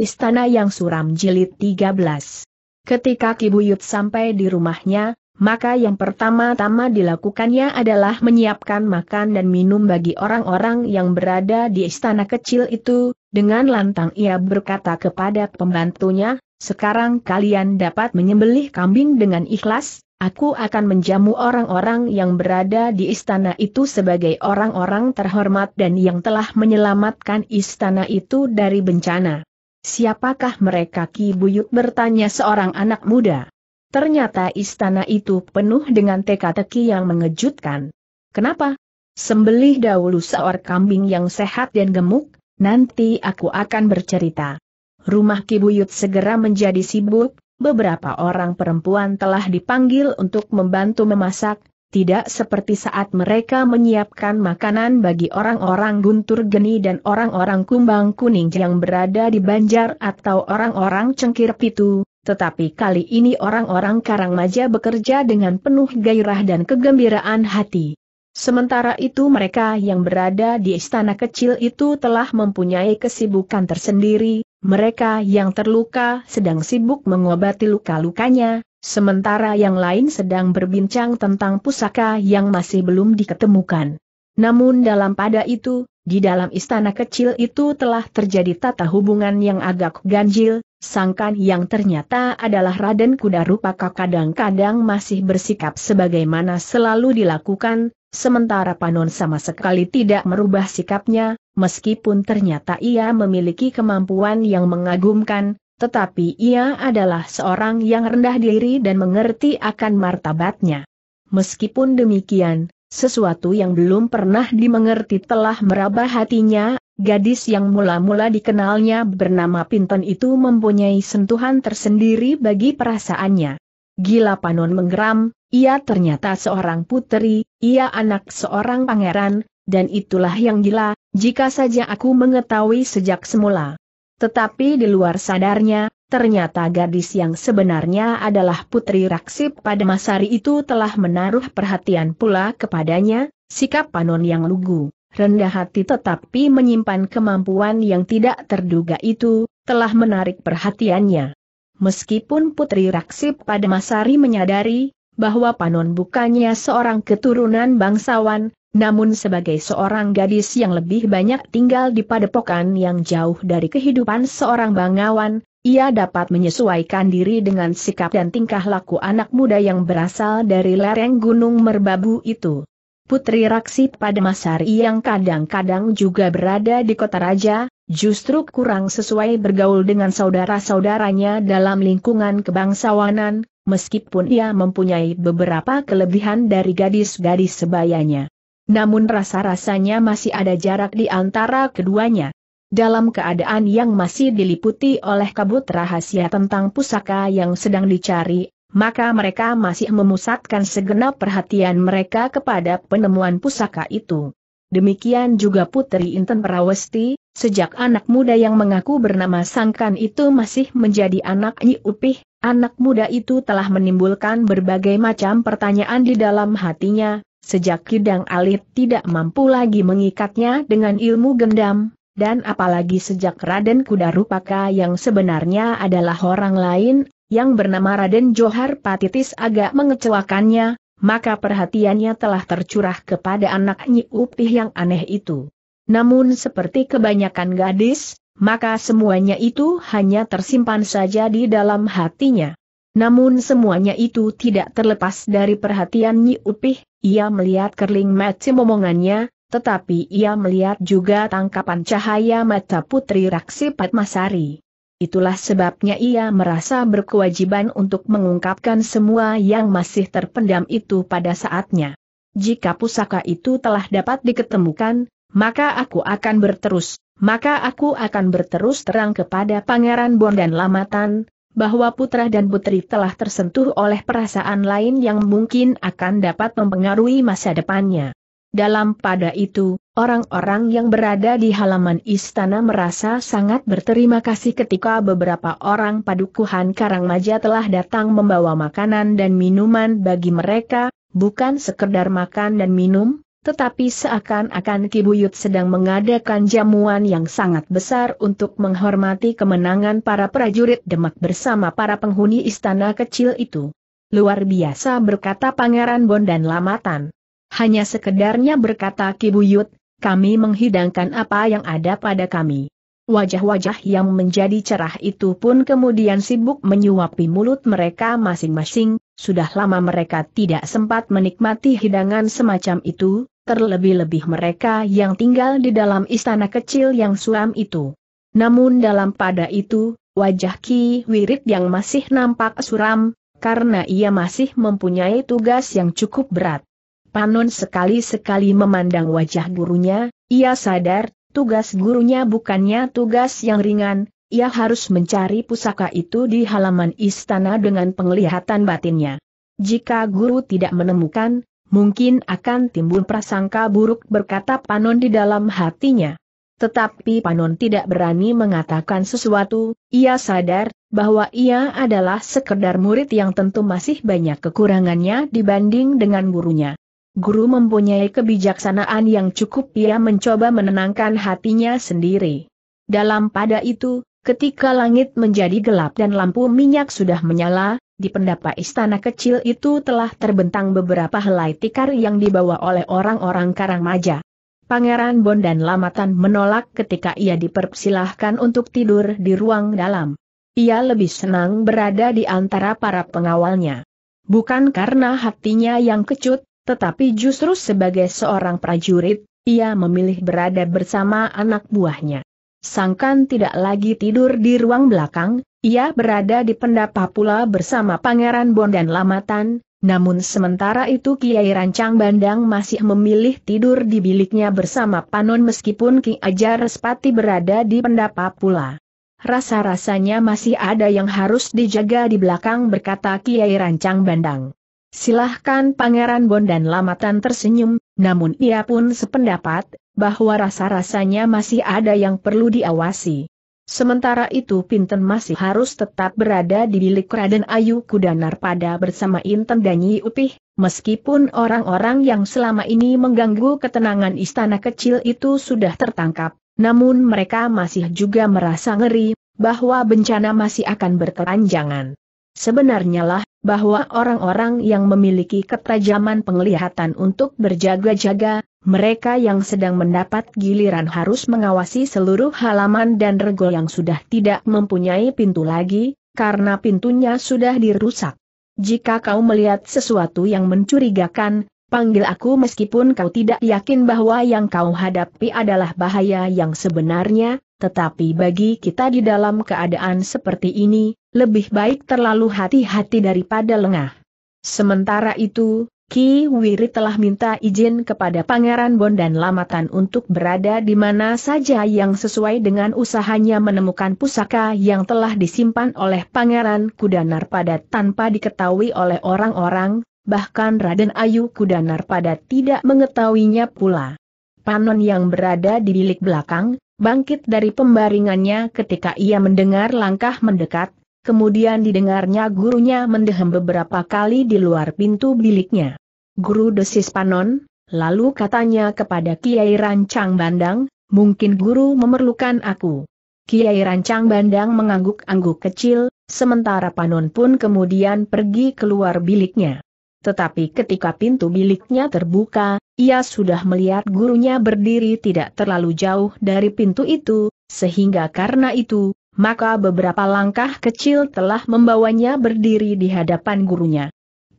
Istana yang suram jilid 13. Ketika Kibuyut sampai di rumahnya, maka yang pertama-tama dilakukannya adalah menyiapkan makan dan minum bagi orang-orang yang berada di istana kecil itu, dengan lantang ia berkata kepada pembantunya, sekarang kalian dapat menyembelih kambing dengan ikhlas, aku akan menjamu orang-orang yang berada di istana itu sebagai orang-orang terhormat dan yang telah menyelamatkan istana itu dari bencana. Siapakah mereka Ki Buyut bertanya seorang anak muda. Ternyata istana itu penuh dengan teka-teki yang mengejutkan. Kenapa? Sembelih dahulu seor kambing yang sehat dan gemuk, nanti aku akan bercerita. Rumah Ki Buyut segera menjadi sibuk, beberapa orang perempuan telah dipanggil untuk membantu memasak, tidak seperti saat mereka menyiapkan makanan bagi orang-orang guntur geni dan orang-orang kumbang kuning yang berada di banjar atau orang-orang cengkir pitu, tetapi kali ini orang-orang Karangmaja bekerja dengan penuh gairah dan kegembiraan hati. Sementara itu mereka yang berada di istana kecil itu telah mempunyai kesibukan tersendiri, mereka yang terluka sedang sibuk mengobati luka-lukanya, Sementara yang lain sedang berbincang tentang pusaka yang masih belum diketemukan. Namun dalam pada itu, di dalam istana kecil itu telah terjadi tata hubungan yang agak ganjil, sangkan yang ternyata adalah Raden Kuda Rupaka kadang-kadang masih bersikap sebagaimana selalu dilakukan, sementara Panon sama sekali tidak merubah sikapnya, meskipun ternyata ia memiliki kemampuan yang mengagumkan, tetapi ia adalah seorang yang rendah diri dan mengerti akan martabatnya. Meskipun demikian, sesuatu yang belum pernah dimengerti telah meraba hatinya, Gadis yang mula-mula dikenalnya bernama Pinton itu mempunyai sentuhan tersendiri bagi perasaannya. Gila Panon menggeram, ia ternyata seorang putri, ia anak seorang pangeran, dan itulah yang gila, jika saja aku mengetahui sejak semula. Tetapi di luar sadarnya, ternyata gadis yang sebenarnya adalah Putri Raksip pada masari itu telah menaruh perhatian pula kepadanya, sikap Panon yang lugu, rendah hati tetapi menyimpan kemampuan yang tidak terduga itu, telah menarik perhatiannya. Meskipun Putri Raksip pada masari menyadari, bahwa Panon bukannya seorang keturunan bangsawan, namun sebagai seorang gadis yang lebih banyak tinggal di padepokan yang jauh dari kehidupan seorang bangawan, ia dapat menyesuaikan diri dengan sikap dan tingkah laku anak muda yang berasal dari lereng Gunung Merbabu itu. Putri Raksi pada Masari yang kadang-kadang juga berada di kota raja, justru kurang sesuai bergaul dengan saudara-saudaranya dalam lingkungan kebangsawanan, meskipun ia mempunyai beberapa kelebihan dari gadis-gadis sebayanya namun rasa-rasanya masih ada jarak di antara keduanya. Dalam keadaan yang masih diliputi oleh kabut rahasia tentang pusaka yang sedang dicari, maka mereka masih memusatkan segenap perhatian mereka kepada penemuan pusaka itu. Demikian juga Putri Inten Prawesti, sejak anak muda yang mengaku bernama Sangkan itu masih menjadi anak Nyi Upih, anak muda itu telah menimbulkan berbagai macam pertanyaan di dalam hatinya, Sejak Kidang Alit tidak mampu lagi mengikatnya dengan ilmu gendam, dan apalagi sejak Raden Kuda Rupaka yang sebenarnya adalah orang lain, yang bernama Raden Johar Patitis agak mengecewakannya, maka perhatiannya telah tercurah kepada anak Nyi Upih yang aneh itu. Namun seperti kebanyakan gadis, maka semuanya itu hanya tersimpan saja di dalam hatinya. Namun semuanya itu tidak terlepas dari perhatian Nyi Upih, ia melihat kerling mati momongannya, tetapi ia melihat juga tangkapan cahaya mata Putri Raksi Padmasari. Itulah sebabnya ia merasa berkewajiban untuk mengungkapkan semua yang masih terpendam itu pada saatnya. Jika pusaka itu telah dapat diketemukan, maka aku akan berterus, maka aku akan berterus terang kepada Pangeran Bondan Lamatan, bahwa putra dan putri telah tersentuh oleh perasaan lain yang mungkin akan dapat mempengaruhi masa depannya. Dalam pada itu, orang-orang yang berada di halaman istana merasa sangat berterima kasih ketika beberapa orang padukuhan Karangmaja telah datang membawa makanan dan minuman bagi mereka, bukan sekedar makan dan minum, tetapi seakan-akan Kibuyut sedang mengadakan jamuan yang sangat besar untuk menghormati kemenangan para prajurit Demak bersama para penghuni istana kecil itu. Luar biasa berkata Pangeran Bon dan Lamatan. Hanya sekedarnya berkata Kibuyut, kami menghidangkan apa yang ada pada kami. Wajah-wajah yang menjadi cerah itu pun kemudian sibuk menyuapi mulut mereka masing-masing, sudah lama mereka tidak sempat menikmati hidangan semacam itu, terlebih-lebih mereka yang tinggal di dalam istana kecil yang suam itu. Namun dalam pada itu, wajah Ki Wirid yang masih nampak suram, karena ia masih mempunyai tugas yang cukup berat. Panon sekali-sekali memandang wajah gurunya, ia sadar, tugas gurunya bukannya tugas yang ringan, ia harus mencari pusaka itu di halaman istana dengan penglihatan batinnya. Jika guru tidak menemukan, mungkin akan timbul prasangka buruk berkata Panon di dalam hatinya. Tetapi Panon tidak berani mengatakan sesuatu, ia sadar bahwa ia adalah sekedar murid yang tentu masih banyak kekurangannya dibanding dengan gurunya. Guru mempunyai kebijaksanaan yang cukup ia mencoba menenangkan hatinya sendiri. Dalam pada itu, Ketika langit menjadi gelap dan lampu minyak sudah menyala, di pendapa istana kecil itu telah terbentang beberapa helai tikar yang dibawa oleh orang-orang Karangmaja. Pangeran Bon dan Lamatan menolak ketika ia dipersilahkan untuk tidur di ruang dalam. Ia lebih senang berada di antara para pengawalnya. Bukan karena hatinya yang kecut, tetapi justru sebagai seorang prajurit, ia memilih berada bersama anak buahnya. Sangkan tidak lagi tidur di ruang belakang, ia berada di pendapa pula bersama Pangeran Bon dan Lamatan, namun sementara itu Kiai Rancang Bandang masih memilih tidur di biliknya bersama Panon meskipun Ki Ajar Respati berada di pendapa pula. Rasa-rasanya masih ada yang harus dijaga di belakang berkata Kiai Rancang Bandang. Silahkan Pangeran Bon dan Lamatan tersenyum, namun ia pun sependapat, bahwa rasa-rasanya masih ada yang perlu diawasi. Sementara itu Pinten masih harus tetap berada di bilik Raden Ayu Kudanar pada bersama Inten dan Nyi Upih, meskipun orang-orang yang selama ini mengganggu ketenangan istana kecil itu sudah tertangkap, namun mereka masih juga merasa ngeri, bahwa bencana masih akan berkelanjangan. Sebenarnya lah, bahwa orang-orang yang memiliki ketajaman penglihatan untuk berjaga-jaga, mereka yang sedang mendapat giliran harus mengawasi seluruh halaman dan rego yang sudah tidak mempunyai pintu lagi, karena pintunya sudah dirusak. Jika kau melihat sesuatu yang mencurigakan, panggil aku meskipun kau tidak yakin bahwa yang kau hadapi adalah bahaya yang sebenarnya, tetapi bagi kita di dalam keadaan seperti ini, lebih baik terlalu hati-hati daripada lengah. Sementara itu, Ki Wiri telah minta izin kepada Pangeran Bon dan Lamatan untuk berada di mana saja yang sesuai dengan usahanya menemukan pusaka yang telah disimpan oleh Pangeran Kudanar pada tanpa diketahui oleh orang-orang, bahkan Raden Ayu Kudanar pada tidak mengetahuinya pula. Panon yang berada di bilik belakang, bangkit dari pembaringannya ketika ia mendengar langkah mendekat, kemudian didengarnya gurunya mendehem beberapa kali di luar pintu biliknya guru desis Panon, lalu katanya kepada Kiai Rancang Bandang, mungkin guru memerlukan aku. Kiai Rancang Bandang mengangguk-angguk kecil, sementara Panon pun kemudian pergi keluar biliknya. Tetapi ketika pintu biliknya terbuka, ia sudah melihat gurunya berdiri tidak terlalu jauh dari pintu itu, sehingga karena itu, maka beberapa langkah kecil telah membawanya berdiri di hadapan gurunya.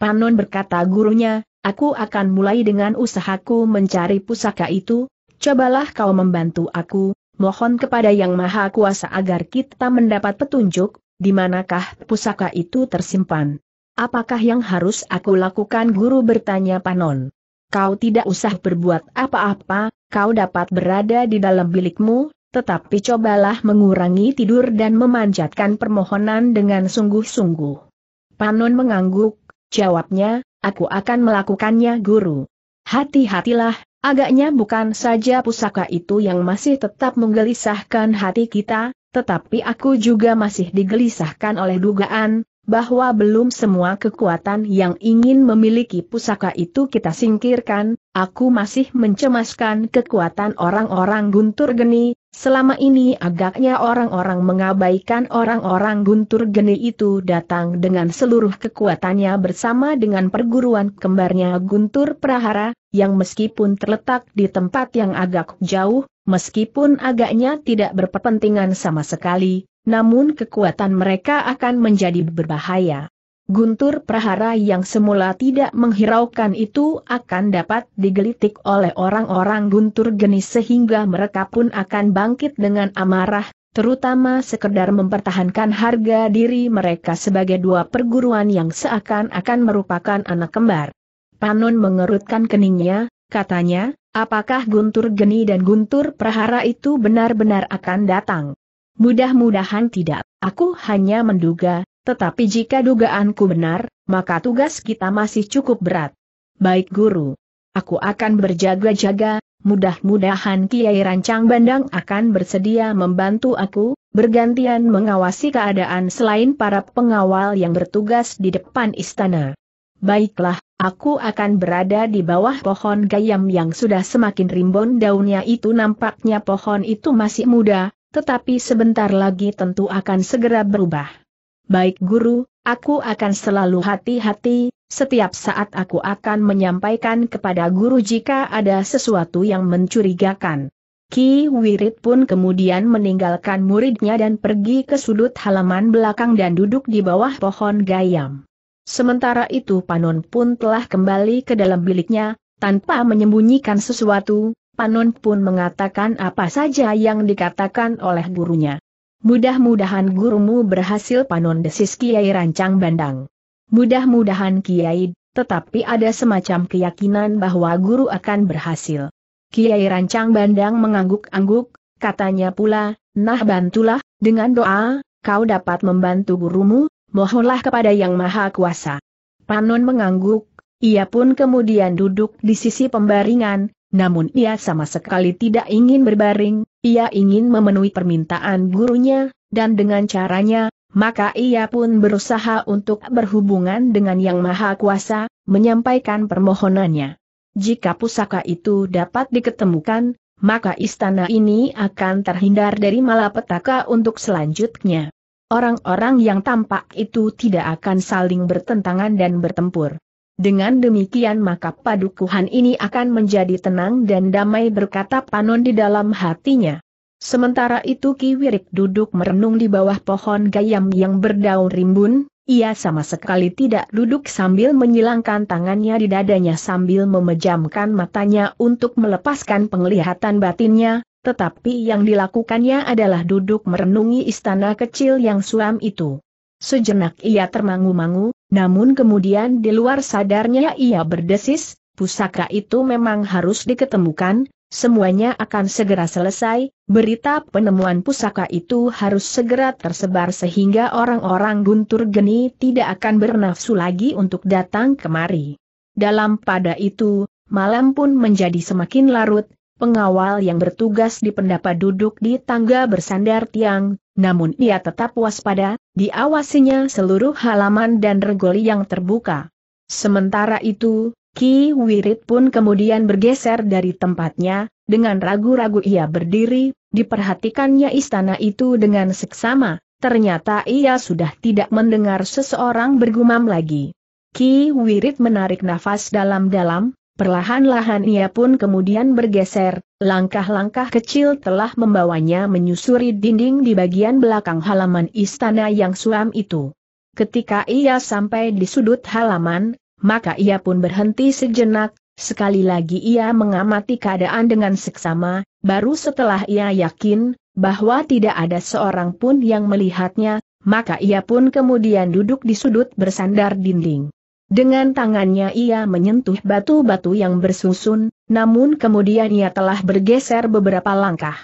Panon berkata gurunya, Aku akan mulai dengan usahaku mencari pusaka itu, cobalah kau membantu aku, mohon kepada Yang Maha Kuasa agar kita mendapat petunjuk, di manakah pusaka itu tersimpan. Apakah yang harus aku lakukan guru bertanya Panon. Kau tidak usah berbuat apa-apa, kau dapat berada di dalam bilikmu, tetapi cobalah mengurangi tidur dan memanjatkan permohonan dengan sungguh-sungguh. Panon mengangguk, jawabnya, Aku akan melakukannya guru. Hati-hatilah, agaknya bukan saja pusaka itu yang masih tetap menggelisahkan hati kita, tetapi aku juga masih digelisahkan oleh dugaan, bahwa belum semua kekuatan yang ingin memiliki pusaka itu kita singkirkan, aku masih mencemaskan kekuatan orang-orang guntur geni, selama ini agaknya orang-orang mengabaikan orang-orang guntur geni itu datang dengan seluruh kekuatannya bersama dengan perguruan kembarnya guntur prahara, yang meskipun terletak di tempat yang agak jauh, meskipun agaknya tidak berkepentingan sama sekali, namun kekuatan mereka akan menjadi berbahaya. Guntur prahara yang semula tidak menghiraukan itu akan dapat digelitik oleh orang-orang guntur geni sehingga mereka pun akan bangkit dengan amarah, terutama sekedar mempertahankan harga diri mereka sebagai dua perguruan yang seakan-akan merupakan anak kembar. Panon mengerutkan keningnya, katanya, apakah Guntur Geni dan Guntur Prahara itu benar-benar akan datang? Mudah-mudahan tidak, aku hanya menduga, tetapi jika dugaanku benar, maka tugas kita masih cukup berat. Baik guru. Aku akan berjaga-jaga, mudah-mudahan Kiai Rancang Bandang akan bersedia membantu aku, bergantian mengawasi keadaan selain para pengawal yang bertugas di depan istana. Baiklah, aku akan berada di bawah pohon gayam yang sudah semakin rimbun daunnya itu nampaknya pohon itu masih muda, tetapi sebentar lagi tentu akan segera berubah. Baik guru, aku akan selalu hati-hati, setiap saat aku akan menyampaikan kepada guru jika ada sesuatu yang mencurigakan. Ki Wirid pun kemudian meninggalkan muridnya dan pergi ke sudut halaman belakang dan duduk di bawah pohon gayam. Sementara itu Panon pun telah kembali ke dalam biliknya, tanpa menyembunyikan sesuatu, Panun pun mengatakan apa saja yang dikatakan oleh gurunya. Mudah-mudahan gurumu berhasil Panon desis Kiai Rancang Bandang. Mudah-mudahan Kiai, tetapi ada semacam keyakinan bahwa guru akan berhasil. Kiai Rancang Bandang mengangguk-angguk, katanya pula, nah bantulah, dengan doa, kau dapat membantu gurumu, mohonlah kepada Yang Maha Kuasa. Panon mengangguk, ia pun kemudian duduk di sisi pembaringan, namun ia sama sekali tidak ingin berbaring, ia ingin memenuhi permintaan gurunya, dan dengan caranya, maka ia pun berusaha untuk berhubungan dengan Yang Maha Kuasa, menyampaikan permohonannya. Jika pusaka itu dapat diketemukan, maka istana ini akan terhindar dari malapetaka untuk selanjutnya. Orang-orang yang tampak itu tidak akan saling bertentangan dan bertempur. Dengan demikian maka padukuhan ini akan menjadi tenang dan damai berkata Panon di dalam hatinya. Sementara itu Ki Wirik duduk merenung di bawah pohon gayam yang berdaun rimbun, ia sama sekali tidak duduk sambil menyilangkan tangannya di dadanya sambil memejamkan matanya untuk melepaskan penglihatan batinnya, tetapi yang dilakukannya adalah duduk merenungi istana kecil yang suam itu. Sejenak ia termangu-mangu, namun kemudian di luar sadarnya ia berdesis, pusaka itu memang harus diketemukan, semuanya akan segera selesai, berita penemuan pusaka itu harus segera tersebar sehingga orang-orang guntur geni tidak akan bernafsu lagi untuk datang kemari. Dalam pada itu, malam pun menjadi semakin larut, pengawal yang bertugas di pendapa duduk di tangga bersandar tiang, namun ia tetap waspada, diawasinya seluruh halaman dan regoli yang terbuka. Sementara itu, Ki Wirid pun kemudian bergeser dari tempatnya, dengan ragu-ragu ia berdiri, diperhatikannya istana itu dengan seksama, ternyata ia sudah tidak mendengar seseorang bergumam lagi. Ki Wirid menarik nafas dalam-dalam, Perlahan-lahan ia pun kemudian bergeser, langkah-langkah kecil telah membawanya menyusuri dinding di bagian belakang halaman istana yang suam itu. Ketika ia sampai di sudut halaman, maka ia pun berhenti sejenak, sekali lagi ia mengamati keadaan dengan seksama, baru setelah ia yakin, bahwa tidak ada seorang pun yang melihatnya, maka ia pun kemudian duduk di sudut bersandar dinding. Dengan tangannya ia menyentuh batu-batu yang bersusun, namun kemudian ia telah bergeser beberapa langkah.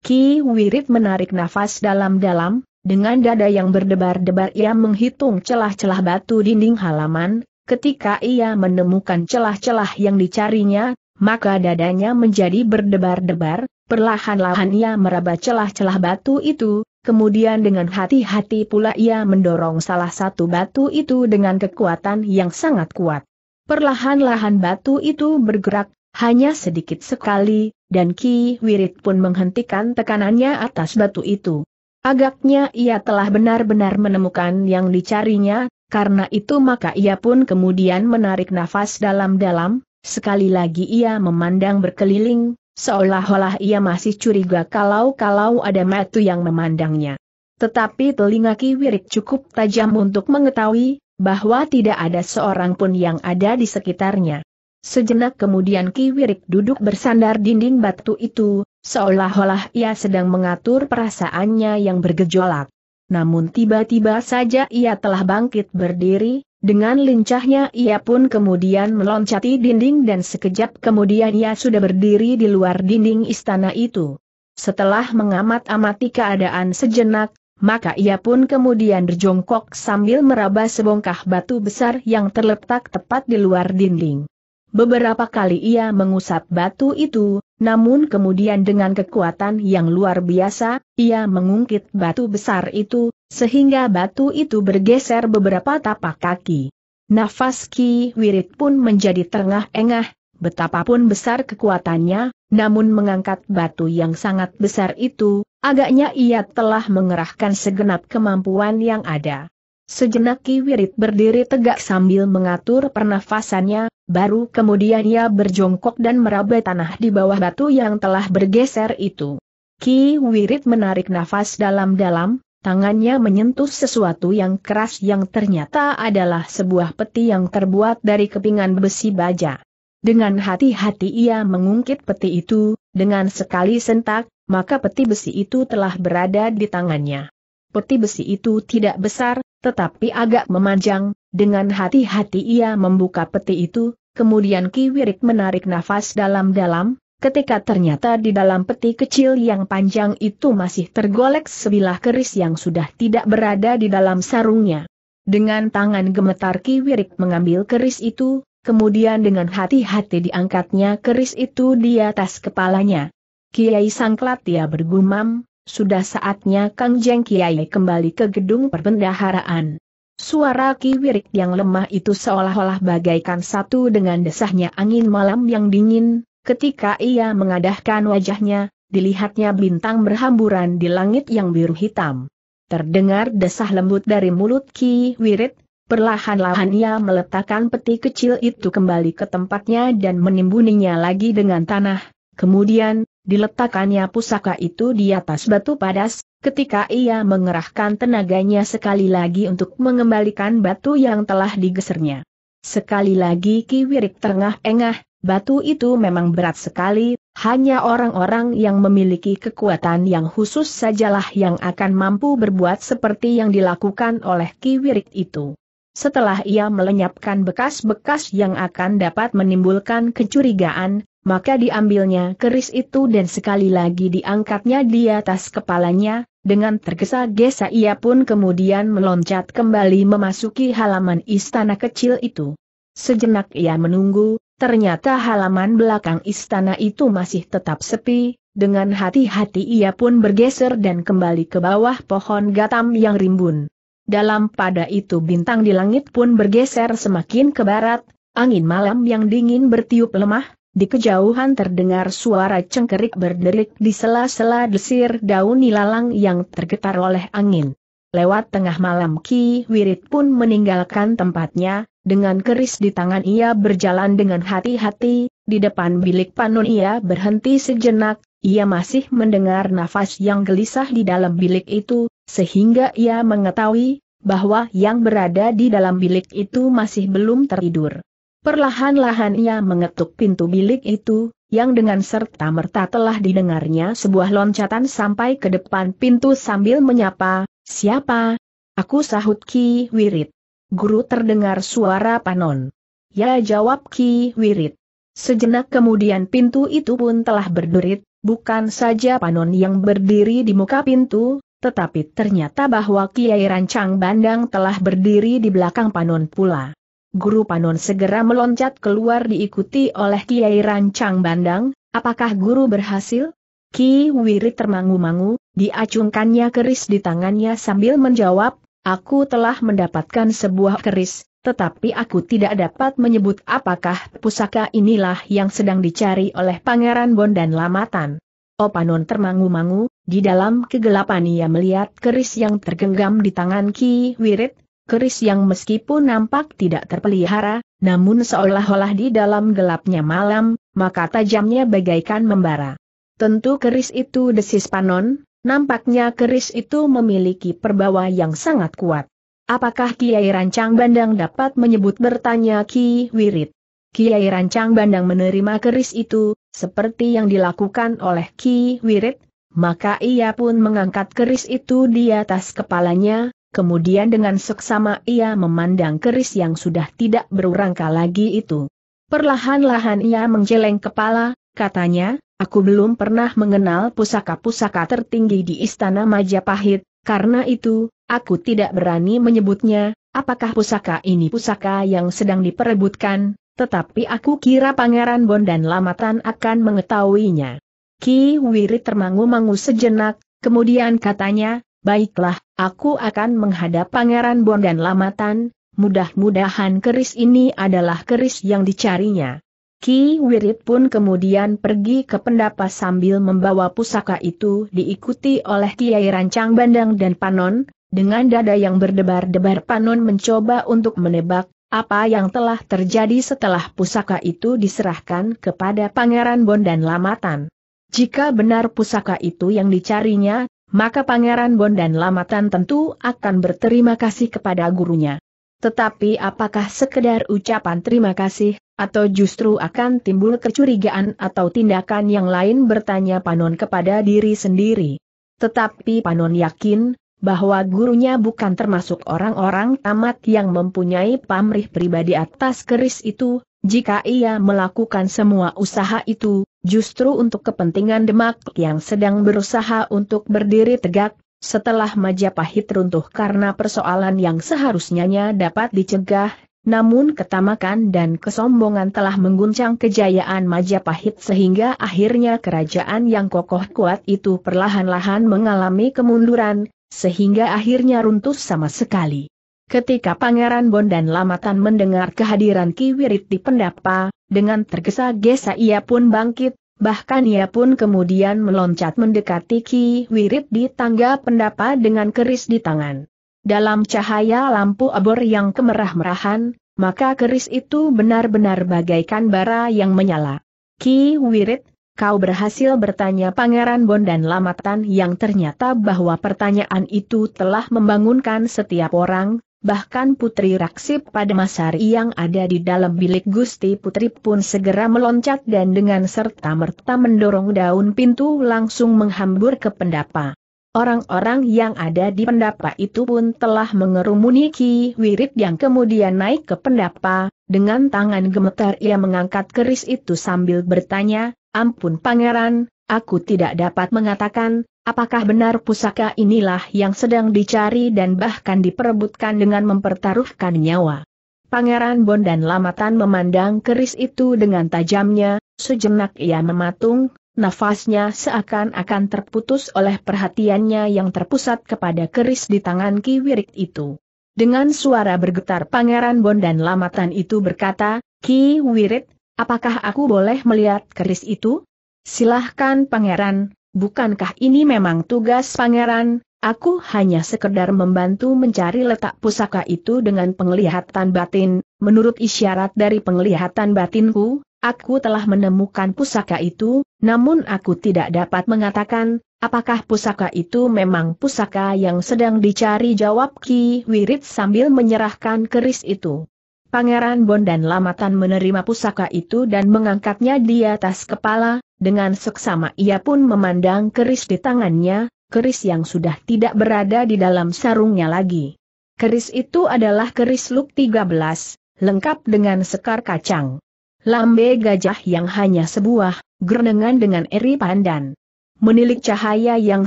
Ki Wirid menarik nafas dalam-dalam, dengan dada yang berdebar-debar ia menghitung celah-celah batu dinding halaman, ketika ia menemukan celah-celah yang dicarinya, maka dadanya menjadi berdebar-debar, perlahan-lahan ia meraba celah-celah batu itu, Kemudian dengan hati-hati pula ia mendorong salah satu batu itu dengan kekuatan yang sangat kuat. Perlahan-lahan batu itu bergerak, hanya sedikit sekali, dan Ki Wirid pun menghentikan tekanannya atas batu itu. Agaknya ia telah benar-benar menemukan yang dicarinya, karena itu maka ia pun kemudian menarik nafas dalam-dalam, sekali lagi ia memandang berkeliling, Seolah-olah ia masih curiga kalau-kalau ada metu yang memandangnya. Tetapi telinga Ki Wirik cukup tajam untuk mengetahui bahwa tidak ada seorang pun yang ada di sekitarnya. Sejenak kemudian Ki Wirik duduk bersandar dinding batu itu, seolah-olah ia sedang mengatur perasaannya yang bergejolak. Namun tiba-tiba saja ia telah bangkit berdiri, dengan lincahnya ia pun kemudian meloncati dinding dan sekejap kemudian ia sudah berdiri di luar dinding istana itu. Setelah mengamat-amati keadaan sejenak, maka ia pun kemudian berjongkok sambil meraba sebongkah batu besar yang terletak tepat di luar dinding. Beberapa kali ia mengusap batu itu, namun kemudian dengan kekuatan yang luar biasa, ia mengungkit batu besar itu, sehingga batu itu bergeser beberapa tapak kaki. Nafas Ki Wirid pun menjadi terengah-engah, betapapun besar kekuatannya, namun mengangkat batu yang sangat besar itu, agaknya ia telah mengerahkan segenap kemampuan yang ada. Sejenak Ki Wirid berdiri tegak sambil mengatur pernafasannya, baru kemudian ia berjongkok dan meraba tanah di bawah batu yang telah bergeser itu. Ki Wirid menarik nafas dalam-dalam, tangannya menyentuh sesuatu yang keras yang ternyata adalah sebuah peti yang terbuat dari kepingan besi baja. Dengan hati-hati ia mengungkit peti itu, dengan sekali sentak, maka peti besi itu telah berada di tangannya. Peti besi itu tidak besar, tetapi agak memanjang, dengan hati-hati ia membuka peti itu, kemudian Ki Kiwirik menarik nafas dalam-dalam, ketika ternyata di dalam peti kecil yang panjang itu masih tergolek sebilah keris yang sudah tidak berada di dalam sarungnya. Dengan tangan gemetar Ki Wirik mengambil keris itu, kemudian dengan hati-hati diangkatnya keris itu di atas kepalanya. Kiai Sangklat dia bergumam, sudah saatnya Kang Jeng Kiai kembali ke gedung perbendaharaan. Suara Ki Wirik yang lemah itu seolah-olah bagaikan satu dengan desahnya angin malam yang dingin, Ketika ia mengadahkan wajahnya, dilihatnya bintang berhamburan di langit yang biru hitam. Terdengar desah lembut dari mulut Ki Wirid. perlahan-lahan ia meletakkan peti kecil itu kembali ke tempatnya dan menimbuninya lagi dengan tanah. Kemudian, diletakkannya pusaka itu di atas batu padas, ketika ia mengerahkan tenaganya sekali lagi untuk mengembalikan batu yang telah digesernya. Sekali lagi Ki Wirik terengah-engah, Batu itu memang berat sekali, hanya orang-orang yang memiliki kekuatan yang khusus sajalah yang akan mampu berbuat seperti yang dilakukan oleh Kiwirik itu. Setelah ia melenyapkan bekas-bekas yang akan dapat menimbulkan kecurigaan, maka diambilnya keris itu dan sekali lagi diangkatnya di atas kepalanya, dengan tergesa-gesa ia pun kemudian meloncat kembali memasuki halaman istana kecil itu. Sejenak ia menunggu, Ternyata halaman belakang istana itu masih tetap sepi, dengan hati-hati ia pun bergeser dan kembali ke bawah pohon gatam yang rimbun. Dalam pada itu bintang di langit pun bergeser semakin ke barat, angin malam yang dingin bertiup lemah, di kejauhan terdengar suara cengkerik berderik di sela-sela desir daun nilalang yang tergetar oleh angin. Lewat tengah malam Ki Wirid pun meninggalkan tempatnya, dengan keris di tangan ia berjalan dengan hati-hati, di depan bilik Panun ia berhenti sejenak, ia masih mendengar nafas yang gelisah di dalam bilik itu, sehingga ia mengetahui bahwa yang berada di dalam bilik itu masih belum tertidur. Perlahan-lahan ia mengetuk pintu bilik itu, yang dengan serta-merta telah didengarnya sebuah loncatan sampai ke depan pintu sambil menyapa, Siapa? Aku sahut Ki Wirid guru terdengar suara Panon. Ya jawab Ki Wirid. Sejenak kemudian pintu itu pun telah berderit, bukan saja Panon yang berdiri di muka pintu, tetapi ternyata bahwa Kiai Rancang Bandang telah berdiri di belakang Panon pula. Guru Panon segera meloncat keluar diikuti oleh Kiai Rancang Bandang, apakah guru berhasil? Ki Wirid termangu-mangu, diacungkannya keris di tangannya sambil menjawab, Aku telah mendapatkan sebuah keris, tetapi aku tidak dapat menyebut apakah pusaka inilah yang sedang dicari oleh Pangeran Bon dan Lamatan. Opanon termangu-mangu, di dalam kegelapan ia melihat keris yang tergenggam di tangan Ki Wirid. keris yang meskipun nampak tidak terpelihara, namun seolah-olah di dalam gelapnya malam, maka tajamnya bagaikan membara. Tentu keris itu desis Panon, Nampaknya keris itu memiliki perbawa yang sangat kuat. Apakah Kiai Rancang Bandang dapat menyebut bertanya Ki Wirid? Kiai Rancang Bandang menerima keris itu, seperti yang dilakukan oleh Ki Wirid, maka ia pun mengangkat keris itu di atas kepalanya, kemudian dengan seksama ia memandang keris yang sudah tidak berurangka lagi itu. Perlahan-lahan ia menjeleng kepala, katanya, Aku belum pernah mengenal pusaka-pusaka tertinggi di Istana Majapahit, karena itu, aku tidak berani menyebutnya, apakah pusaka ini pusaka yang sedang diperebutkan, tetapi aku kira Pangeran Bon dan Lamatan akan mengetahuinya. Ki Wiri termangu-mangu sejenak, kemudian katanya, baiklah, aku akan menghadap Pangeran Bon dan Lamatan, mudah-mudahan keris ini adalah keris yang dicarinya. Ki Wirid pun kemudian pergi ke pendapa sambil membawa pusaka itu diikuti oleh Kiai Rancang Bandang dan Panon, dengan dada yang berdebar-debar Panon mencoba untuk menebak apa yang telah terjadi setelah pusaka itu diserahkan kepada Pangeran Bon dan Lamatan. Jika benar pusaka itu yang dicarinya, maka Pangeran Bon dan Lamatan tentu akan berterima kasih kepada gurunya. Tetapi apakah sekedar ucapan terima kasih, atau justru akan timbul kecurigaan atau tindakan yang lain bertanya Panon kepada diri sendiri. Tetapi Panon yakin, bahwa gurunya bukan termasuk orang-orang tamat yang mempunyai pamrih pribadi atas keris itu, jika ia melakukan semua usaha itu, justru untuk kepentingan demak yang sedang berusaha untuk berdiri tegak, setelah Majapahit runtuh karena persoalan yang seharusnya dapat dicegah, namun ketamakan dan kesombongan telah mengguncang kejayaan Majapahit sehingga akhirnya kerajaan yang kokoh kuat itu perlahan-lahan mengalami kemunduran, sehingga akhirnya runtuh sama sekali. Ketika Pangeran Bon dan Lamatan mendengar kehadiran Ki Wirit di pendapa, dengan tergesa-gesa ia pun bangkit, Bahkan ia pun kemudian meloncat mendekati Ki Wirid di tangga pendapa dengan keris di tangan. Dalam cahaya lampu abor yang kemerah-merahan, maka keris itu benar-benar bagaikan bara yang menyala. Ki Wirid, kau berhasil bertanya Pangeran Bon dan Lamatan yang ternyata bahwa pertanyaan itu telah membangunkan setiap orang, Bahkan Putri Raksip pada masari yang ada di dalam bilik Gusti Putri pun segera meloncat dan dengan serta-merta mendorong daun pintu langsung menghambur ke pendapa. Orang-orang yang ada di pendapa itu pun telah mengerumuni Ki Wirid yang kemudian naik ke pendapa, dengan tangan gemetar ia mengangkat keris itu sambil bertanya, Ampun pangeran, aku tidak dapat mengatakan, apakah benar pusaka inilah yang sedang dicari dan bahkan diperebutkan dengan mempertaruhkan nyawa. Pangeran Bon dan Lamatan memandang keris itu dengan tajamnya, sejenak ia mematung, nafasnya seakan-akan terputus oleh perhatiannya yang terpusat kepada keris di tangan Ki Kiwirik itu. Dengan suara bergetar Pangeran Bon dan Lamatan itu berkata, Ki Wirit, apakah aku boleh melihat keris itu? Silahkan pangeran, bukankah ini memang tugas pangeran, aku hanya sekedar membantu mencari letak pusaka itu dengan penglihatan batin, menurut isyarat dari penglihatan batinku, aku telah menemukan pusaka itu, namun aku tidak dapat mengatakan, apakah pusaka itu memang pusaka yang sedang dicari jawab Ki Wirid sambil menyerahkan keris itu. Pangeran Bon dan Lamatan menerima pusaka itu dan mengangkatnya di atas kepala, dengan seksama ia pun memandang keris di tangannya, keris yang sudah tidak berada di dalam sarungnya lagi. Keris itu adalah keris luk 13, lengkap dengan sekar kacang. Lambe gajah yang hanya sebuah, gerenengan dengan eri pandan. Menilik cahaya yang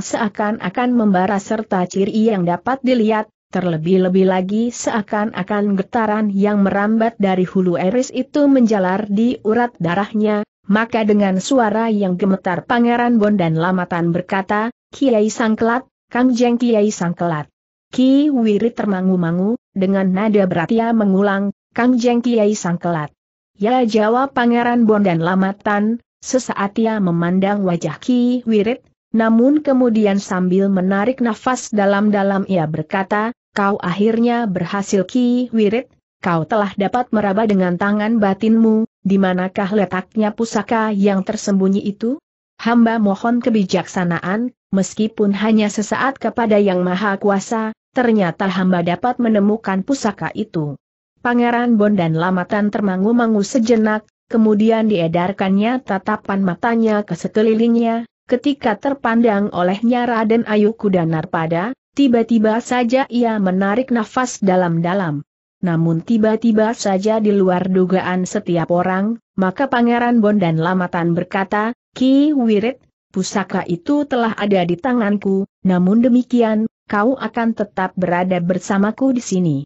seakan-akan membara serta ciri yang dapat dilihat, Terlebih-lebih lagi seakan-akan getaran yang merambat dari hulu eris itu menjalar di urat darahnya, maka dengan suara yang gemetar Pangeran Bon dan Lamatan berkata, Kiai Sangkelat, Kang Jeng Kiai Sangkelat. Ki Wiri termangu-mangu, dengan nada berat ia mengulang, Kang Jeng Kiai Sangkelat. Ya jawab Pangeran Bon dan Lamatan, sesaat ia memandang wajah Ki Wirit, namun kemudian sambil menarik nafas dalam-dalam ia berkata, kau akhirnya berhasil Ki Wirid. kau telah dapat meraba dengan tangan batinmu, di manakah letaknya pusaka yang tersembunyi itu? Hamba mohon kebijaksanaan, meskipun hanya sesaat kepada Yang Maha Kuasa, ternyata hamba dapat menemukan pusaka itu. Pangeran Bon dan Lamatan termangu-mangu sejenak, kemudian diedarkannya tatapan matanya ke sekelilingnya, ketika terpandang olehnya Raden Ayu Kudanar pada. Tiba-tiba saja ia menarik nafas dalam-dalam. Namun tiba-tiba saja di luar dugaan setiap orang, maka Pangeran Bon dan Lamatan berkata, Ki Wirit, pusaka itu telah ada di tanganku, namun demikian, kau akan tetap berada bersamaku di sini.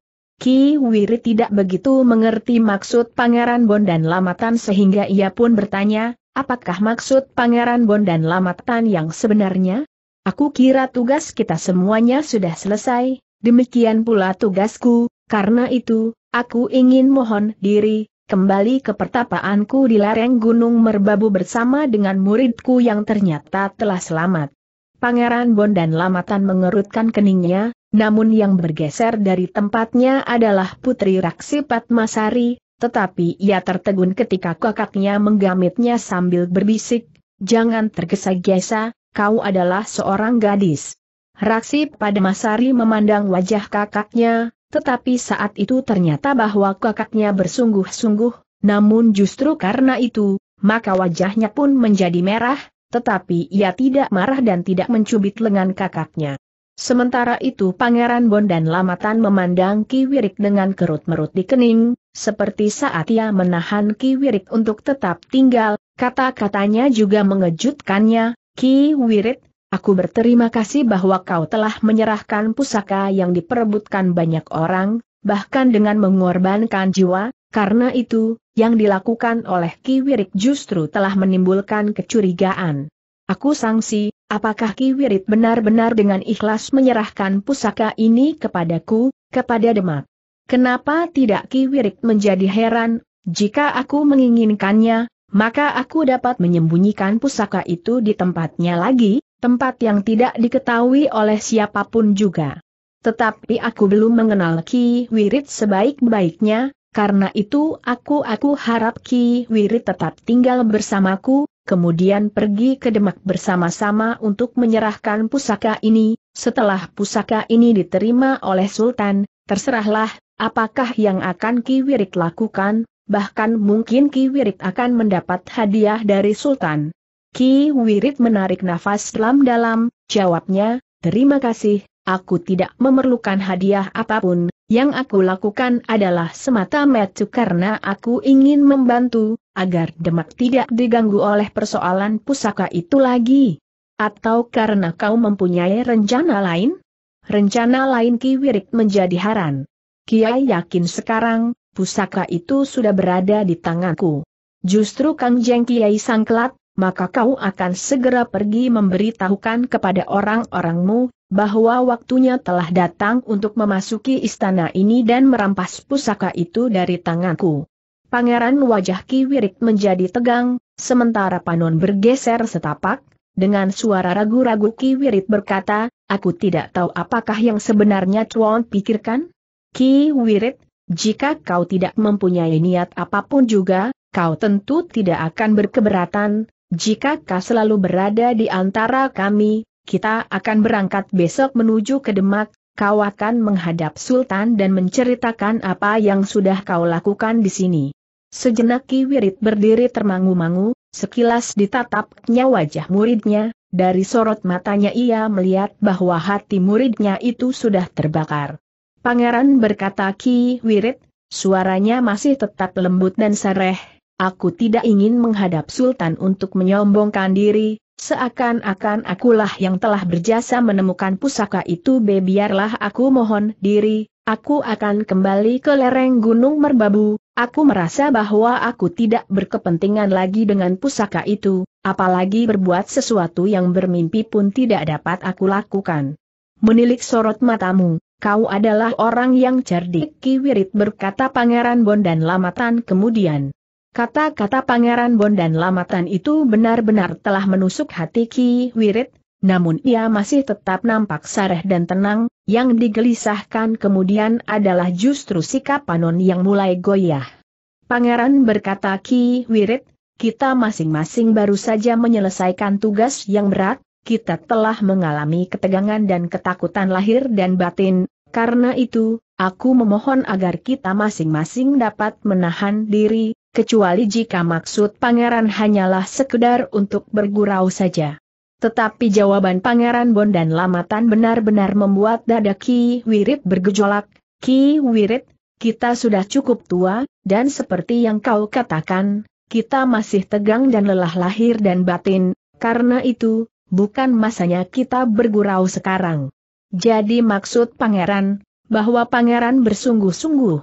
Ki Wirit tidak begitu mengerti maksud Pangeran Bon dan Lamatan sehingga ia pun bertanya, apakah maksud Pangeran Bon dan Lamatan yang sebenarnya? Aku kira tugas kita semuanya sudah selesai, demikian pula tugasku, karena itu, aku ingin mohon diri, kembali ke pertapaanku di lereng Gunung Merbabu bersama dengan muridku yang ternyata telah selamat. Pangeran Bon dan Lamatan mengerutkan keningnya, namun yang bergeser dari tempatnya adalah Putri Raksi Patmasari, tetapi ia tertegun ketika kakaknya menggamitnya sambil berbisik, jangan tergesa-gesa, kau adalah seorang gadis. Raksi pada Masari memandang wajah kakaknya, tetapi saat itu ternyata bahwa kakaknya bersungguh-sungguh, namun justru karena itu, maka wajahnya pun menjadi merah, tetapi ia tidak marah dan tidak mencubit lengan kakaknya. Sementara itu Pangeran Bon dan Lamatan memandang Kiwirik dengan kerut-merut di kening, seperti saat ia menahan Ki Kiwirik untuk tetap tinggal, kata-katanya juga mengejutkannya, Ki Wirid, aku berterima kasih bahwa kau telah menyerahkan pusaka yang diperebutkan banyak orang, bahkan dengan mengorbankan jiwa, karena itu, yang dilakukan oleh Ki Wirid justru telah menimbulkan kecurigaan. Aku sangsi, apakah Ki Wirid benar-benar dengan ikhlas menyerahkan pusaka ini kepadaku, kepada Demak? Kenapa tidak Ki Wirid menjadi heran, jika aku menginginkannya, maka aku dapat menyembunyikan pusaka itu di tempatnya lagi, tempat yang tidak diketahui oleh siapapun juga. Tetapi aku belum mengenal Ki Wirid sebaik-baiknya, karena itu aku-aku harap Ki Wirid tetap tinggal bersamaku, kemudian pergi ke Demak bersama-sama untuk menyerahkan pusaka ini, setelah pusaka ini diterima oleh Sultan, terserahlah, apakah yang akan Ki Wirid lakukan, bahkan mungkin Ki Wirit akan mendapat hadiah dari Sultan. Ki Wirit menarik nafas dalam-dalam, jawabnya, terima kasih, aku tidak memerlukan hadiah apapun, yang aku lakukan adalah semata-mata karena aku ingin membantu, agar Demak tidak diganggu oleh persoalan pusaka itu lagi. Atau karena kau mempunyai rencana lain? Rencana lain Ki Wirit menjadi haran. Kiai yakin sekarang, pusaka itu sudah berada di tanganku. Justru Kang Jeng Kiai Sangklat, maka kau akan segera pergi memberitahukan kepada orang-orangmu, bahwa waktunya telah datang untuk memasuki istana ini dan merampas pusaka itu dari tanganku. Pangeran wajah Kiwirik menjadi tegang, sementara Panon bergeser setapak, dengan suara ragu-ragu Ki berkata, aku tidak tahu apakah yang sebenarnya Tuan pikirkan? Ki Wirit, jika kau tidak mempunyai niat apapun juga, kau tentu tidak akan berkeberatan, jika kau selalu berada di antara kami, kita akan berangkat besok menuju ke Demak, kau akan menghadap Sultan dan menceritakan apa yang sudah kau lakukan di sini. Sejenak Ki Wirid berdiri termangu-mangu, sekilas ditatapnya wajah muridnya, dari sorot matanya ia melihat bahwa hati muridnya itu sudah terbakar. Pangeran berkata Ki Wirit, suaranya masih tetap lembut dan sereh. aku tidak ingin menghadap Sultan untuk menyombongkan diri, seakan-akan akulah yang telah berjasa menemukan pusaka itu be biarlah aku mohon diri, aku akan kembali ke lereng Gunung Merbabu, aku merasa bahwa aku tidak berkepentingan lagi dengan pusaka itu, apalagi berbuat sesuatu yang bermimpi pun tidak dapat aku lakukan. Menilik sorot matamu, kau adalah orang yang cerdik Kiwirit berkata Pangeran Bondan Lamatan kemudian. Kata-kata Pangeran Bondan Lamatan itu benar-benar telah menusuk hati Ki Kiwirit, namun ia masih tetap nampak sareh dan tenang, yang digelisahkan kemudian adalah justru sikap Panon yang mulai goyah. Pangeran berkata Ki Wirit, kita masing-masing baru saja menyelesaikan tugas yang berat, kita telah mengalami ketegangan dan ketakutan lahir dan batin, karena itu, aku memohon agar kita masing-masing dapat menahan diri, kecuali jika maksud pangeran hanyalah sekedar untuk bergurau saja. Tetapi jawaban pangeran Bon dan Lamatan benar-benar membuat dada Ki Wirit bergejolak, Ki Wirit, kita sudah cukup tua, dan seperti yang kau katakan, kita masih tegang dan lelah lahir dan batin, karena itu, bukan masanya kita bergurau sekarang. Jadi maksud pangeran, bahwa pangeran bersungguh-sungguh.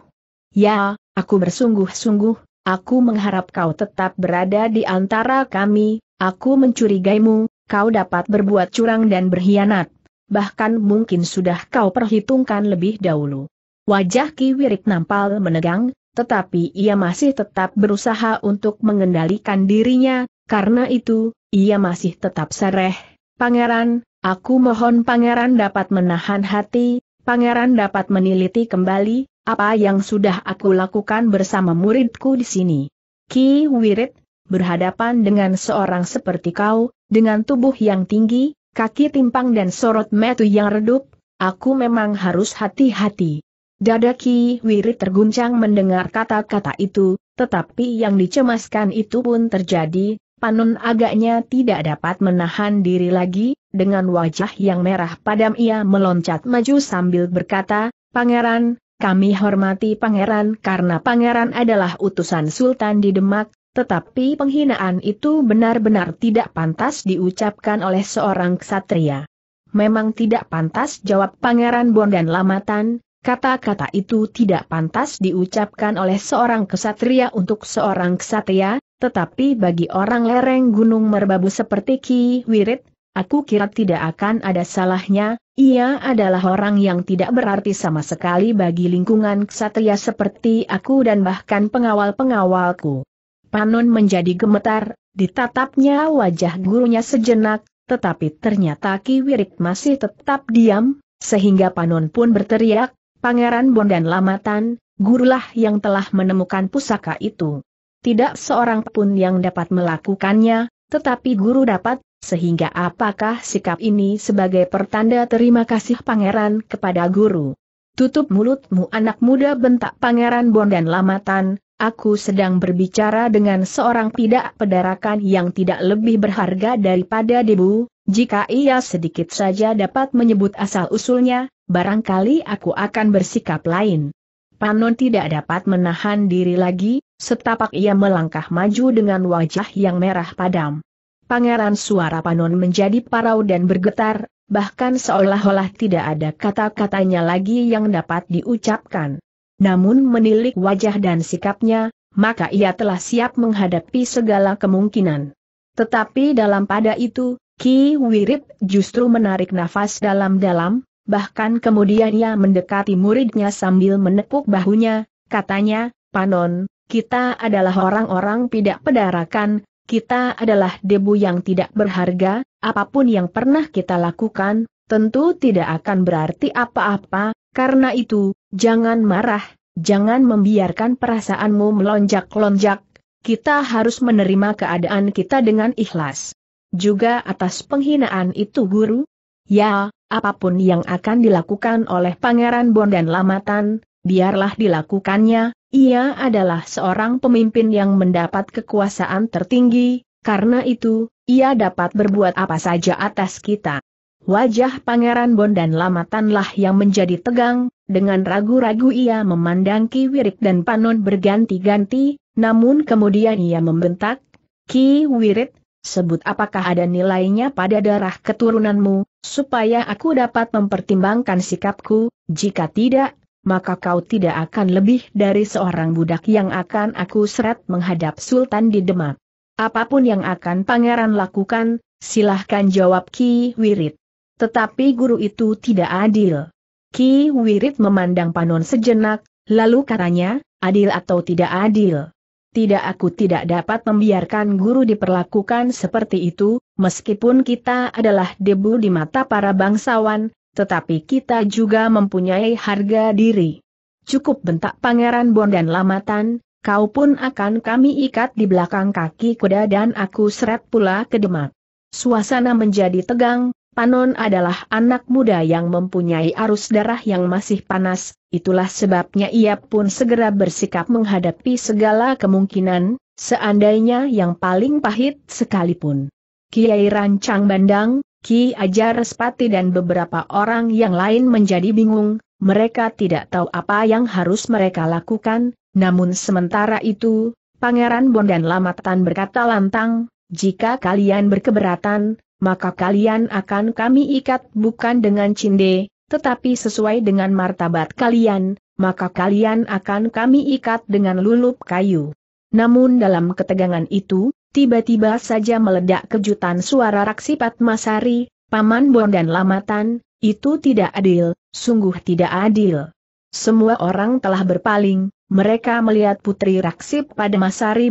Ya, aku bersungguh-sungguh, aku mengharap kau tetap berada di antara kami, aku mencurigaimu, kau dapat berbuat curang dan berkhianat. Bahkan mungkin sudah kau perhitungkan lebih dahulu. Wajah Ki Wirik nampal menegang, tetapi ia masih tetap berusaha untuk mengendalikan dirinya, karena itu, ia masih tetap sereh. Pangeran, Aku mohon pangeran dapat menahan hati, pangeran dapat meneliti kembali, apa yang sudah aku lakukan bersama muridku di sini. Ki Wirid, berhadapan dengan seorang seperti kau, dengan tubuh yang tinggi, kaki timpang dan sorot metu yang redup, aku memang harus hati-hati. Dada Ki Wirid terguncang mendengar kata-kata itu, tetapi yang dicemaskan itu pun terjadi, Panun agaknya tidak dapat menahan diri lagi, dengan wajah yang merah padam ia meloncat maju sambil berkata, Pangeran, kami hormati pangeran karena pangeran adalah utusan sultan di Demak, tetapi penghinaan itu benar-benar tidak pantas diucapkan oleh seorang ksatria. Memang tidak pantas jawab pangeran Bondan Lamatan, kata-kata itu tidak pantas diucapkan oleh seorang ksatria untuk seorang ksatria, tetapi bagi orang lereng Gunung Merbabu seperti Ki Wirid? Aku kira tidak akan ada salahnya, ia adalah orang yang tidak berarti sama sekali bagi lingkungan ksatria seperti aku dan bahkan pengawal-pengawalku. Panon menjadi gemetar, ditatapnya wajah gurunya sejenak, tetapi ternyata Ki Wirik masih tetap diam, sehingga Panon pun berteriak, Pangeran Bondan Lamatan, gurulah yang telah menemukan pusaka itu. Tidak seorang pun yang dapat melakukannya, tetapi guru dapat, sehingga apakah sikap ini sebagai pertanda terima kasih pangeran kepada guru? Tutup mulutmu anak muda bentak pangeran Bondan Lamatan, aku sedang berbicara dengan seorang tidak pedarakan yang tidak lebih berharga daripada debu, jika ia sedikit saja dapat menyebut asal-usulnya, barangkali aku akan bersikap lain. Panon tidak dapat menahan diri lagi, setapak ia melangkah maju dengan wajah yang merah padam. Pangeran suara Panon menjadi parau dan bergetar, bahkan seolah-olah tidak ada kata-katanya lagi yang dapat diucapkan. Namun menilik wajah dan sikapnya, maka ia telah siap menghadapi segala kemungkinan. Tetapi dalam pada itu, Ki Wirip justru menarik nafas dalam-dalam, bahkan kemudian ia mendekati muridnya sambil menepuk bahunya, katanya, Panon, kita adalah orang-orang tidak pedarakan, kita adalah debu yang tidak berharga, apapun yang pernah kita lakukan, tentu tidak akan berarti apa-apa, karena itu, jangan marah, jangan membiarkan perasaanmu melonjak-lonjak, kita harus menerima keadaan kita dengan ikhlas. Juga atas penghinaan itu guru? Ya, apapun yang akan dilakukan oleh Pangeran Bon dan Lamatan, biarlah dilakukannya, ia adalah seorang pemimpin yang mendapat kekuasaan tertinggi, karena itu, ia dapat berbuat apa saja atas kita. Wajah Pangeran Bon dan Lamatanlah yang menjadi tegang, dengan ragu-ragu ia memandang Ki Wirik dan Panon berganti-ganti, namun kemudian ia membentak, Ki Wirik, sebut apakah ada nilainya pada darah keturunanmu, supaya aku dapat mempertimbangkan sikapku, jika tidak, maka kau tidak akan lebih dari seorang budak yang akan aku seret menghadap Sultan di Demak. Apapun yang akan pangeran lakukan, silahkan jawab Ki Wirid. Tetapi guru itu tidak adil. Ki Wirid memandang Panon sejenak, lalu katanya, adil atau tidak adil. Tidak aku tidak dapat membiarkan guru diperlakukan seperti itu, meskipun kita adalah debu di mata para bangsawan, tetapi kita juga mempunyai harga diri. Cukup bentak Pangeran Bon dan Lamatan, kau pun akan kami ikat di belakang kaki kuda dan aku seret pula ke Demak. Suasana menjadi tegang, Panon adalah anak muda yang mempunyai arus darah yang masih panas, itulah sebabnya ia pun segera bersikap menghadapi segala kemungkinan, seandainya yang paling pahit sekalipun. Kiai Rancang Bandang, Ki Ajar Respati dan beberapa orang yang lain menjadi bingung, mereka tidak tahu apa yang harus mereka lakukan, namun sementara itu, Pangeran Bondan Lamatan berkata lantang, jika kalian berkeberatan, maka kalian akan kami ikat bukan dengan cinde, tetapi sesuai dengan martabat kalian, maka kalian akan kami ikat dengan lulup kayu. Namun dalam ketegangan itu, tiba-tiba saja meledak kejutan suara Raksi Masari, Paman Bon dan Lamatan, itu tidak adil, sungguh tidak adil. Semua orang telah berpaling, mereka melihat Putri Raksi pada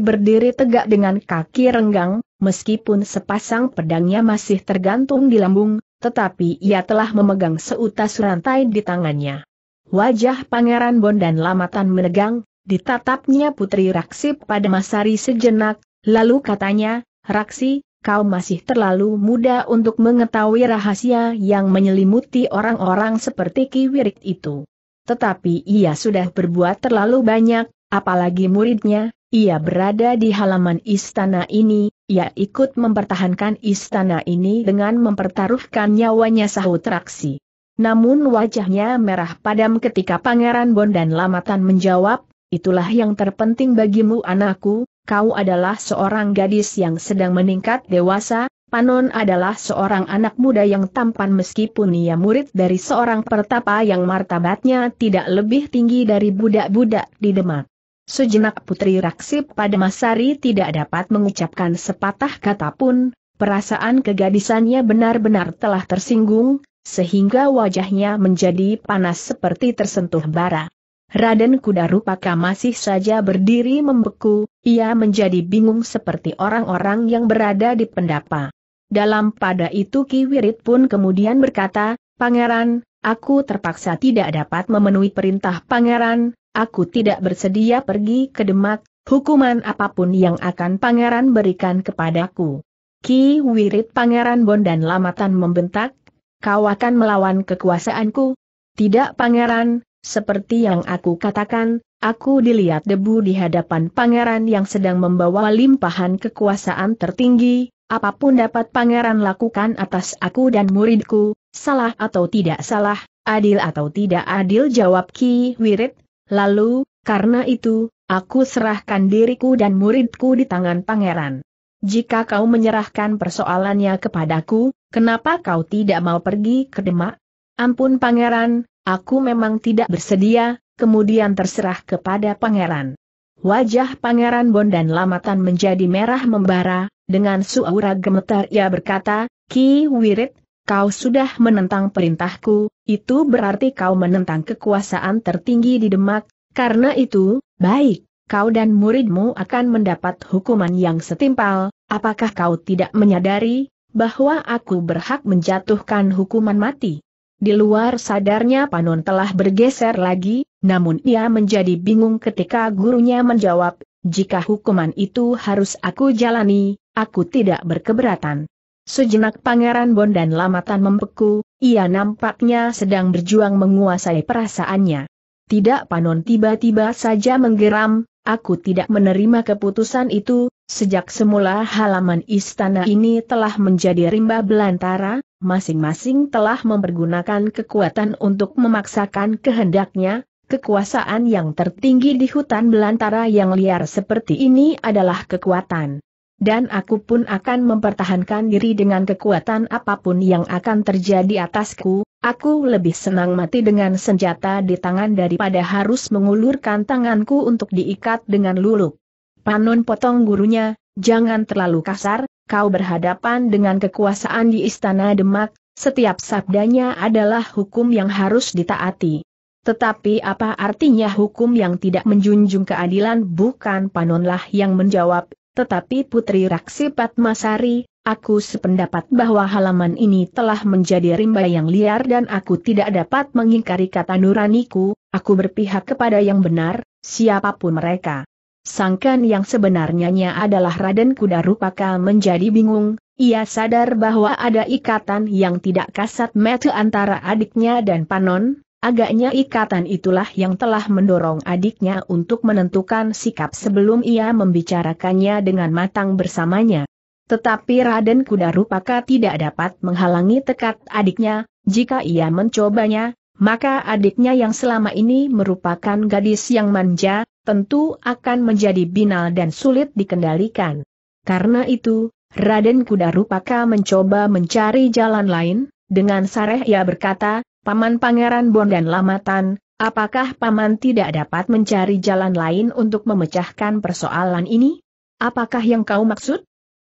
berdiri tegak dengan kaki renggang, meskipun sepasang pedangnya masih tergantung di lambung, tetapi ia telah memegang seutas rantai di tangannya. Wajah Pangeran Bon dan Lamatan menegang, ditatapnya Putri Raksi pada sejenak, Lalu katanya, Raksi, kau masih terlalu muda untuk mengetahui rahasia yang menyelimuti orang-orang seperti Ki Wirik itu. Tetapi ia sudah berbuat terlalu banyak, apalagi muridnya, ia berada di halaman istana ini, ia ikut mempertahankan istana ini dengan mempertaruhkan nyawanya sahut Raksi. Namun wajahnya merah padam ketika Pangeran Bondan Lamatan menjawab, itulah yang terpenting bagimu anakku, kau adalah seorang gadis yang sedang meningkat dewasa, Panon adalah seorang anak muda yang tampan meskipun ia murid dari seorang pertapa yang martabatnya tidak lebih tinggi dari budak-budak di Demak. Sejenak Putri Raksip pada Masari tidak dapat mengucapkan sepatah kata pun, perasaan kegadisannya benar-benar telah tersinggung, sehingga wajahnya menjadi panas seperti tersentuh bara. Raden Kuda Rupaka masih saja berdiri membeku, ia menjadi bingung seperti orang-orang yang berada di pendapa. Dalam pada itu Ki Wirid pun kemudian berkata, Pangeran, aku terpaksa tidak dapat memenuhi perintah Pangeran, aku tidak bersedia pergi ke Demak, hukuman apapun yang akan Pangeran berikan kepadaku. Ki Wirid Pangeran Bondan Lamatan membentak, kau akan melawan kekuasaanku? Tidak Pangeran, seperti yang aku katakan, aku dilihat debu di hadapan pangeran yang sedang membawa limpahan kekuasaan tertinggi, apapun dapat pangeran lakukan atas aku dan muridku, salah atau tidak salah, adil atau tidak adil jawab Ki Wirid. lalu, karena itu, aku serahkan diriku dan muridku di tangan pangeran. Jika kau menyerahkan persoalannya kepadaku, kenapa kau tidak mau pergi ke Demak? Ampun pangeran, Aku memang tidak bersedia, kemudian terserah kepada pangeran. Wajah Pangeran Bondan Lamatan menjadi merah membara, dengan suara gemetar ia berkata, Ki Wirit, kau sudah menentang perintahku, itu berarti kau menentang kekuasaan tertinggi di Demak, karena itu, baik, kau dan muridmu akan mendapat hukuman yang setimpal, apakah kau tidak menyadari, bahwa aku berhak menjatuhkan hukuman mati? Di luar sadarnya Panon telah bergeser lagi, namun ia menjadi bingung ketika gurunya menjawab, jika hukuman itu harus aku jalani, aku tidak berkeberatan. Sejenak Pangeran Bon dan Lamatan membeku, ia nampaknya sedang berjuang menguasai perasaannya. Tidak Panon tiba-tiba saja menggeram, aku tidak menerima keputusan itu, Sejak semula halaman istana ini telah menjadi rimba belantara, masing-masing telah mempergunakan kekuatan untuk memaksakan kehendaknya, kekuasaan yang tertinggi di hutan belantara yang liar seperti ini adalah kekuatan. Dan aku pun akan mempertahankan diri dengan kekuatan apapun yang akan terjadi atasku, aku lebih senang mati dengan senjata di tangan daripada harus mengulurkan tanganku untuk diikat dengan luluk. Panun potong gurunya, jangan terlalu kasar, kau berhadapan dengan kekuasaan di Istana Demak, setiap sabdanya adalah hukum yang harus ditaati. Tetapi apa artinya hukum yang tidak menjunjung keadilan bukan Panonlah yang menjawab, tetapi Putri Raksi Patmasari, aku sependapat bahwa halaman ini telah menjadi rimba yang liar dan aku tidak dapat mengingkari kata nuraniku, aku berpihak kepada yang benar, siapapun mereka. Sangkan yang sebenarnya adalah Raden Kuda Rupaka menjadi bingung, ia sadar bahwa ada ikatan yang tidak kasat mata antara adiknya dan Panon, agaknya ikatan itulah yang telah mendorong adiknya untuk menentukan sikap sebelum ia membicarakannya dengan matang bersamanya. Tetapi Raden Kuda Rupaka tidak dapat menghalangi tekad adiknya, jika ia mencobanya, maka adiknya yang selama ini merupakan gadis yang manja, tentu akan menjadi binal dan sulit dikendalikan. Karena itu, Raden Kuda Rupaka mencoba mencari jalan lain, dengan sareh ia berkata, Paman Pangeran Bon dan Lamatan, apakah Paman tidak dapat mencari jalan lain untuk memecahkan persoalan ini? Apakah yang kau maksud?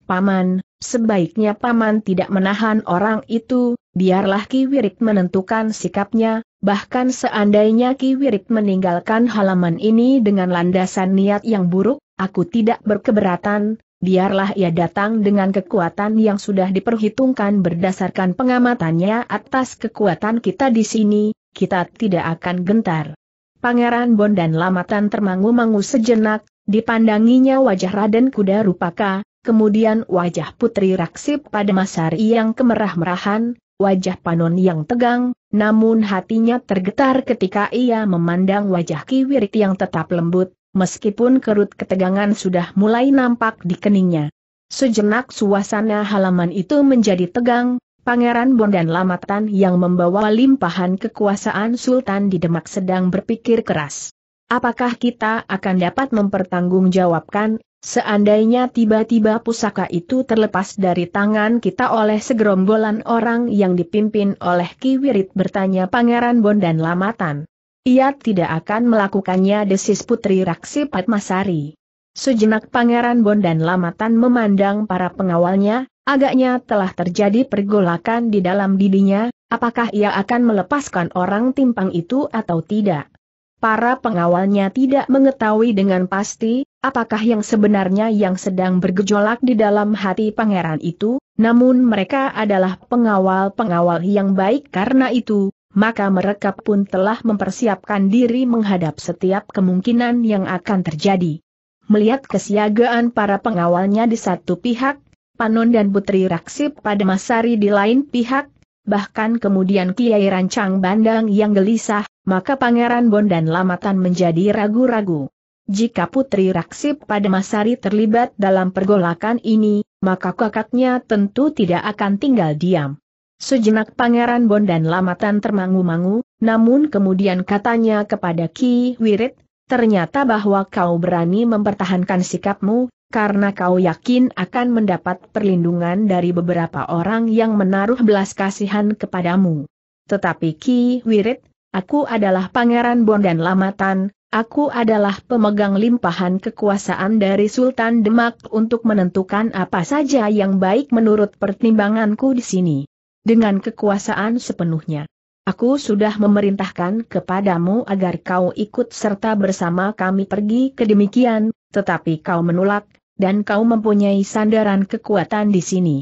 Paman, sebaiknya Paman tidak menahan orang itu, biarlah Ki Wirik menentukan sikapnya, Bahkan seandainya Ki Wirik meninggalkan halaman ini dengan landasan niat yang buruk, aku tidak berkeberatan, biarlah ia datang dengan kekuatan yang sudah diperhitungkan berdasarkan pengamatannya atas kekuatan kita di sini, kita tidak akan gentar. Pangeran Bon dan Lamatan termangu-mangu sejenak, dipandanginya wajah Raden Kuda Rupaka, kemudian wajah Putri Raksip pada Masari yang kemerah-merahan, wajah Panon yang tegang, namun hatinya tergetar ketika ia memandang wajah Kiwirit yang tetap lembut, meskipun kerut ketegangan sudah mulai nampak di keningnya. Sejenak suasana halaman itu menjadi tegang, Pangeran Bondan Lamatan yang membawa limpahan kekuasaan Sultan di Demak sedang berpikir keras. Apakah kita akan dapat mempertanggungjawabkan Seandainya tiba-tiba pusaka itu terlepas dari tangan kita oleh segerombolan orang yang dipimpin oleh Ki Wirit bertanya Pangeran Bondan Lamatan. Ia tidak akan melakukannya desis Putri Raksi Padmasari. Sejenak Pangeran Bondan Lamatan memandang para pengawalnya, agaknya telah terjadi pergolakan di dalam dirinya, apakah ia akan melepaskan orang timpang itu atau tidak. Para pengawalnya tidak mengetahui dengan pasti, apakah yang sebenarnya yang sedang bergejolak di dalam hati pangeran itu, namun mereka adalah pengawal-pengawal yang baik karena itu, maka mereka pun telah mempersiapkan diri menghadap setiap kemungkinan yang akan terjadi. Melihat kesiagaan para pengawalnya di satu pihak, Panon dan Putri Raksip pada Masari di lain pihak, bahkan kemudian Kiai Rancang Bandang yang gelisah, maka Pangeran Bondan Lamatan menjadi ragu-ragu. Jika Putri Raksip pada Masari terlibat dalam pergolakan ini, maka kakaknya tentu tidak akan tinggal diam. Sejenak Pangeran Bon dan Lamatan termangu-mangu, namun kemudian katanya kepada Ki Wirid, ternyata bahwa kau berani mempertahankan sikapmu, karena kau yakin akan mendapat perlindungan dari beberapa orang yang menaruh belas kasihan kepadamu. Tetapi Ki Wirid, aku adalah Pangeran Bon dan Lamatan, Aku adalah pemegang limpahan kekuasaan dari Sultan Demak untuk menentukan apa saja yang baik menurut pertimbanganku di sini. Dengan kekuasaan sepenuhnya. Aku sudah memerintahkan kepadamu agar kau ikut serta bersama kami pergi ke demikian, tetapi kau menolak, dan kau mempunyai sandaran kekuatan di sini.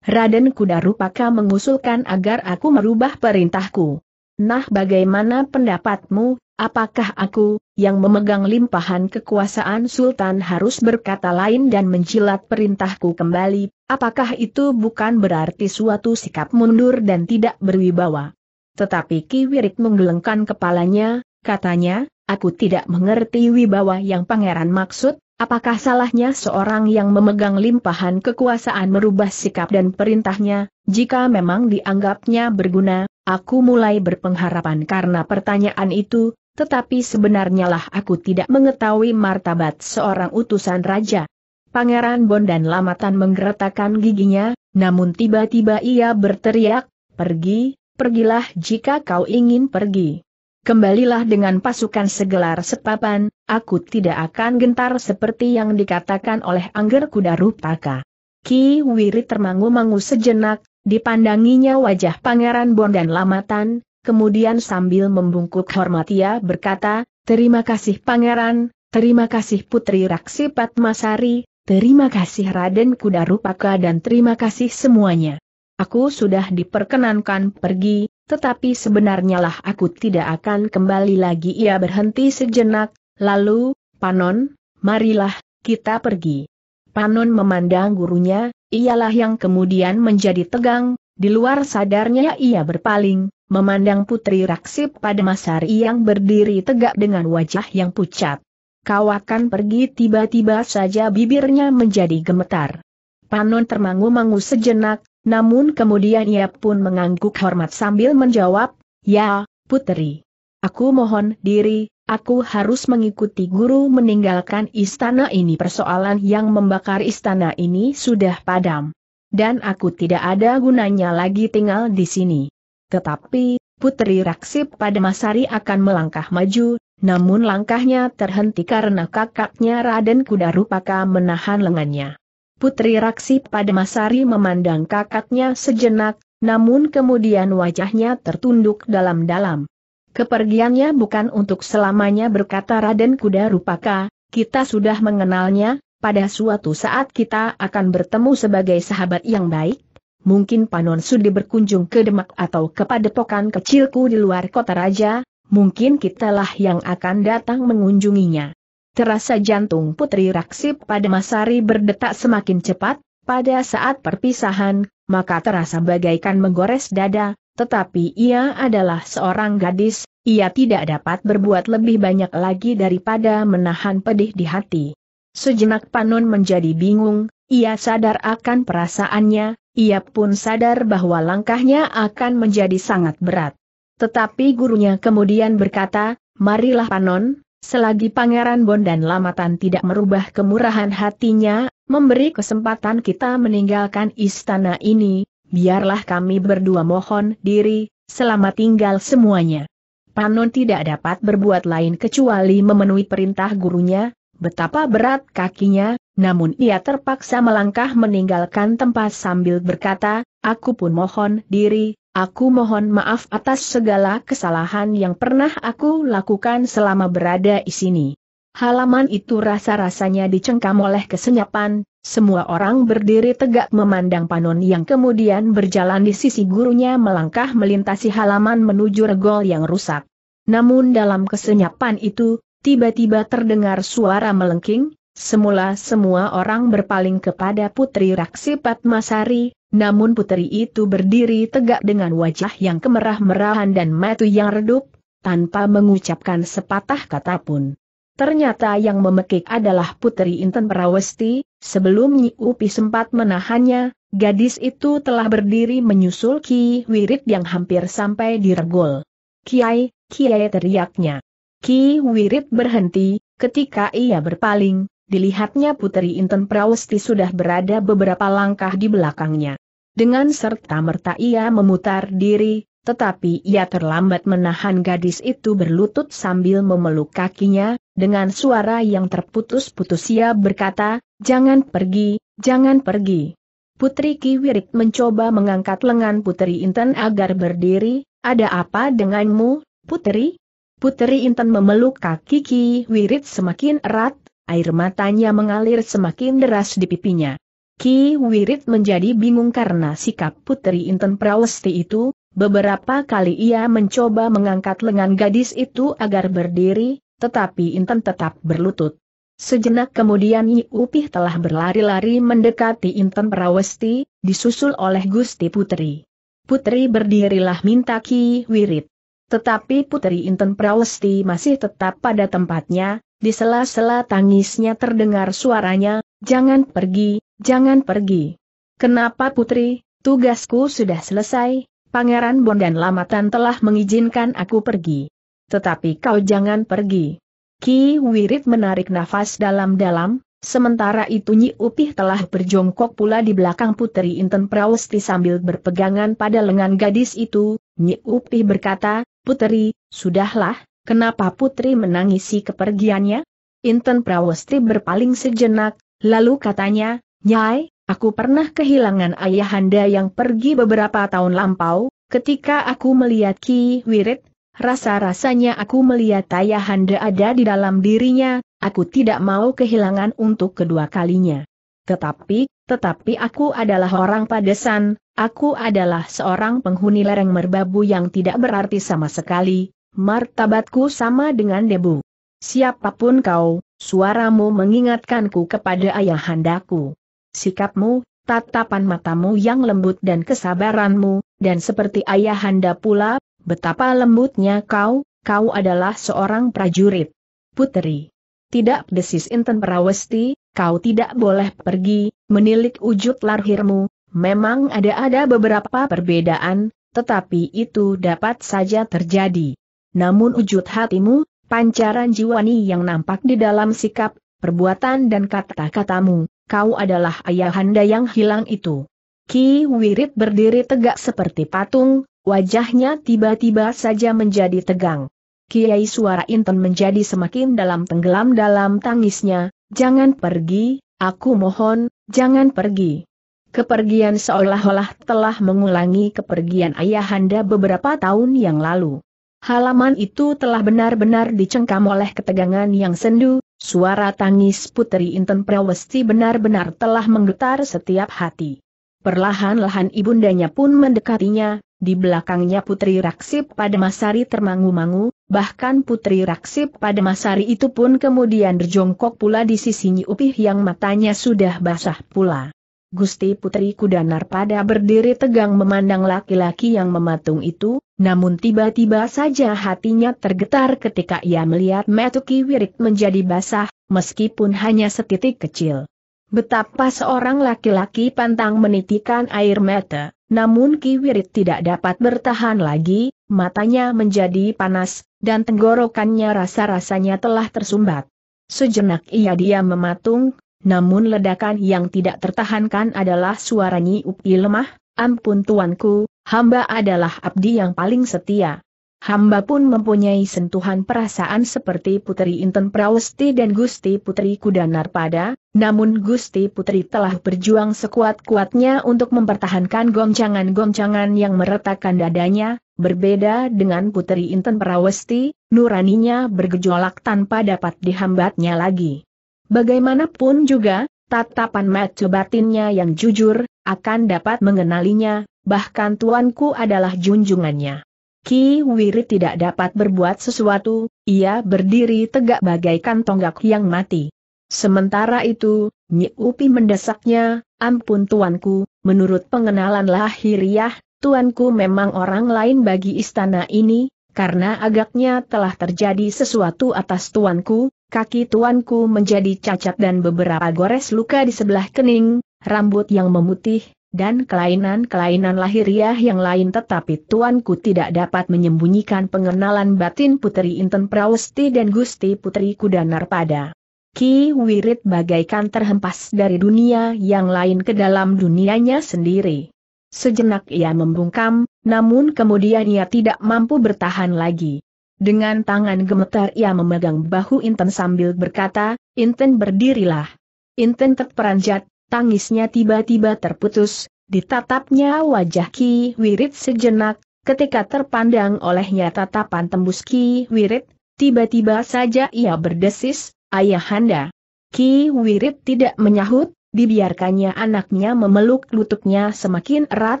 Raden Kudarupaka mengusulkan agar aku merubah perintahku. Nah bagaimana pendapatmu, Apakah aku, yang memegang limpahan kekuasaan Sultan harus berkata lain dan menjilat perintahku kembali, apakah itu bukan berarti suatu sikap mundur dan tidak berwibawa? Tetapi Ki Wirik menggelengkan kepalanya, katanya, aku tidak mengerti wibawa yang pangeran maksud, apakah salahnya seorang yang memegang limpahan kekuasaan merubah sikap dan perintahnya, jika memang dianggapnya berguna, Aku mulai berpengharapan karena pertanyaan itu, tetapi sebenarnya lah aku tidak mengetahui martabat seorang utusan raja. Pangeran Bon dan Lamatan menggeretakkan giginya, namun tiba-tiba ia berteriak, pergi, pergilah jika kau ingin pergi. Kembalilah dengan pasukan segelar sepapan, aku tidak akan gentar seperti yang dikatakan oleh Angger Kuda Rupaka. Ki Wiri termangu-mangu sejenak, dipandanginya wajah Pangeran Bon dan Lamatan, kemudian sambil membungkuk hormat ia berkata, Terima kasih Pangeran, terima kasih Putri Raksi Patmasari, terima kasih Raden Kuda Rupaka dan terima kasih semuanya. Aku sudah diperkenankan pergi, tetapi sebenarnya lah aku tidak akan kembali lagi ia berhenti sejenak, lalu, Panon, marilah, kita pergi. Panon memandang gurunya, ialah yang kemudian menjadi tegang, di luar sadarnya ia berpaling, memandang Putri Raksip pada Masari yang berdiri tegak dengan wajah yang pucat. Kau akan pergi tiba-tiba saja bibirnya menjadi gemetar. Panon termangu-mangu sejenak, namun kemudian ia pun mengangguk hormat sambil menjawab, Ya, Putri. Aku mohon diri, aku harus mengikuti guru meninggalkan istana ini persoalan yang membakar istana ini sudah padam. Dan aku tidak ada gunanya lagi tinggal di sini. Tetapi, Putri Raksip pada Masari akan melangkah maju, namun langkahnya terhenti karena kakaknya Raden Kuda Rupaka menahan lengannya. Putri Raksip pada Masari memandang kakaknya sejenak, namun kemudian wajahnya tertunduk dalam-dalam. Kepergiannya bukan untuk selamanya berkata Raden Kuda Rupaka, kita sudah mengenalnya, pada suatu saat kita akan bertemu sebagai sahabat yang baik, mungkin Panon Sudi berkunjung ke Demak atau kepada padepokan kecilku di luar kota raja, mungkin kitalah yang akan datang mengunjunginya. Terasa jantung Putri Raksip pada Masari berdetak semakin cepat, pada saat perpisahan, maka terasa bagaikan menggores dada, tetapi ia adalah seorang gadis, ia tidak dapat berbuat lebih banyak lagi daripada menahan pedih di hati. Sejenak Panon menjadi bingung, ia sadar akan perasaannya, ia pun sadar bahwa langkahnya akan menjadi sangat berat. Tetapi gurunya kemudian berkata, marilah Panon, selagi Pangeran Bon dan Lamatan tidak merubah kemurahan hatinya, memberi kesempatan kita meninggalkan istana ini, biarlah kami berdua mohon diri, selamat tinggal semuanya. Panon tidak dapat berbuat lain kecuali memenuhi perintah gurunya, betapa berat kakinya, namun ia terpaksa melangkah meninggalkan tempat sambil berkata, aku pun mohon diri, aku mohon maaf atas segala kesalahan yang pernah aku lakukan selama berada di sini. Halaman itu rasa-rasanya dicengkam oleh kesenyapan, semua orang berdiri tegak memandang Panon yang kemudian berjalan di sisi gurunya melangkah melintasi halaman menuju regol yang rusak. Namun dalam kesenyapan itu, tiba-tiba terdengar suara melengking, Semula semua orang berpaling kepada Putri Raksi Patmasari, namun putri itu berdiri tegak dengan wajah yang kemerah-merahan dan mata yang redup, tanpa mengucapkan sepatah kata pun. Ternyata yang memekik adalah Putri Inten Prawesti, sebelum Nyi Upi sempat menahannya, gadis itu telah berdiri menyusul Ki Wirid yang hampir sampai di diregol. Kiai, Kiai teriaknya. Ki Wirid berhenti, ketika ia berpaling, dilihatnya Putri Inten Prawesti sudah berada beberapa langkah di belakangnya. Dengan serta-merta ia memutar diri, tetapi ia terlambat menahan gadis itu berlutut sambil memeluk kakinya, dengan suara yang terputus-putus ia berkata, Jangan pergi, jangan pergi. Putri Kiwirik mencoba mengangkat lengan Putri Inten agar berdiri, ada apa denganmu, Putri? Putri Inten memeluk kaki Kiwirit semakin erat, air matanya mengalir semakin deras di pipinya. Ki Wirid menjadi bingung karena sikap Putri Inten Prawesti itu, beberapa kali ia mencoba mengangkat lengan gadis itu agar berdiri, tetapi Inten tetap berlutut. Sejenak kemudian Upih telah berlari-lari mendekati Inten Prawesti, disusul oleh Gusti Putri. Putri berdirilah minta Ki Wirid. Tetapi Putri Inten Prawesti masih tetap pada tempatnya, di sela-sela tangisnya terdengar suaranya, jangan pergi, jangan pergi. Kenapa putri, tugasku sudah selesai, Pangeran Bondan Lamatan telah mengizinkan aku pergi. Tetapi kau jangan pergi. Ki Wirit menarik nafas dalam-dalam, Sementara itu Nyi Upih telah berjongkok pula di belakang Putri Inten Prawesti sambil berpegangan pada lengan gadis itu, Nyi Upih berkata, Putri, sudahlah, Kenapa putri menangisi kepergiannya? Inten Prawestri berpaling sejenak, lalu katanya, Nyai, aku pernah kehilangan ayahanda yang pergi beberapa tahun lampau, ketika aku melihat Ki Wirid, rasa-rasanya aku melihat ayahanda ada di dalam dirinya, aku tidak mau kehilangan untuk kedua kalinya. Tetapi, tetapi aku adalah orang padesan, aku adalah seorang penghuni lereng merbabu yang tidak berarti sama sekali, martabatku sama dengan debu. Siapapun kau, suaramu mengingatkanku kepada ayahandaku. Sikapmu, tatapan matamu yang lembut dan kesabaranmu, dan seperti ayahanda pula, betapa lembutnya kau, kau adalah seorang prajurit. putri. Tidak desis Inten Perawesti, kau tidak boleh pergi, menilik wujud larhirmu, memang ada-ada beberapa perbedaan, tetapi itu dapat saja terjadi. Namun wujud hatimu, pancaran jiwani yang nampak di dalam sikap, perbuatan dan kata-katamu, kau adalah ayahanda yang hilang itu. Ki Wirit berdiri tegak seperti patung, wajahnya tiba-tiba saja menjadi tegang. Kiai suara Inton menjadi semakin dalam tenggelam dalam tangisnya, jangan pergi, aku mohon, jangan pergi. Kepergian seolah-olah telah mengulangi kepergian ayahanda beberapa tahun yang lalu. Halaman itu telah benar-benar dicengkam oleh ketegangan yang sendu, suara tangis Putri Inten Prawesti benar-benar telah menggetar setiap hati. Perlahan-lahan ibundanya pun mendekatinya, di belakangnya Putri Raksip pada Masari termangu-mangu, bahkan Putri Raksip pada Masari itu pun kemudian berjongkok pula di sisinya Upih yang matanya sudah basah pula. Gusti Putri Kudanar pada berdiri tegang memandang laki-laki yang mematung itu, namun tiba-tiba saja hatinya tergetar ketika ia melihat Metuki Wirik menjadi basah, meskipun hanya setitik kecil. Betapa seorang laki-laki pantang menitikan air mata, namun Ki Kiwirit tidak dapat bertahan lagi, matanya menjadi panas, dan tenggorokannya rasa-rasanya telah tersumbat. Sejenak ia diam mematung, namun ledakan yang tidak tertahankan adalah suara Nyi Upi lemah, Ampun tuanku, hamba adalah abdi yang paling setia. Hamba pun mempunyai sentuhan perasaan seperti Putri Inten Prawesti dan Gusti Putri Kudanar pada, namun Gusti Putri telah berjuang sekuat-kuatnya untuk mempertahankan goncangan-goncangan yang meretakkan dadanya, berbeda dengan Putri Inten Prawesti, nuraninya bergejolak tanpa dapat dihambatnya lagi. Bagaimanapun juga, tatapan mata batinnya yang jujur, akan dapat mengenalinya, bahkan tuanku adalah junjungannya. Ki Wirit tidak dapat berbuat sesuatu, ia berdiri tegak bagaikan tonggak yang mati. Sementara itu, Nyi Upi mendesaknya, ampun tuanku, menurut pengenalan lahiriah, tuanku memang orang lain bagi istana ini, karena agaknya telah terjadi sesuatu atas tuanku, kaki tuanku menjadi cacat dan beberapa gores luka di sebelah kening, rambut yang memutih, dan kelainan-kelainan lahiriah yang lain tetapi tuanku tidak dapat menyembunyikan pengenalan batin Putri Inten Prawesti dan Gusti Putri Kuda pada Ki Wirid bagaikan terhempas dari dunia yang lain ke dalam dunianya sendiri. Sejenak ia membungkam, namun kemudian ia tidak mampu bertahan lagi. Dengan tangan gemetar ia memegang bahu Inten sambil berkata, Inten berdirilah. Inten terperanjat, tangisnya tiba-tiba terputus, ditatapnya wajah Ki Wirid sejenak, ketika terpandang olehnya tatapan tembus Ki Wirid, tiba-tiba saja ia berdesis, Ayahanda. Ki Wirid tidak menyahut, dibiarkannya anaknya memeluk lututnya semakin erat,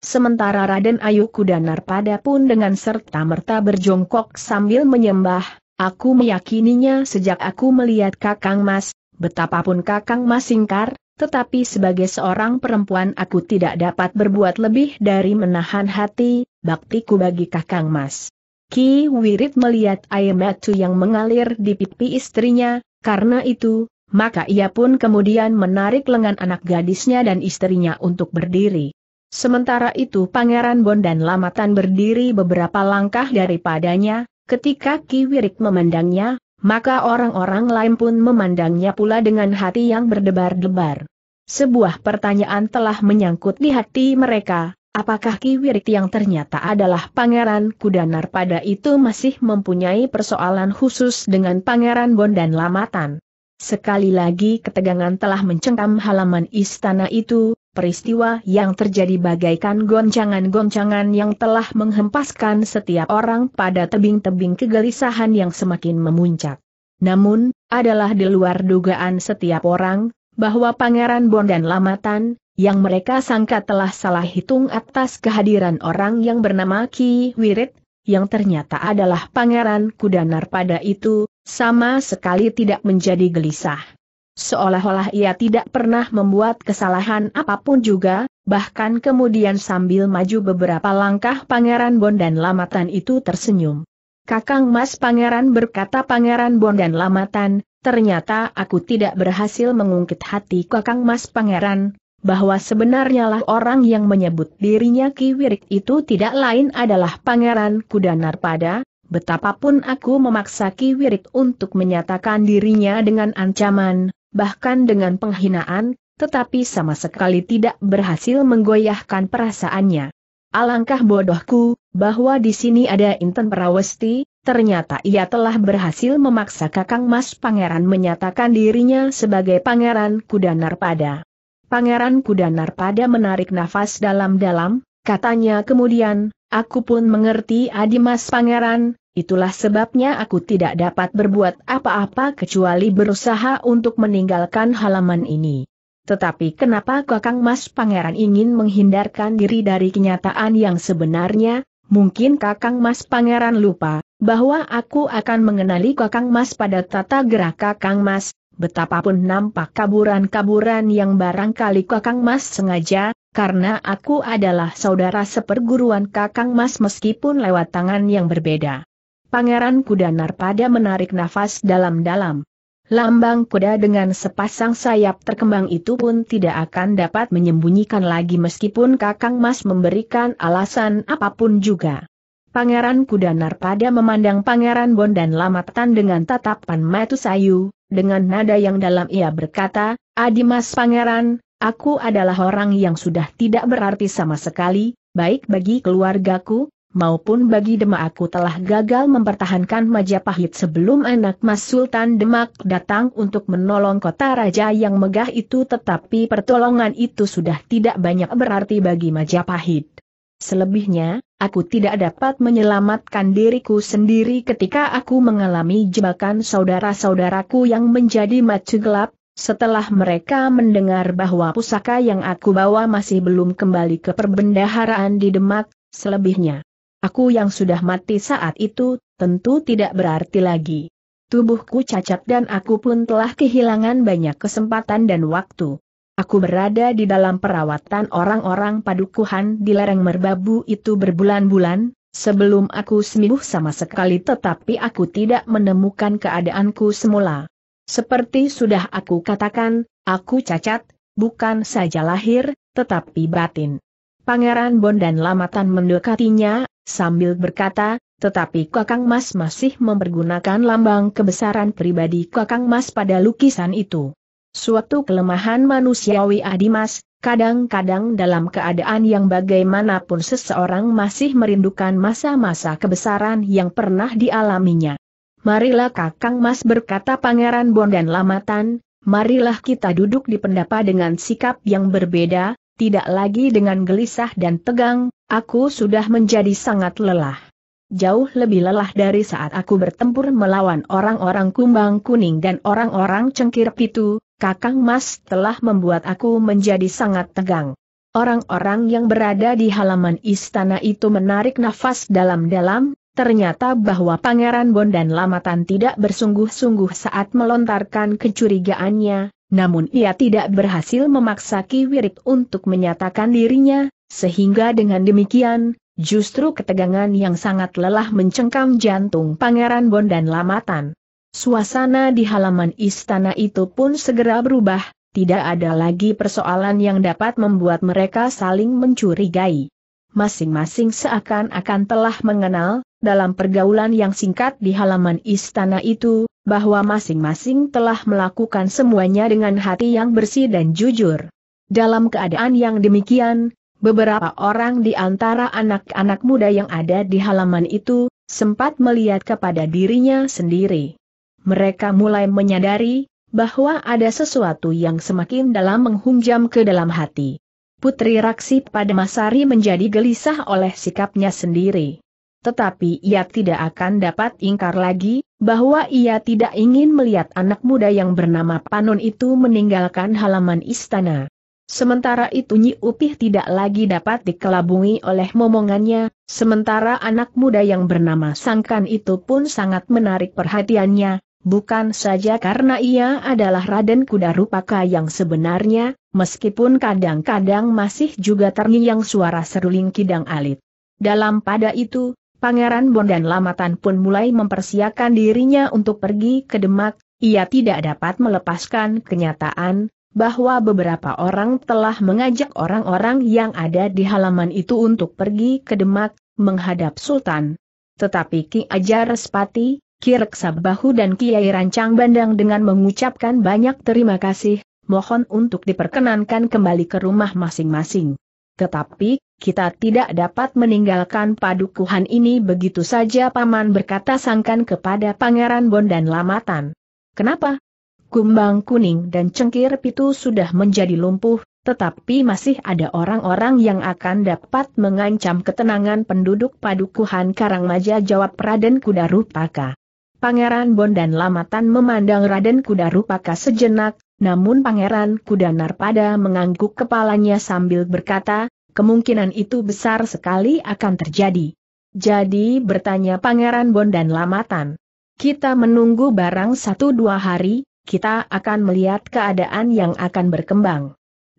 sementara Raden Ayu Kudanar pada pun dengan serta-merta berjongkok sambil menyembah, aku meyakininya sejak aku melihat Kakang Mas, betapapun Kakang Mas singkar, tetapi sebagai seorang perempuan aku tidak dapat berbuat lebih dari menahan hati, baktiku bagi kakang mas. Ki Wirit melihat air mata yang mengalir di pipi istrinya, karena itu, maka ia pun kemudian menarik lengan anak gadisnya dan istrinya untuk berdiri. Sementara itu Pangeran Bon dan Lamatan berdiri beberapa langkah daripadanya, ketika Ki Wirit memandangnya, maka orang-orang lain pun memandangnya pula dengan hati yang berdebar-debar. Sebuah pertanyaan telah menyangkut di hati mereka, apakah Ki Wirit yang ternyata adalah Pangeran Kudanar pada itu masih mempunyai persoalan khusus dengan Pangeran Bondan Lamatan. Sekali lagi ketegangan telah mencengkam halaman istana itu, peristiwa yang terjadi bagaikan goncangan-goncangan yang telah menghempaskan setiap orang pada tebing-tebing kegelisahan yang semakin memuncak. Namun, adalah di luar dugaan setiap orang, bahwa Pangeran Bon dan Lamatan, yang mereka sangka telah salah hitung atas kehadiran orang yang bernama Ki Wirid, yang ternyata adalah Pangeran Kudanar pada itu, sama sekali tidak menjadi gelisah seolah-olah ia tidak pernah membuat kesalahan apapun juga, bahkan kemudian sambil maju beberapa langkah Pangeran Bon dan Lamatan itu tersenyum. Kakang Mas Pangeran berkata Pangeran Bon dan Lamatan, ternyata aku tidak berhasil mengungkit hati Kakang Mas Pangeran, bahwa sebenarnya lah orang yang menyebut dirinya Ki Wirik itu tidak lain adalah Pangeran Kudanar pada, betapapun aku memaksa Ki Wirik untuk menyatakan dirinya dengan ancaman, bahkan dengan penghinaan, tetapi sama sekali tidak berhasil menggoyahkan perasaannya. Alangkah bodohku, bahwa di sini ada Intan Prawesti, ternyata ia telah berhasil memaksa Kakang Mas Pangeran menyatakan dirinya sebagai Pangeran Kuda Narpada. Pangeran Kuda Narpada menarik nafas dalam-dalam, katanya kemudian, aku pun mengerti Adi Mas Pangeran, Itulah sebabnya aku tidak dapat berbuat apa-apa kecuali berusaha untuk meninggalkan halaman ini. Tetapi kenapa Kakang Mas Pangeran ingin menghindarkan diri dari kenyataan yang sebenarnya? Mungkin Kakang Mas Pangeran lupa, bahwa aku akan mengenali Kakang Mas pada tata gerak Kakang Mas, betapapun nampak kaburan-kaburan yang barangkali Kakang Mas sengaja, karena aku adalah saudara seperguruan Kakang Mas meskipun lewat tangan yang berbeda. Pangeran kuda Narpada menarik nafas dalam-dalam. Lambang kuda dengan sepasang sayap terkembang itu pun tidak akan dapat menyembunyikan lagi meskipun Kakang Mas memberikan alasan apapun juga. Pangeran kuda Narpada memandang Pangeran Bon dan Lamatan dengan tatapan matu sayu, dengan nada yang dalam ia berkata, Adi Mas Pangeran, aku adalah orang yang sudah tidak berarti sama sekali, baik bagi keluargaku, maupun bagi Demak aku telah gagal mempertahankan Majapahit sebelum anak Mas Sultan Demak datang untuk menolong kota raja yang megah itu tetapi pertolongan itu sudah tidak banyak berarti bagi Majapahit. Selebihnya, aku tidak dapat menyelamatkan diriku sendiri ketika aku mengalami jebakan saudara-saudaraku yang menjadi macu gelap, setelah mereka mendengar bahwa pusaka yang aku bawa masih belum kembali ke perbendaharaan di Demak, selebihnya. Aku yang sudah mati saat itu, tentu tidak berarti lagi. Tubuhku cacat dan aku pun telah kehilangan banyak kesempatan dan waktu. Aku berada di dalam perawatan orang-orang padukuhan di lereng merbabu itu berbulan-bulan, sebelum aku sembuh sama sekali tetapi aku tidak menemukan keadaanku semula. Seperti sudah aku katakan, aku cacat, bukan saja lahir, tetapi batin. Pangeran Bondan Lamatan mendekatinya, Sambil berkata, tetapi Kakang Mas masih mempergunakan lambang kebesaran pribadi Kakang Mas pada lukisan itu. Suatu kelemahan manusiawi Adimas, kadang-kadang dalam keadaan yang bagaimanapun seseorang masih merindukan masa-masa kebesaran yang pernah dialaminya. Marilah Kakang Mas berkata Pangeran Bondan Lamatan, marilah kita duduk di pendapa dengan sikap yang berbeda, tidak lagi dengan gelisah dan tegang, aku sudah menjadi sangat lelah. Jauh lebih lelah dari saat aku bertempur melawan orang-orang kumbang kuning dan orang-orang cengkir pitu, Kakang Mas telah membuat aku menjadi sangat tegang. Orang-orang yang berada di halaman istana itu menarik nafas dalam-dalam, ternyata bahwa Pangeran Bondan Lamatan tidak bersungguh-sungguh saat melontarkan kecurigaannya, namun ia tidak berhasil memaksa Ki Wirid untuk menyatakan dirinya, sehingga dengan demikian, justru ketegangan yang sangat lelah mencengkam jantung Pangeran Bon dan Lamatan. Suasana di halaman istana itu pun segera berubah, tidak ada lagi persoalan yang dapat membuat mereka saling mencurigai. Masing-masing seakan-akan telah mengenal, dalam pergaulan yang singkat di halaman istana itu, bahwa masing-masing telah melakukan semuanya dengan hati yang bersih dan jujur. Dalam keadaan yang demikian, beberapa orang di antara anak-anak muda yang ada di halaman itu, sempat melihat kepada dirinya sendiri. Mereka mulai menyadari, bahwa ada sesuatu yang semakin dalam menghunjam ke dalam hati. Putri Raksi pada Masari menjadi gelisah oleh sikapnya sendiri tetapi ia tidak akan dapat ingkar lagi, bahwa ia tidak ingin melihat anak muda yang bernama Panon itu meninggalkan halaman istana. Sementara itu Nyi Upih tidak lagi dapat dikelabungi oleh momongannya, sementara anak muda yang bernama Sangkan itu pun sangat menarik perhatiannya, bukan saja karena ia adalah Raden Kuda Rupaka yang sebenarnya, meskipun kadang-kadang masih juga terngiang suara seruling kidang alit. Dalam pada itu, Pangeran Bondan Lamatan pun mulai mempersiapkan dirinya untuk pergi ke Demak, ia tidak dapat melepaskan kenyataan, bahwa beberapa orang telah mengajak orang-orang yang ada di halaman itu untuk pergi ke Demak, menghadap Sultan. Tetapi Ki Ajar Respati, Ki Reksabahu dan Kiai Rancang Bandang dengan mengucapkan banyak terima kasih, mohon untuk diperkenankan kembali ke rumah masing-masing. Tetapi, kita tidak dapat meninggalkan padukuhan ini begitu saja Paman berkata sangkan kepada Pangeran Bon dan Lamatan. Kenapa? Kumbang kuning dan cengkir pitu sudah menjadi lumpuh, tetapi masih ada orang-orang yang akan dapat mengancam ketenangan penduduk padukuhan Karangmaja jawab Raden Kudarupaka. Pangeran Bon dan Lamatan memandang Raden Kudarupaka sejenak, namun Pangeran Kudanar pada mengangguk kepalanya sambil berkata, kemungkinan itu besar sekali akan terjadi. Jadi bertanya Pangeran Bon dan Lamatan. Kita menunggu barang satu dua hari, kita akan melihat keadaan yang akan berkembang.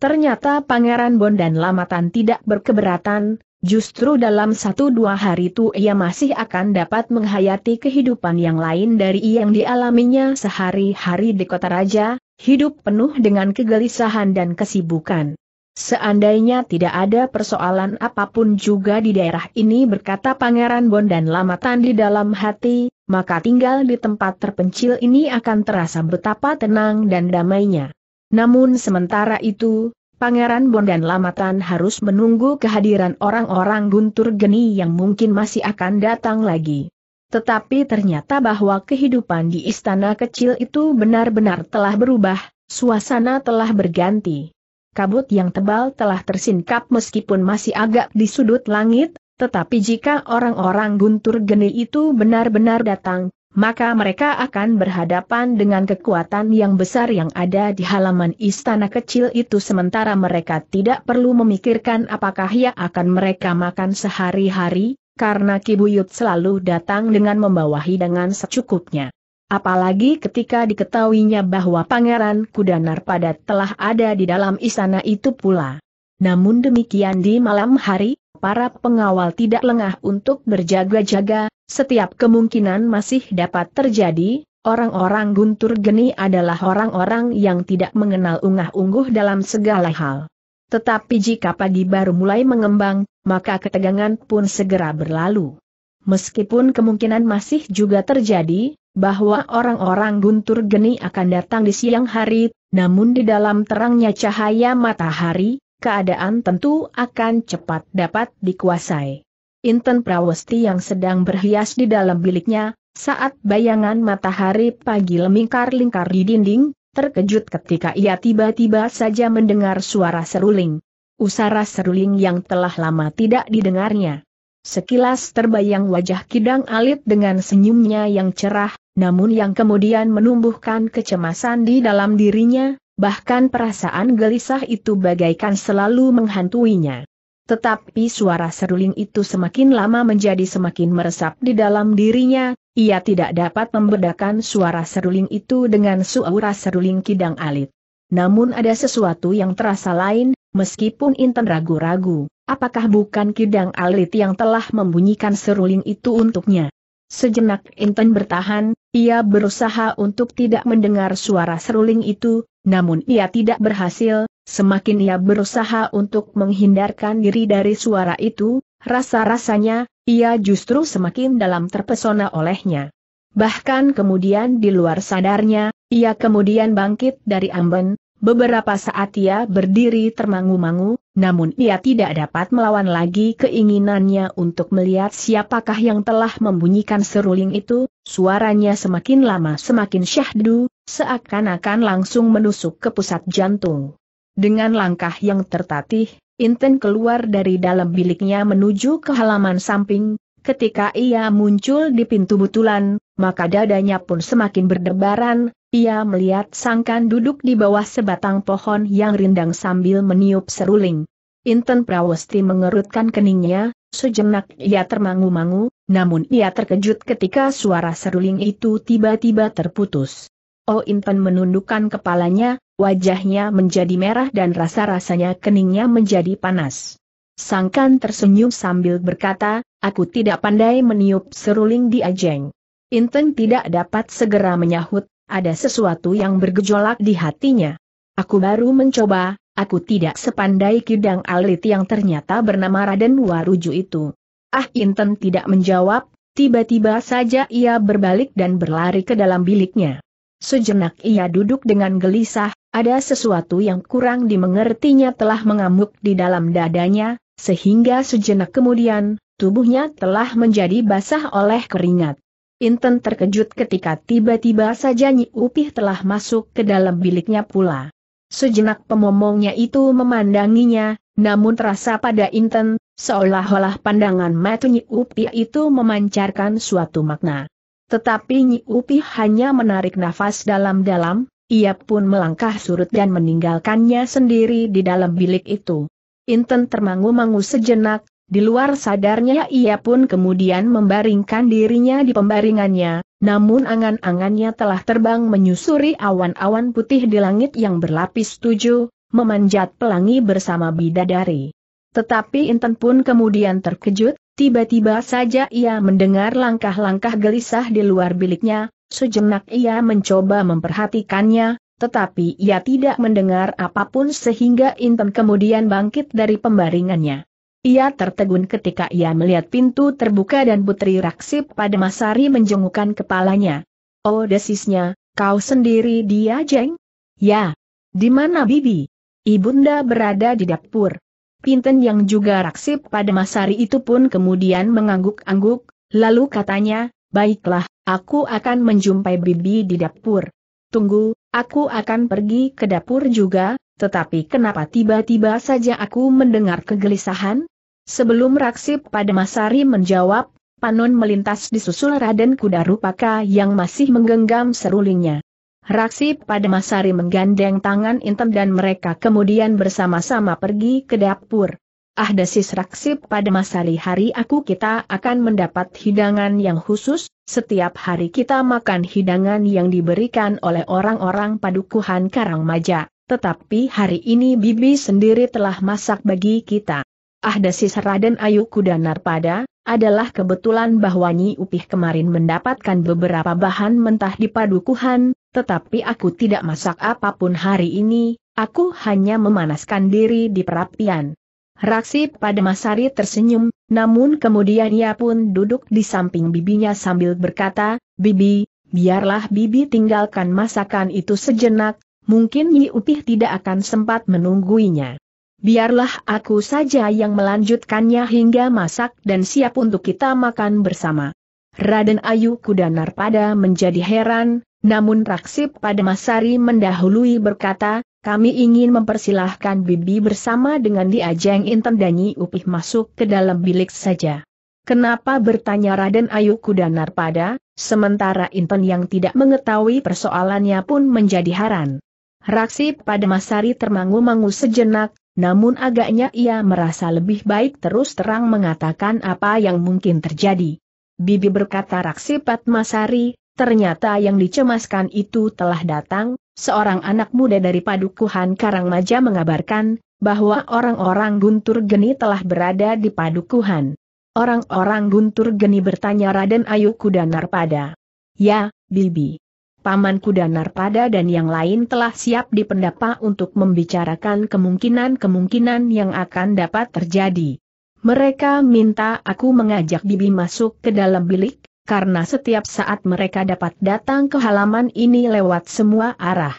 Ternyata Pangeran Bon dan Lamatan tidak berkeberatan, Justru dalam satu dua hari itu ia masih akan dapat menghayati kehidupan yang lain dari yang dialaminya sehari-hari di kota raja, hidup penuh dengan kegelisahan dan kesibukan. Seandainya tidak ada persoalan apapun juga di daerah ini berkata Pangeran Bon dan Lamatan di dalam hati, maka tinggal di tempat terpencil ini akan terasa betapa tenang dan damainya. Namun sementara itu, Pangeran Bondan Lamatan harus menunggu kehadiran orang-orang guntur geni yang mungkin masih akan datang lagi. Tetapi ternyata bahwa kehidupan di istana kecil itu benar-benar telah berubah, suasana telah berganti. Kabut yang tebal telah tersingkap meskipun masih agak di sudut langit, tetapi jika orang-orang guntur geni itu benar-benar datang, maka mereka akan berhadapan dengan kekuatan yang besar yang ada di halaman istana kecil itu sementara mereka tidak perlu memikirkan apakah ia akan mereka makan sehari-hari, karena Kibuyut selalu datang dengan membawa hidangan secukupnya. Apalagi ketika diketahuinya bahwa Pangeran Kudanar padat telah ada di dalam istana itu pula. Namun demikian di malam hari, para pengawal tidak lengah untuk berjaga-jaga, setiap kemungkinan masih dapat terjadi, orang-orang guntur geni adalah orang-orang yang tidak mengenal ungah-ungguh dalam segala hal. Tetapi jika pagi baru mulai mengembang, maka ketegangan pun segera berlalu. Meskipun kemungkinan masih juga terjadi, bahwa orang-orang guntur geni akan datang di siang hari, namun di dalam terangnya cahaya matahari, keadaan tentu akan cepat dapat dikuasai. Inten Prawesti yang sedang berhias di dalam biliknya, saat bayangan matahari pagi lemingkar-lingkar di dinding, terkejut ketika ia tiba-tiba saja mendengar suara seruling. Usara seruling yang telah lama tidak didengarnya. Sekilas terbayang wajah Kidang Alit dengan senyumnya yang cerah, namun yang kemudian menumbuhkan kecemasan di dalam dirinya, bahkan perasaan gelisah itu bagaikan selalu menghantuinya. Tetapi suara seruling itu semakin lama menjadi semakin meresap di dalam dirinya, ia tidak dapat membedakan suara seruling itu dengan suara seruling kidang alit. Namun ada sesuatu yang terasa lain, meskipun Inten ragu-ragu, apakah bukan kidang alit yang telah membunyikan seruling itu untuknya. Sejenak Inten bertahan, ia berusaha untuk tidak mendengar suara seruling itu, namun ia tidak berhasil, Semakin ia berusaha untuk menghindarkan diri dari suara itu, rasa-rasanya, ia justru semakin dalam terpesona olehnya. Bahkan kemudian di luar sadarnya, ia kemudian bangkit dari amben, beberapa saat ia berdiri termangu-mangu, namun ia tidak dapat melawan lagi keinginannya untuk melihat siapakah yang telah membunyikan seruling itu, suaranya semakin lama semakin syahdu, seakan-akan langsung menusuk ke pusat jantung. Dengan langkah yang tertatih, Inten keluar dari dalam biliknya menuju ke halaman samping, ketika ia muncul di pintu butulan, maka dadanya pun semakin berdebaran, ia melihat sangkan duduk di bawah sebatang pohon yang rindang sambil meniup seruling. Inten Prawesti mengerutkan keningnya, sejenak ia termangu-mangu, namun ia terkejut ketika suara seruling itu tiba-tiba terputus. Oh Inten menundukkan kepalanya, wajahnya menjadi merah dan rasa-rasanya keningnya menjadi panas. Sangkan tersenyum sambil berkata, aku tidak pandai meniup seruling di Ajeng. Inten tidak dapat segera menyahut, ada sesuatu yang bergejolak di hatinya. Aku baru mencoba, aku tidak sepandai kidang alit yang ternyata bernama Raden Waruju itu. Ah Inten tidak menjawab, tiba-tiba saja ia berbalik dan berlari ke dalam biliknya. Sejenak ia duduk dengan gelisah, ada sesuatu yang kurang dimengertinya telah mengamuk di dalam dadanya, sehingga sejenak kemudian, tubuhnya telah menjadi basah oleh keringat. Inten terkejut ketika tiba-tiba saja Nyi Upih telah masuk ke dalam biliknya pula. Sejenak pemomongnya itu memandanginya, namun terasa pada Inten, seolah-olah pandangan mata Nyi Upih itu memancarkan suatu makna. Tetapi Nyi Upi hanya menarik nafas dalam-dalam, ia pun melangkah surut dan meninggalkannya sendiri di dalam bilik itu. Inten termangu-mangu sejenak, di luar sadarnya ia pun kemudian membaringkan dirinya di pembaringannya, namun angan-angannya telah terbang menyusuri awan-awan putih di langit yang berlapis tujuh, memanjat pelangi bersama bidadari. Tetapi Inten pun kemudian terkejut, Tiba-tiba saja ia mendengar langkah-langkah gelisah di luar biliknya, sejenak ia mencoba memperhatikannya, tetapi ia tidak mendengar apapun sehingga Intan kemudian bangkit dari pembaringannya. Ia tertegun ketika ia melihat pintu terbuka dan Putri Raksip pada Masari menjengukkan kepalanya. Oh desisnya, kau sendiri dia jeng? Ya. Di mana Bibi? Ibunda berada di dapur. Pinten yang juga raksip pada Masari itu pun kemudian mengangguk-angguk, lalu katanya, baiklah, aku akan menjumpai Bibi di dapur. Tunggu, aku akan pergi ke dapur juga, tetapi kenapa tiba-tiba saja aku mendengar kegelisahan? Sebelum raksip pada Masari menjawab, Panon melintas disusul Raden Kuda Rupaka yang masih menggenggam serulingnya. Raksi pada Masari menggandeng tangan Intem dan mereka kemudian bersama-sama pergi ke dapur. Ah desis Raksi pada Masari hari aku kita akan mendapat hidangan yang khusus, setiap hari kita makan hidangan yang diberikan oleh orang-orang padukuhan Karangmaja, tetapi hari ini Bibi sendiri telah masak bagi kita. Ahdasis Raden Ayu Kudanar pada, adalah kebetulan bahwa Nyi Upih kemarin mendapatkan beberapa bahan mentah di padukuhan, tetapi aku tidak masak apapun hari ini, aku hanya memanaskan diri di perapian. Raksi pada Masari tersenyum, namun kemudian ia pun duduk di samping bibinya sambil berkata, Bibi, biarlah Bibi tinggalkan masakan itu sejenak, mungkin Yi Upih tidak akan sempat menungguinya. Biarlah aku saja yang melanjutkannya hingga masak dan siap untuk kita makan bersama. Raden Ayu Kudanar pada menjadi heran, namun Raksip pada Masari mendahului berkata, kami ingin mempersilahkan Bibi bersama dengan diajeng dani Upih masuk ke dalam bilik saja. Kenapa bertanya Raden Ayu Kudanar pada, sementara Inten yang tidak mengetahui persoalannya pun menjadi haran. Raksip pada Masari termangu-mangu sejenak, namun agaknya ia merasa lebih baik terus terang mengatakan apa yang mungkin terjadi. Bibi berkata Raksi Padmasari, Ternyata yang dicemaskan itu telah datang, seorang anak muda dari Padukuhan Karangmaja mengabarkan, bahwa orang-orang Guntur Geni telah berada di Padukuhan. Orang-orang Guntur Geni bertanya Raden Ayu Kuda Narpada. Ya, Bibi. Paman Kuda Narpada dan yang lain telah siap di pendapa untuk membicarakan kemungkinan-kemungkinan yang akan dapat terjadi. Mereka minta aku mengajak Bibi masuk ke dalam bilik, karena setiap saat mereka dapat datang ke halaman ini lewat semua arah.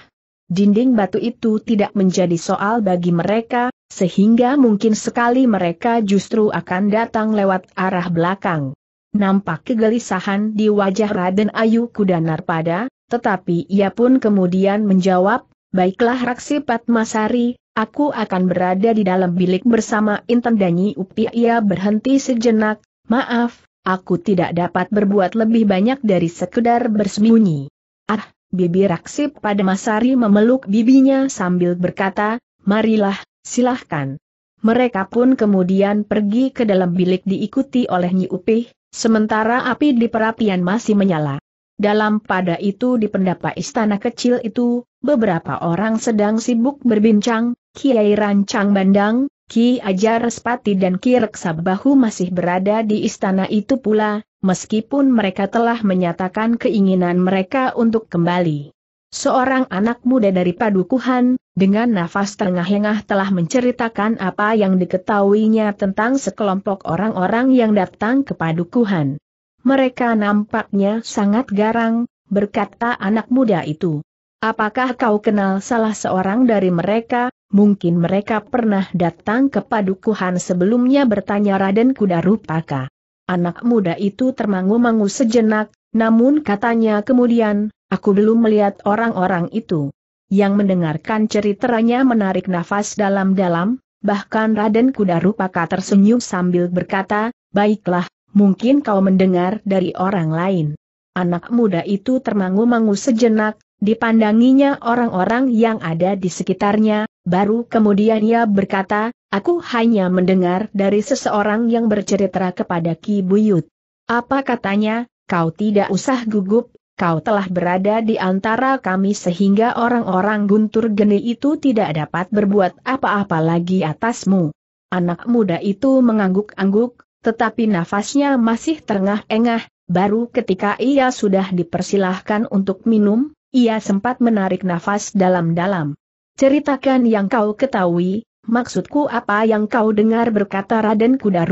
Dinding batu itu tidak menjadi soal bagi mereka, sehingga mungkin sekali mereka justru akan datang lewat arah belakang. Nampak kegelisahan di wajah Raden Ayu Kudanar pada, tetapi ia pun kemudian menjawab, Baiklah Raksi Patmasari, Aku akan berada di dalam bilik bersama Intan Danyi Upi ia berhenti sejenak, maaf, Aku tidak dapat berbuat lebih banyak dari sekedar bersembunyi. Ah, bibi Raksip pada Masari memeluk bibinya sambil berkata, marilah, silahkan. Mereka pun kemudian pergi ke dalam bilik diikuti oleh Nyi Upih, sementara api di perapian masih menyala. Dalam pada itu di pendapa istana kecil itu, beberapa orang sedang sibuk berbincang, Kiai Rancang Bandang, Ki Ajar Respati dan Ki Reksabahu masih berada di istana itu pula, meskipun mereka telah menyatakan keinginan mereka untuk kembali. Seorang anak muda dari Padukuhan, dengan nafas tengah engah telah menceritakan apa yang diketahuinya tentang sekelompok orang-orang yang datang ke Padukuhan. Mereka nampaknya sangat garang, berkata anak muda itu. Apakah kau kenal salah seorang dari mereka, mungkin mereka pernah datang ke padukuhan sebelumnya bertanya Raden Kudarupa?ka. Anak muda itu termangu-mangu sejenak, namun katanya kemudian, aku belum melihat orang-orang itu. Yang mendengarkan ceritanya menarik nafas dalam-dalam, bahkan Raden Kudarupa?ka tersenyum sambil berkata, baiklah, mungkin kau mendengar dari orang lain. Anak muda itu termangu-mangu sejenak, Dipandanginya orang-orang yang ada di sekitarnya, baru kemudian ia berkata, aku hanya mendengar dari seseorang yang bercerita kepada Ki Buyut. Apa katanya, kau tidak usah gugup, kau telah berada di antara kami sehingga orang-orang guntur geni itu tidak dapat berbuat apa-apa lagi atasmu. Anak muda itu mengangguk-angguk, tetapi nafasnya masih terengah-engah, baru ketika ia sudah dipersilahkan untuk minum, ia sempat menarik nafas dalam-dalam. Ceritakan yang kau ketahui, maksudku apa yang kau dengar berkata Raden Kuda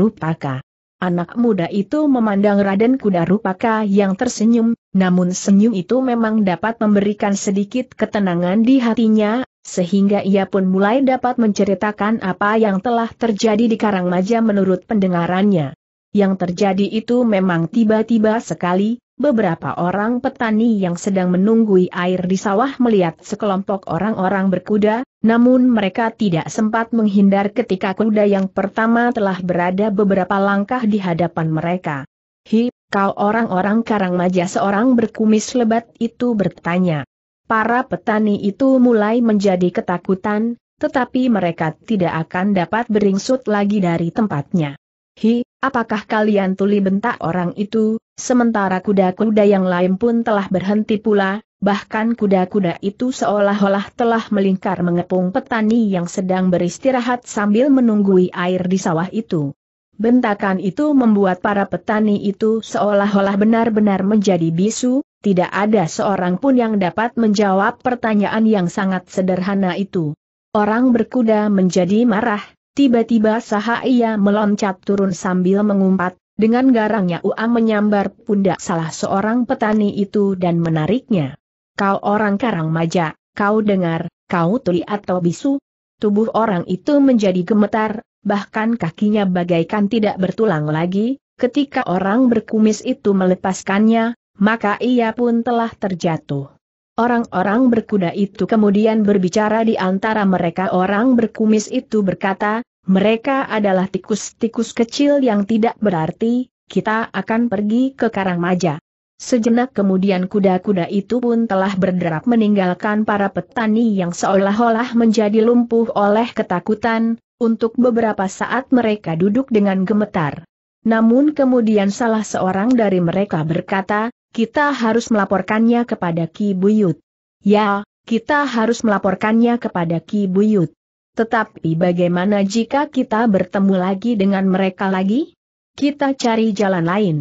Anak muda itu memandang Raden Kuda yang tersenyum, namun senyum itu memang dapat memberikan sedikit ketenangan di hatinya, sehingga ia pun mulai dapat menceritakan apa yang telah terjadi di Karangmaja menurut pendengarannya. Yang terjadi itu memang tiba-tiba sekali, Beberapa orang petani yang sedang menunggui air di sawah melihat sekelompok orang-orang berkuda, namun mereka tidak sempat menghindar ketika kuda yang pertama telah berada beberapa langkah di hadapan mereka. Hi, kau orang-orang karang maja seorang berkumis lebat itu bertanya. Para petani itu mulai menjadi ketakutan, tetapi mereka tidak akan dapat beringsut lagi dari tempatnya. Hi, apakah kalian tuli bentak orang itu, sementara kuda-kuda yang lain pun telah berhenti pula, bahkan kuda-kuda itu seolah-olah telah melingkar mengepung petani yang sedang beristirahat sambil menunggui air di sawah itu. Bentakan itu membuat para petani itu seolah-olah benar-benar menjadi bisu, tidak ada seorang pun yang dapat menjawab pertanyaan yang sangat sederhana itu. Orang berkuda menjadi marah, Tiba-tiba saha ia meloncat turun sambil mengumpat, dengan garangnya ua menyambar pundak salah seorang petani itu dan menariknya. Kau orang karang maja, kau dengar, kau tuli atau bisu? Tubuh orang itu menjadi gemetar, bahkan kakinya bagaikan tidak bertulang lagi, ketika orang berkumis itu melepaskannya, maka ia pun telah terjatuh. Orang-orang berkuda itu kemudian berbicara di antara mereka orang berkumis itu berkata, mereka adalah tikus-tikus kecil yang tidak berarti, kita akan pergi ke Karangmaja. Sejenak kemudian kuda-kuda itu pun telah berderap meninggalkan para petani yang seolah-olah menjadi lumpuh oleh ketakutan, untuk beberapa saat mereka duduk dengan gemetar. Namun kemudian salah seorang dari mereka berkata, kita harus melaporkannya kepada Ki Buyut. Ya, kita harus melaporkannya kepada Ki Buyut. Tetapi bagaimana jika kita bertemu lagi dengan mereka lagi? Kita cari jalan lain.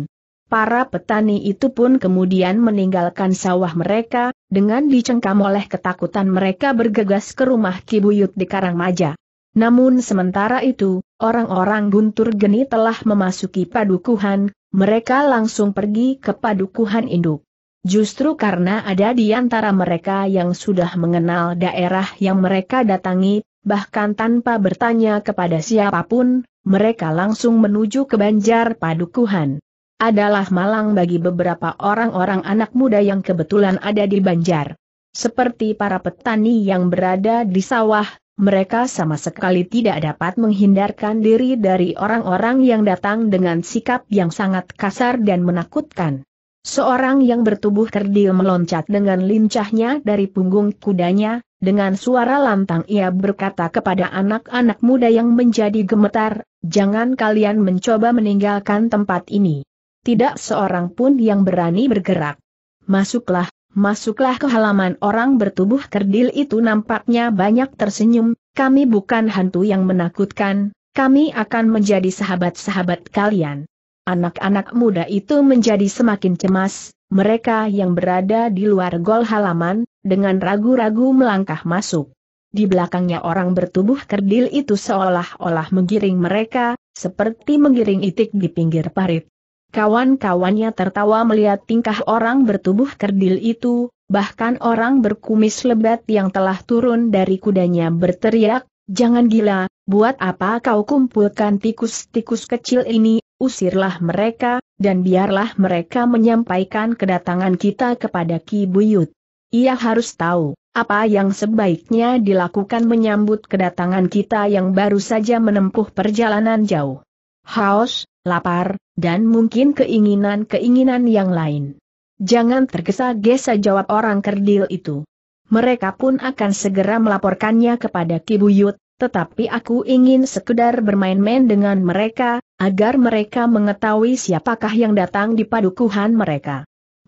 Para petani itu pun kemudian meninggalkan sawah mereka, dengan dicengkam oleh ketakutan mereka bergegas ke rumah Ki Buyut di Karangmaja. Namun sementara itu, orang-orang guntur geni telah memasuki padukuhan, mereka langsung pergi ke padukuhan induk. Justru karena ada di antara mereka yang sudah mengenal daerah yang mereka datangi, bahkan tanpa bertanya kepada siapapun, mereka langsung menuju ke banjar padukuhan. Adalah malang bagi beberapa orang-orang anak muda yang kebetulan ada di banjar. Seperti para petani yang berada di sawah, mereka sama sekali tidak dapat menghindarkan diri dari orang-orang yang datang dengan sikap yang sangat kasar dan menakutkan. Seorang yang bertubuh kerdil meloncat dengan lincahnya dari punggung kudanya, dengan suara lantang ia berkata kepada anak-anak muda yang menjadi gemetar, jangan kalian mencoba meninggalkan tempat ini. Tidak seorang pun yang berani bergerak. Masuklah, Masuklah ke halaman orang bertubuh kerdil itu nampaknya banyak tersenyum, kami bukan hantu yang menakutkan, kami akan menjadi sahabat-sahabat kalian. Anak-anak muda itu menjadi semakin cemas, mereka yang berada di luar gol halaman, dengan ragu-ragu melangkah masuk. Di belakangnya orang bertubuh kerdil itu seolah-olah menggiring mereka, seperti menggiring itik di pinggir parit. Kawan-kawannya tertawa melihat tingkah orang bertubuh kerdil itu, bahkan orang berkumis lebat yang telah turun dari kudanya berteriak, jangan gila, buat apa kau kumpulkan tikus-tikus kecil ini, usirlah mereka, dan biarlah mereka menyampaikan kedatangan kita kepada Ki Buyut. Ia harus tahu, apa yang sebaiknya dilakukan menyambut kedatangan kita yang baru saja menempuh perjalanan jauh. Haus, lapar, dan mungkin keinginan-keinginan yang lain. Jangan tergesa-gesa jawab orang kerdil itu. Mereka pun akan segera melaporkannya kepada Kibuyut, tetapi aku ingin sekedar bermain-main dengan mereka, agar mereka mengetahui siapakah yang datang di padukuhan mereka.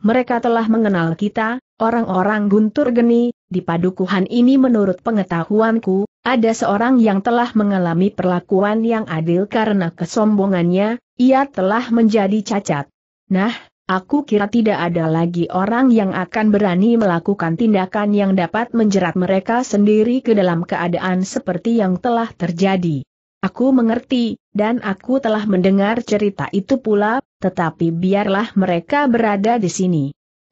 Mereka telah mengenal kita, orang-orang guntur geni, di padukuhan ini menurut pengetahuanku, ada seorang yang telah mengalami perlakuan yang adil karena kesombongannya, ia telah menjadi cacat. Nah, aku kira tidak ada lagi orang yang akan berani melakukan tindakan yang dapat menjerat mereka sendiri ke dalam keadaan seperti yang telah terjadi. Aku mengerti, dan aku telah mendengar cerita itu pula, tetapi biarlah mereka berada di sini.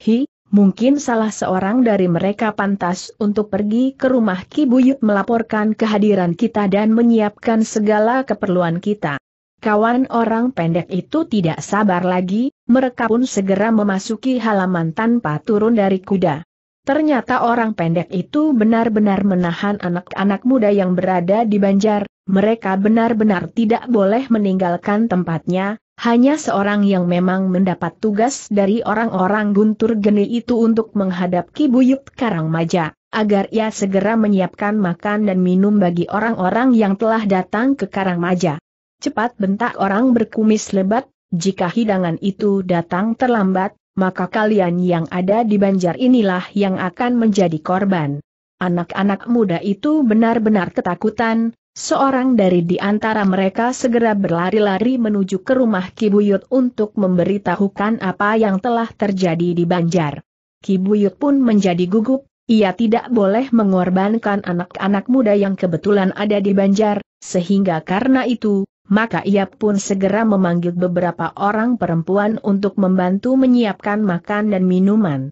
Hi, Mungkin salah seorang dari mereka pantas untuk pergi ke rumah Kibuyut melaporkan kehadiran kita dan menyiapkan segala keperluan kita. Kawan orang pendek itu tidak sabar lagi, mereka pun segera memasuki halaman tanpa turun dari kuda. Ternyata orang pendek itu benar-benar menahan anak-anak muda yang berada di banjar, mereka benar-benar tidak boleh meninggalkan tempatnya, hanya seorang yang memang mendapat tugas dari orang-orang guntur geni itu untuk menghadap Kibuyut Karangmaja, agar ia segera menyiapkan makan dan minum bagi orang-orang yang telah datang ke Karangmaja. Cepat bentak orang berkumis lebat, jika hidangan itu datang terlambat, maka kalian yang ada di banjar inilah yang akan menjadi korban. Anak-anak muda itu benar-benar ketakutan, Seorang dari di antara mereka segera berlari-lari menuju ke rumah Kibuyut untuk memberitahukan apa yang telah terjadi di Banjar. Kibuyut pun menjadi gugup, ia tidak boleh mengorbankan anak-anak muda yang kebetulan ada di Banjar, sehingga karena itu, maka ia pun segera memanggil beberapa orang perempuan untuk membantu menyiapkan makan dan minuman.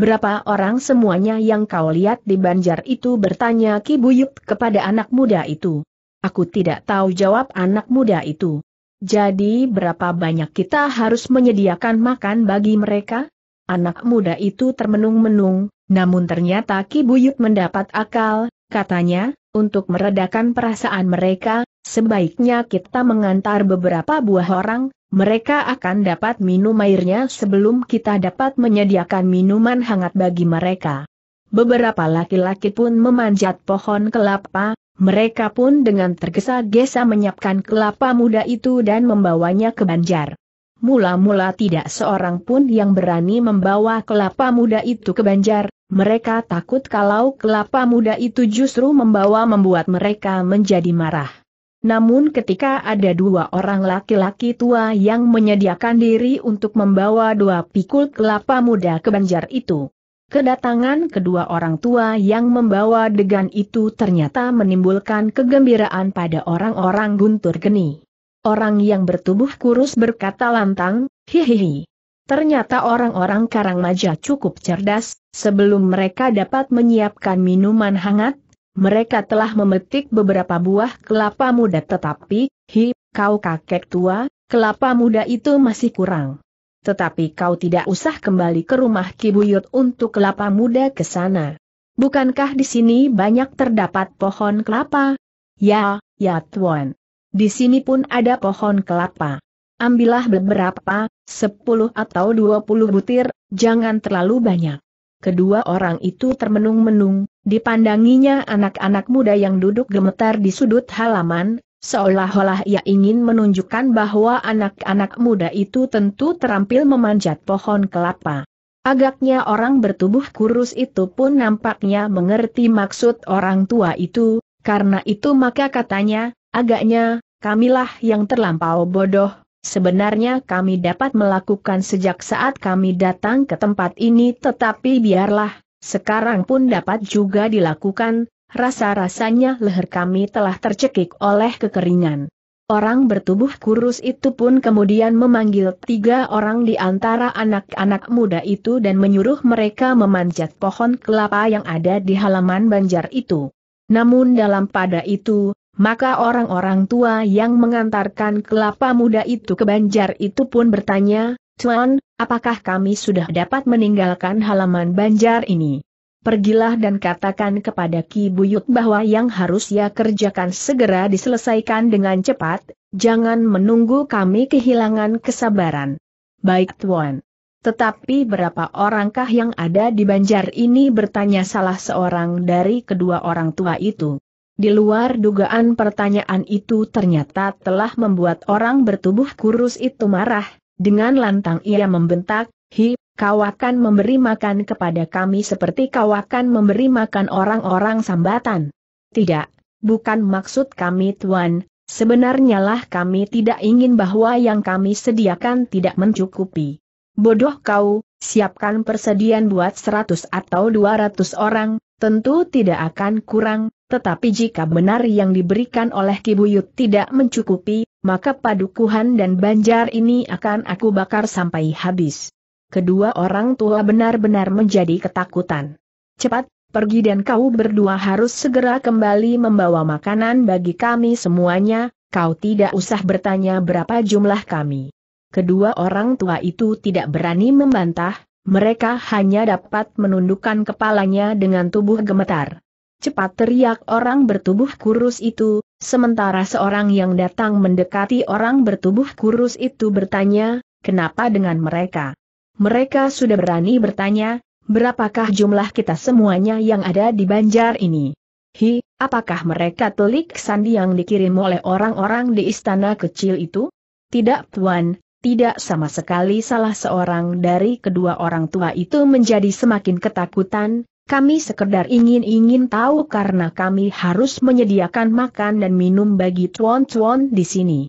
Berapa orang semuanya yang kau lihat di banjar itu bertanya Ki Buyut kepada anak muda itu. Aku tidak tahu jawab anak muda itu. Jadi berapa banyak kita harus menyediakan makan bagi mereka? Anak muda itu termenung-menung, namun ternyata Ki Buyut mendapat akal, katanya, untuk meredakan perasaan mereka, sebaiknya kita mengantar beberapa buah orang, mereka akan dapat minum airnya sebelum kita dapat menyediakan minuman hangat bagi mereka. Beberapa laki-laki pun memanjat pohon kelapa, mereka pun dengan tergesa-gesa menyiapkan kelapa muda itu dan membawanya ke banjar. Mula-mula tidak seorang pun yang berani membawa kelapa muda itu ke banjar, mereka takut kalau kelapa muda itu justru membawa membuat mereka menjadi marah. Namun ketika ada dua orang laki-laki tua yang menyediakan diri untuk membawa dua pikul kelapa muda ke banjar itu. Kedatangan kedua orang tua yang membawa degan itu ternyata menimbulkan kegembiraan pada orang-orang guntur geni. Orang yang bertubuh kurus berkata lantang, hihihi. Ternyata orang-orang Karangmaja cukup cerdas, sebelum mereka dapat menyiapkan minuman hangat, mereka telah memetik beberapa buah kelapa muda tetapi, hi, kau kakek tua, kelapa muda itu masih kurang. Tetapi kau tidak usah kembali ke rumah Kibuyut untuk kelapa muda ke sana. Bukankah di sini banyak terdapat pohon kelapa? Ya, ya tuan. Di sini pun ada pohon kelapa. Ambillah beberapa, sepuluh atau dua puluh butir, jangan terlalu banyak kedua orang itu termenung-menung, dipandanginya anak-anak muda yang duduk gemetar di sudut halaman, seolah-olah ia ingin menunjukkan bahwa anak-anak muda itu tentu terampil memanjat pohon kelapa. Agaknya orang bertubuh kurus itu pun nampaknya mengerti maksud orang tua itu, karena itu maka katanya, agaknya, kamilah yang terlampau bodoh, Sebenarnya kami dapat melakukan sejak saat kami datang ke tempat ini tetapi biarlah, sekarang pun dapat juga dilakukan, rasa-rasanya leher kami telah tercekik oleh kekeringan. Orang bertubuh kurus itu pun kemudian memanggil tiga orang di antara anak-anak muda itu dan menyuruh mereka memanjat pohon kelapa yang ada di halaman banjar itu. Namun dalam pada itu, maka orang-orang tua yang mengantarkan kelapa muda itu ke Banjar itu pun bertanya, Tuan, apakah kami sudah dapat meninggalkan halaman Banjar ini? Pergilah dan katakan kepada Ki Buyut bahwa yang harus ia kerjakan segera diselesaikan dengan cepat, jangan menunggu kami kehilangan kesabaran. Baik Tuan. Tetapi berapa orangkah yang ada di banjar ini bertanya salah seorang dari kedua orang tua itu. Di luar dugaan pertanyaan itu ternyata telah membuat orang bertubuh kurus itu marah, dengan lantang ia membentak, Hi, kau akan memberi makan kepada kami seperti kau akan memberi makan orang-orang sambatan. Tidak, bukan maksud kami tuan, sebenarnya lah kami tidak ingin bahwa yang kami sediakan tidak mencukupi. Bodoh kau, siapkan persediaan buat seratus atau dua ratus orang, tentu tidak akan kurang, tetapi jika benar yang diberikan oleh Kibuyut tidak mencukupi, maka padukuhan dan banjar ini akan aku bakar sampai habis. Kedua orang tua benar-benar menjadi ketakutan. Cepat, pergi dan kau berdua harus segera kembali membawa makanan bagi kami semuanya, kau tidak usah bertanya berapa jumlah kami. Kedua orang tua itu tidak berani membantah, mereka hanya dapat menundukkan kepalanya dengan tubuh gemetar. Cepat teriak orang bertubuh kurus itu, sementara seorang yang datang mendekati orang bertubuh kurus itu bertanya, kenapa dengan mereka? Mereka sudah berani bertanya, berapakah jumlah kita semuanya yang ada di banjar ini? Hi, apakah mereka telik sandi yang dikirim oleh orang-orang di istana kecil itu? Tidak tuan, tidak sama sekali salah seorang dari kedua orang tua itu menjadi semakin ketakutan, kami sekedar ingin-ingin tahu karena kami harus menyediakan makan dan minum bagi tuan-tuan di sini.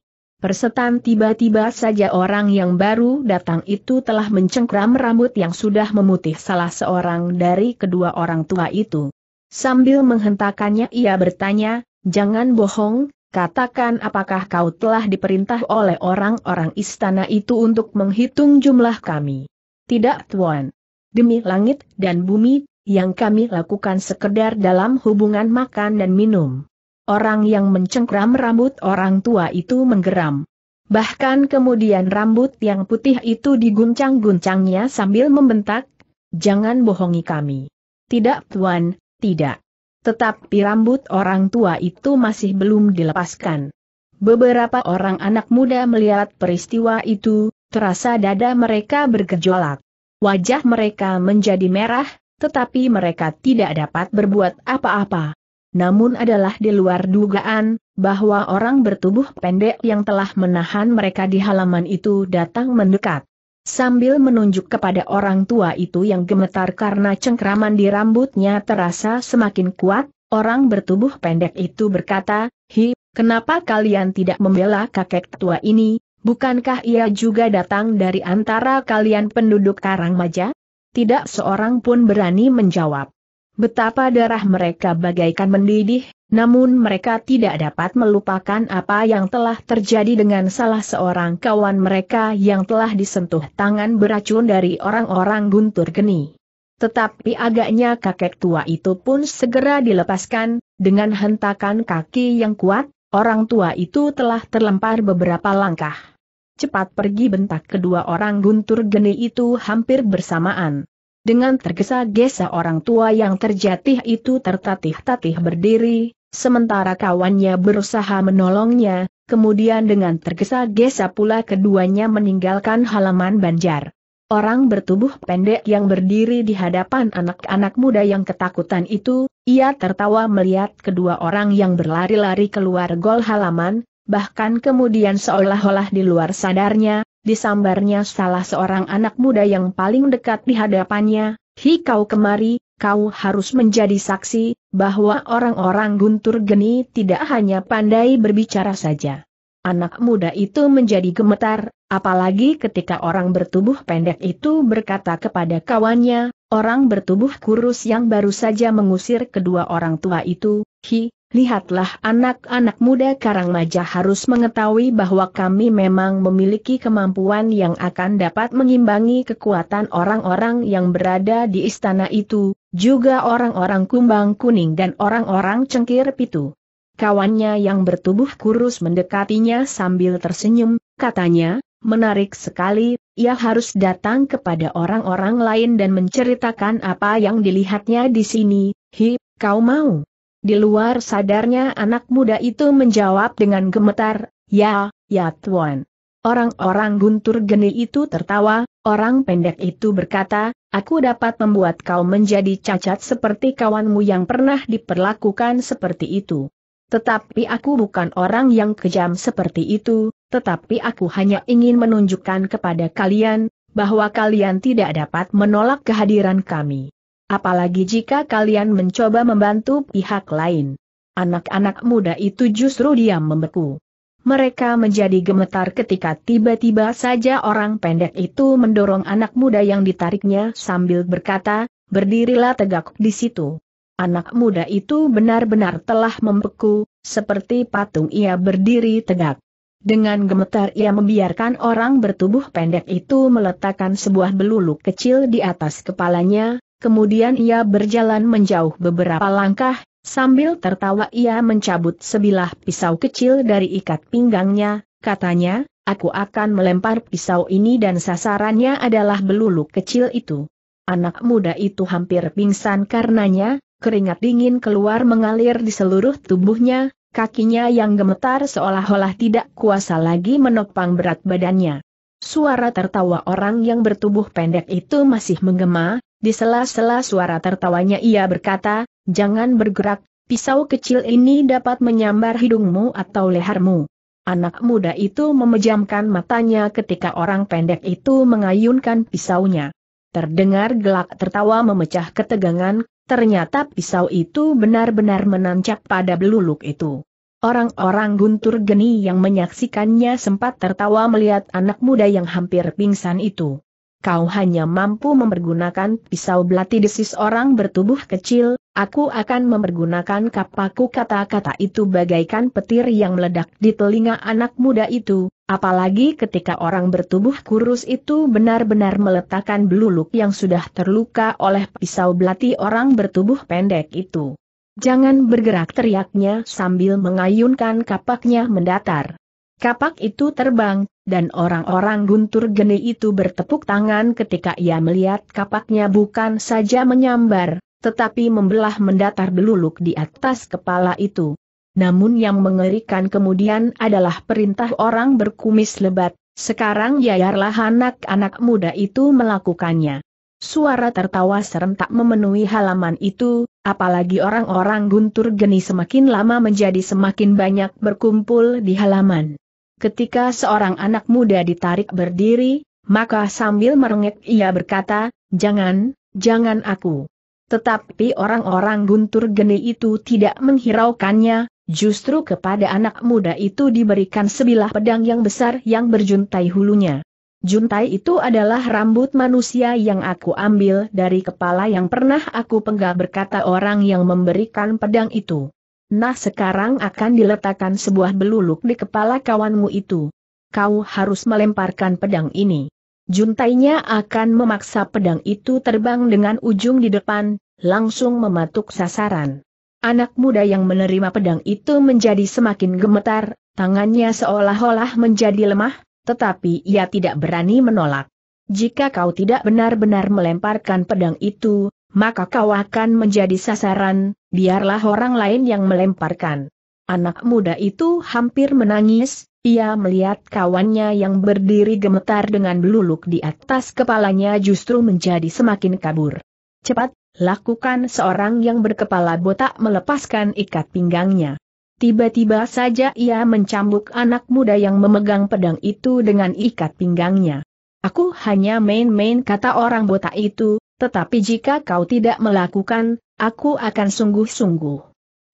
Persetan tiba-tiba saja orang yang baru datang itu telah mencengkram rambut yang sudah memutih salah seorang dari kedua orang tua itu. Sambil menghentakannya ia bertanya, jangan bohong, Katakan apakah kau telah diperintah oleh orang-orang istana itu untuk menghitung jumlah kami. Tidak Tuan. Demi langit dan bumi, yang kami lakukan sekedar dalam hubungan makan dan minum. Orang yang mencengkram rambut orang tua itu menggeram. Bahkan kemudian rambut yang putih itu diguncang-guncangnya sambil membentak, jangan bohongi kami. Tidak Tuan, tidak. Tetapi rambut orang tua itu masih belum dilepaskan. Beberapa orang anak muda melihat peristiwa itu, terasa dada mereka bergejolak. Wajah mereka menjadi merah, tetapi mereka tidak dapat berbuat apa-apa. Namun adalah di luar dugaan, bahwa orang bertubuh pendek yang telah menahan mereka di halaman itu datang mendekat. Sambil menunjuk kepada orang tua itu yang gemetar karena cengkraman di rambutnya terasa semakin kuat, orang bertubuh pendek itu berkata, Hi, kenapa kalian tidak membela kakek tua ini, bukankah ia juga datang dari antara kalian penduduk Karangmaja? Tidak seorang pun berani menjawab. Betapa darah mereka bagaikan mendidih, namun mereka tidak dapat melupakan apa yang telah terjadi dengan salah seorang kawan mereka yang telah disentuh tangan beracun dari orang-orang guntur geni. Tetapi agaknya kakek tua itu pun segera dilepaskan, dengan hentakan kaki yang kuat, orang tua itu telah terlempar beberapa langkah. Cepat pergi bentak kedua orang guntur geni itu hampir bersamaan. Dengan tergesa-gesa orang tua yang terjatih itu tertatih-tatih berdiri, sementara kawannya berusaha menolongnya, kemudian dengan tergesa-gesa pula keduanya meninggalkan halaman banjar. Orang bertubuh pendek yang berdiri di hadapan anak-anak muda yang ketakutan itu, ia tertawa melihat kedua orang yang berlari-lari keluar gol halaman, bahkan kemudian seolah-olah di luar sadarnya, disambarnya salah seorang anak muda yang paling dekat di hadapannya, Hi kau kemari, kau harus menjadi saksi, bahwa orang-orang guntur geni tidak hanya pandai berbicara saja. Anak muda itu menjadi gemetar, apalagi ketika orang bertubuh pendek itu berkata kepada kawannya, orang bertubuh kurus yang baru saja mengusir kedua orang tua itu, Hi, Lihatlah anak-anak muda Karang Karangmaja harus mengetahui bahwa kami memang memiliki kemampuan yang akan dapat mengimbangi kekuatan orang-orang yang berada di istana itu, juga orang-orang kumbang kuning dan orang-orang cengkir pitu. Kawannya yang bertubuh kurus mendekatinya sambil tersenyum, katanya, menarik sekali, ia harus datang kepada orang-orang lain dan menceritakan apa yang dilihatnya di sini, hi, kau mau? Di luar sadarnya anak muda itu menjawab dengan gemetar, Ya, ya tuan. Orang-orang guntur geni itu tertawa, orang pendek itu berkata, aku dapat membuat kau menjadi cacat seperti kawanmu yang pernah diperlakukan seperti itu. Tetapi aku bukan orang yang kejam seperti itu, tetapi aku hanya ingin menunjukkan kepada kalian, bahwa kalian tidak dapat menolak kehadiran kami. Apalagi jika kalian mencoba membantu pihak lain. Anak-anak muda itu justru diam membeku. Mereka menjadi gemetar ketika tiba-tiba saja orang pendek itu mendorong anak muda yang ditariknya sambil berkata, berdirilah tegak di situ. Anak muda itu benar-benar telah membeku, seperti patung ia berdiri tegak. Dengan gemetar ia membiarkan orang bertubuh pendek itu meletakkan sebuah belulu kecil di atas kepalanya, kemudian ia berjalan menjauh beberapa langkah, sambil tertawa ia mencabut sebilah pisau kecil dari ikat pinggangnya, katanya, aku akan melempar pisau ini dan sasarannya adalah belulu kecil itu. Anak muda itu hampir pingsan karenanya, keringat dingin keluar mengalir di seluruh tubuhnya, kakinya yang gemetar seolah-olah tidak kuasa lagi menopang berat badannya. Suara tertawa orang yang bertubuh pendek itu masih menggema, di sela-sela suara tertawanya ia berkata, jangan bergerak, pisau kecil ini dapat menyambar hidungmu atau lehermu. Anak muda itu memejamkan matanya ketika orang pendek itu mengayunkan pisaunya. Terdengar gelak tertawa memecah ketegangan, ternyata pisau itu benar-benar menancap pada beluluk itu. Orang-orang guntur geni yang menyaksikannya sempat tertawa melihat anak muda yang hampir pingsan itu kau hanya mampu mempergunakan pisau belati desis orang bertubuh kecil, aku akan mempergunakan kapaku kata-kata itu bagaikan petir yang meledak di telinga anak muda itu, apalagi ketika orang bertubuh kurus itu benar-benar meletakkan beluluk yang sudah terluka oleh pisau belati orang bertubuh pendek itu. Jangan bergerak teriaknya sambil mengayunkan kapaknya mendatar. Kapak itu terbang, dan orang-orang guntur geni itu bertepuk tangan ketika ia melihat kapaknya bukan saja menyambar, tetapi membelah mendatar beluluk di atas kepala itu. Namun yang mengerikan kemudian adalah perintah orang berkumis lebat, sekarang yayarlah anak-anak muda itu melakukannya. Suara tertawa serentak memenuhi halaman itu, apalagi orang-orang guntur geni semakin lama menjadi semakin banyak berkumpul di halaman. Ketika seorang anak muda ditarik berdiri, maka sambil merengek ia berkata, jangan, jangan aku. Tetapi orang-orang guntur geni itu tidak menghiraukannya, justru kepada anak muda itu diberikan sebilah pedang yang besar yang berjuntai hulunya. Juntai itu adalah rambut manusia yang aku ambil dari kepala yang pernah aku penggal berkata orang yang memberikan pedang itu. Nah sekarang akan diletakkan sebuah beluluk di kepala kawanmu itu. Kau harus melemparkan pedang ini. Juntainya akan memaksa pedang itu terbang dengan ujung di depan, langsung mematuk sasaran. Anak muda yang menerima pedang itu menjadi semakin gemetar, tangannya seolah-olah menjadi lemah, tetapi ia tidak berani menolak. Jika kau tidak benar-benar melemparkan pedang itu, maka kau akan menjadi sasaran, biarlah orang lain yang melemparkan. Anak muda itu hampir menangis, ia melihat kawannya yang berdiri gemetar dengan beluluk di atas kepalanya justru menjadi semakin kabur. Cepat, lakukan seorang yang berkepala botak melepaskan ikat pinggangnya. Tiba-tiba saja ia mencambuk anak muda yang memegang pedang itu dengan ikat pinggangnya. Aku hanya main-main kata orang botak itu, tetapi jika kau tidak melakukan, aku akan sungguh-sungguh.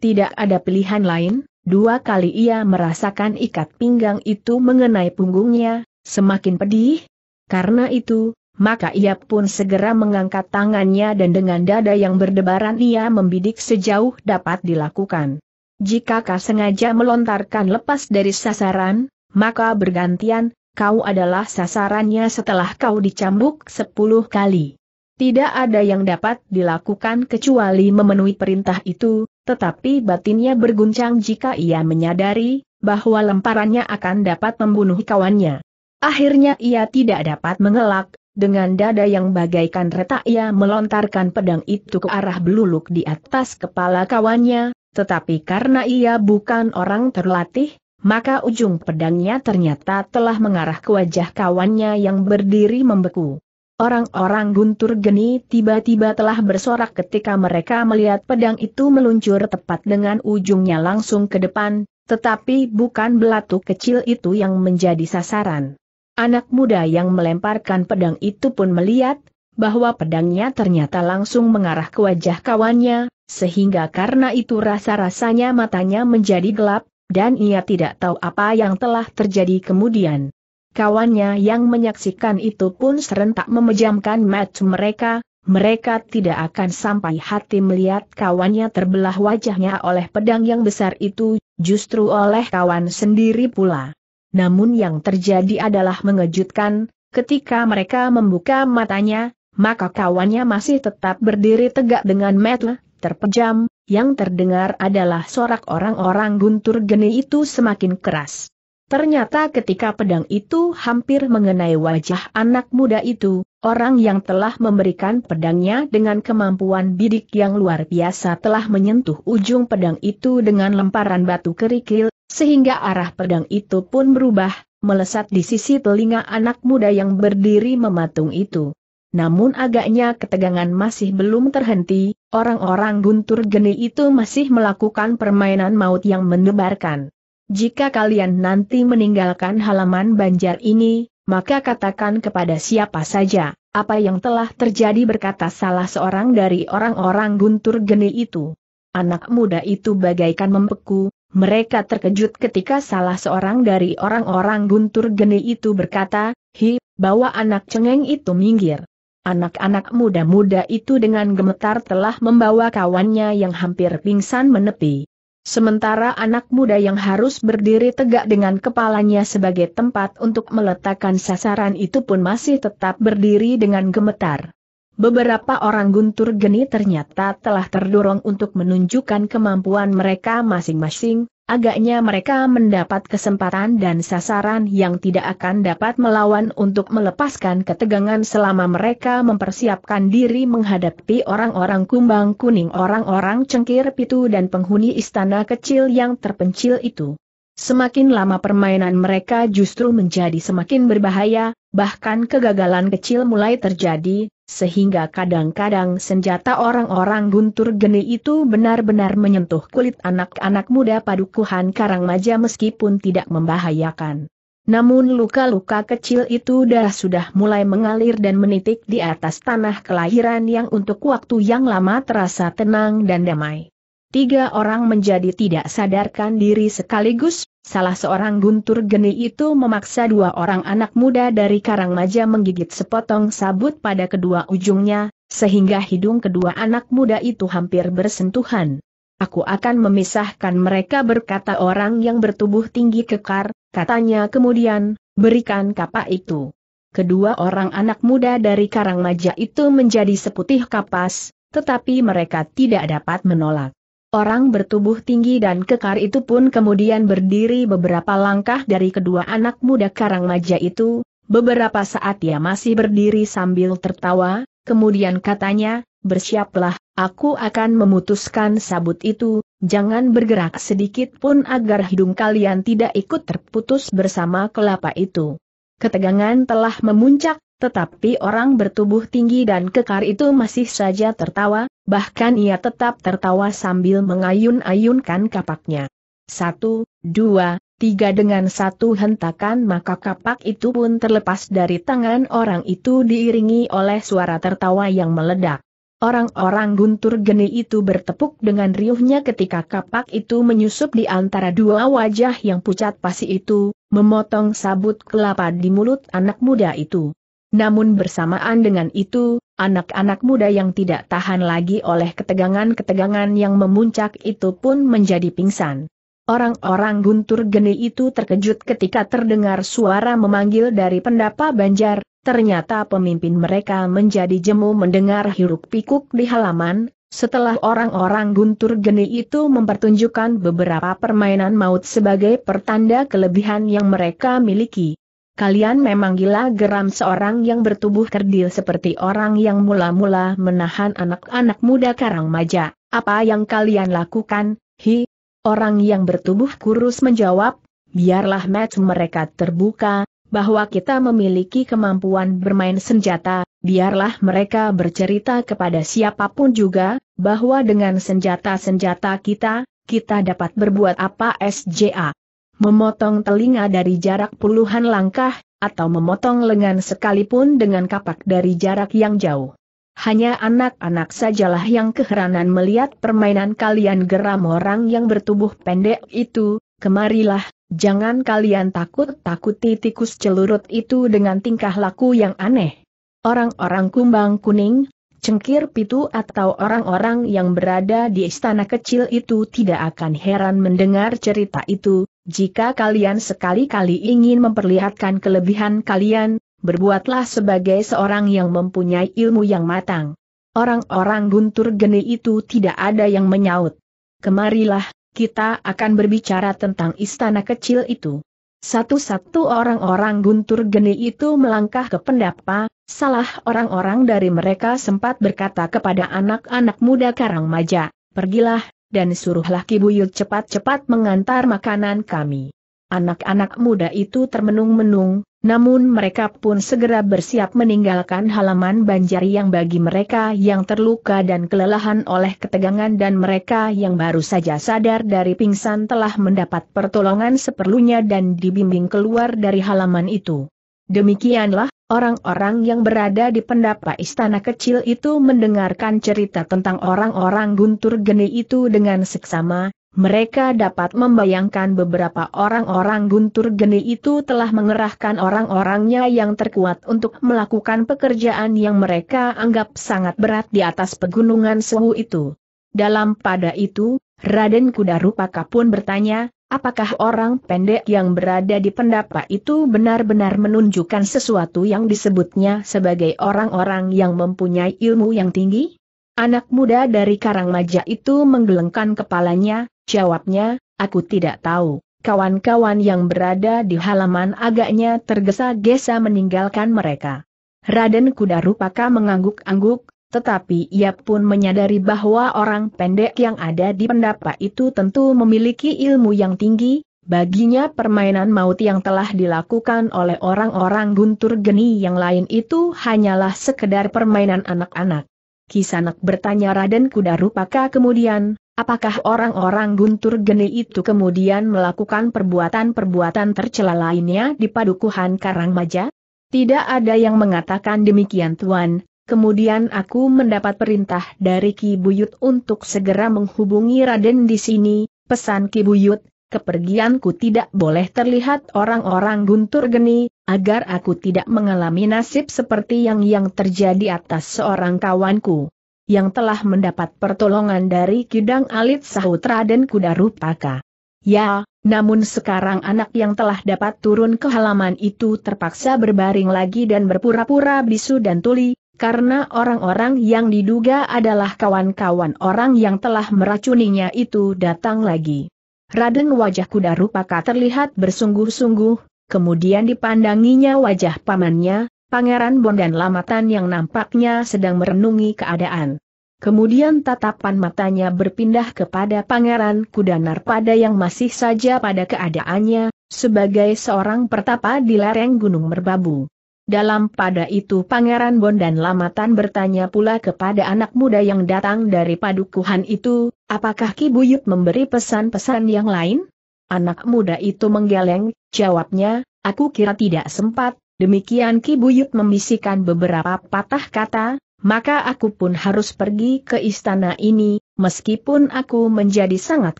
Tidak ada pilihan lain, dua kali ia merasakan ikat pinggang itu mengenai punggungnya, semakin pedih. Karena itu, maka ia pun segera mengangkat tangannya dan dengan dada yang berdebaran ia membidik sejauh dapat dilakukan. Jika kau sengaja melontarkan lepas dari sasaran, maka bergantian, kau adalah sasarannya setelah kau dicambuk sepuluh kali. Tidak ada yang dapat dilakukan kecuali memenuhi perintah itu, tetapi batinnya berguncang jika ia menyadari bahwa lemparannya akan dapat membunuh kawannya. Akhirnya ia tidak dapat mengelak, dengan dada yang bagaikan retak ia melontarkan pedang itu ke arah beluluk di atas kepala kawannya, tetapi karena ia bukan orang terlatih, maka ujung pedangnya ternyata telah mengarah ke wajah kawannya yang berdiri membeku. Orang-orang guntur geni tiba-tiba telah bersorak ketika mereka melihat pedang itu meluncur tepat dengan ujungnya langsung ke depan, tetapi bukan belatu kecil itu yang menjadi sasaran. Anak muda yang melemparkan pedang itu pun melihat, bahwa pedangnya ternyata langsung mengarah ke wajah kawannya, sehingga karena itu rasa-rasanya matanya menjadi gelap, dan ia tidak tahu apa yang telah terjadi kemudian. Kawannya yang menyaksikan itu pun serentak memejamkan mata mereka, mereka tidak akan sampai hati melihat kawannya terbelah wajahnya oleh pedang yang besar itu, justru oleh kawan sendiri pula. Namun yang terjadi adalah mengejutkan, ketika mereka membuka matanya, maka kawannya masih tetap berdiri tegak dengan mata terpejam, yang terdengar adalah sorak orang-orang guntur geni itu semakin keras. Ternyata ketika pedang itu hampir mengenai wajah anak muda itu, orang yang telah memberikan pedangnya dengan kemampuan bidik yang luar biasa telah menyentuh ujung pedang itu dengan lemparan batu kerikil, sehingga arah pedang itu pun berubah, melesat di sisi telinga anak muda yang berdiri mematung itu. Namun agaknya ketegangan masih belum terhenti, orang-orang guntur geni itu masih melakukan permainan maut yang mendebarkan. Jika kalian nanti meninggalkan halaman banjar ini, maka katakan kepada siapa saja, apa yang telah terjadi berkata salah seorang dari orang-orang guntur geni itu. Anak muda itu bagaikan membeku, mereka terkejut ketika salah seorang dari orang-orang guntur geni itu berkata, Hi, bawa anak cengeng itu minggir. Anak-anak muda-muda itu dengan gemetar telah membawa kawannya yang hampir pingsan menepi. Sementara anak muda yang harus berdiri tegak dengan kepalanya sebagai tempat untuk meletakkan sasaran itu pun masih tetap berdiri dengan gemetar. Beberapa orang guntur geni ternyata telah terdorong untuk menunjukkan kemampuan mereka masing-masing, agaknya mereka mendapat kesempatan dan sasaran yang tidak akan dapat melawan untuk melepaskan ketegangan selama mereka mempersiapkan diri menghadapi orang-orang kumbang kuning orang-orang cengkir pitu dan penghuni istana kecil yang terpencil itu. Semakin lama permainan mereka justru menjadi semakin berbahaya, bahkan kegagalan kecil mulai terjadi, sehingga kadang-kadang senjata orang-orang guntur geni itu benar-benar menyentuh kulit anak-anak muda padukuhan Karangmaja meskipun tidak membahayakan. Namun luka-luka kecil itu darah sudah mulai mengalir dan menitik di atas tanah kelahiran yang untuk waktu yang lama terasa tenang dan damai. Tiga orang menjadi tidak sadarkan diri sekaligus, Salah seorang guntur geni itu memaksa dua orang anak muda dari Karang Maja menggigit sepotong sabut pada kedua ujungnya, sehingga hidung kedua anak muda itu hampir bersentuhan. Aku akan memisahkan mereka berkata orang yang bertubuh tinggi kekar, katanya kemudian, berikan kapak itu. Kedua orang anak muda dari Karang Maja itu menjadi seputih kapas, tetapi mereka tidak dapat menolak. Orang bertubuh tinggi dan kekar itu pun kemudian berdiri beberapa langkah dari kedua anak muda karang Karangmaja itu, beberapa saat ia masih berdiri sambil tertawa, kemudian katanya, bersiaplah, aku akan memutuskan sabut itu, jangan bergerak sedikit pun agar hidung kalian tidak ikut terputus bersama kelapa itu. Ketegangan telah memuncak, tetapi orang bertubuh tinggi dan kekar itu masih saja tertawa, bahkan ia tetap tertawa sambil mengayun-ayunkan kapaknya. Satu, dua, tiga dengan satu hentakan maka kapak itu pun terlepas dari tangan orang itu diiringi oleh suara tertawa yang meledak. Orang-orang guntur geni itu bertepuk dengan riuhnya ketika kapak itu menyusup di antara dua wajah yang pucat pasi itu, memotong sabut kelapa di mulut anak muda itu. Namun bersamaan dengan itu, anak-anak muda yang tidak tahan lagi oleh ketegangan-ketegangan yang memuncak itu pun menjadi pingsan. Orang-orang guntur geni itu terkejut ketika terdengar suara memanggil dari pendapa Banjar, ternyata pemimpin mereka menjadi jemu mendengar hiruk-pikuk di halaman, setelah orang-orang guntur geni itu mempertunjukkan beberapa permainan maut sebagai pertanda kelebihan yang mereka miliki kalian memang gila geram seorang yang bertubuh kerdil seperti orang yang mula-mula menahan anak-anak muda karang maja. Apa yang kalian lakukan? Hi, orang yang bertubuh kurus menjawab, biarlah match mereka terbuka, bahwa kita memiliki kemampuan bermain senjata, biarlah mereka bercerita kepada siapapun juga, bahwa dengan senjata-senjata kita, kita dapat berbuat apa SJA. Memotong telinga dari jarak puluhan langkah, atau memotong lengan sekalipun dengan kapak dari jarak yang jauh. Hanya anak-anak sajalah yang keheranan melihat permainan kalian geram orang yang bertubuh pendek itu, kemarilah, jangan kalian takut-takuti tikus celurut itu dengan tingkah laku yang aneh. Orang-orang kumbang kuning, cengkir pitu atau orang-orang yang berada di istana kecil itu tidak akan heran mendengar cerita itu, jika kalian sekali-kali ingin memperlihatkan kelebihan kalian, berbuatlah sebagai seorang yang mempunyai ilmu yang matang. Orang-orang guntur geni itu tidak ada yang menyaut. Kemarilah, kita akan berbicara tentang istana kecil itu. Satu-satu orang-orang guntur geni itu melangkah ke pendapa, salah orang-orang dari mereka sempat berkata kepada anak-anak muda Karangmaja, pergilah, dan suruhlah kibuyut cepat-cepat mengantar makanan kami. Anak-anak muda itu termenung-menung, namun mereka pun segera bersiap meninggalkan halaman Banjari yang bagi mereka yang terluka dan kelelahan oleh ketegangan dan mereka yang baru saja sadar dari pingsan telah mendapat pertolongan seperlunya dan dibimbing keluar dari halaman itu. Demikianlah, orang-orang yang berada di pendapa istana kecil itu mendengarkan cerita tentang orang-orang guntur geni itu dengan seksama, mereka dapat membayangkan beberapa orang-orang guntur geni itu telah mengerahkan orang-orangnya yang terkuat untuk melakukan pekerjaan yang mereka anggap sangat berat di atas pegunungan Sewu itu. Dalam pada itu, Raden Kuda Rupaka pun bertanya, Apakah orang pendek yang berada di pendapa itu benar-benar menunjukkan sesuatu yang disebutnya sebagai orang-orang yang mempunyai ilmu yang tinggi? Anak muda dari Karangmaja itu menggelengkan kepalanya, jawabnya, aku tidak tahu. Kawan-kawan yang berada di halaman agaknya tergesa-gesa meninggalkan mereka. Raden Kuda paka mengangguk-angguk, tetapi ia pun menyadari bahwa orang pendek yang ada di pendapa itu tentu memiliki ilmu yang tinggi, baginya permainan maut yang telah dilakukan oleh orang-orang guntur geni yang lain itu hanyalah sekedar permainan anak-anak. Kisanak bertanya Raden Kuda Rupaka kemudian, apakah orang-orang guntur geni itu kemudian melakukan perbuatan-perbuatan tercela lainnya di padukuhan Karangmaja? Tidak ada yang mengatakan demikian Tuan, Kemudian aku mendapat perintah dari Ki Buyut untuk segera menghubungi Raden di sini, pesan Ki Buyut, kepergianku tidak boleh terlihat orang-orang guntur geni, agar aku tidak mengalami nasib seperti yang yang terjadi atas seorang kawanku. Yang telah mendapat pertolongan dari Kidang Alit Sahut Raden Kudarupaka. Ya, namun sekarang anak yang telah dapat turun ke halaman itu terpaksa berbaring lagi dan berpura-pura bisu dan tuli, karena orang-orang yang diduga adalah kawan-kawan orang yang telah meracuninya itu datang lagi. Raden wajah kuda rupaka terlihat bersungguh-sungguh, kemudian dipandanginya wajah pamannya, Pangeran Bondan Lamatan yang nampaknya sedang merenungi keadaan. Kemudian tatapan matanya berpindah kepada Pangeran Kuda Narpada yang masih saja pada keadaannya, sebagai seorang pertapa di lereng Gunung Merbabu. Dalam pada itu Pangeran Bon dan Lamatan bertanya pula kepada anak muda yang datang dari padukuhan itu, apakah Ki Buyut memberi pesan-pesan yang lain? Anak muda itu menggeleng, jawabnya, aku kira tidak sempat, demikian Ki Buyut membisikkan beberapa patah kata, maka aku pun harus pergi ke istana ini, meskipun aku menjadi sangat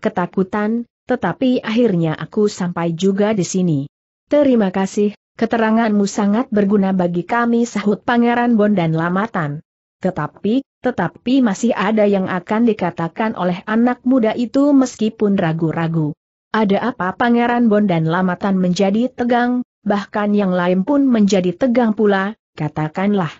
ketakutan, tetapi akhirnya aku sampai juga di sini. Terima kasih, Keteranganmu sangat berguna bagi kami sahut Pangeran Bon dan Lamatan. Tetapi, tetapi masih ada yang akan dikatakan oleh anak muda itu meskipun ragu-ragu. Ada apa Pangeran Bon dan Lamatan menjadi tegang, bahkan yang lain pun menjadi tegang pula, katakanlah.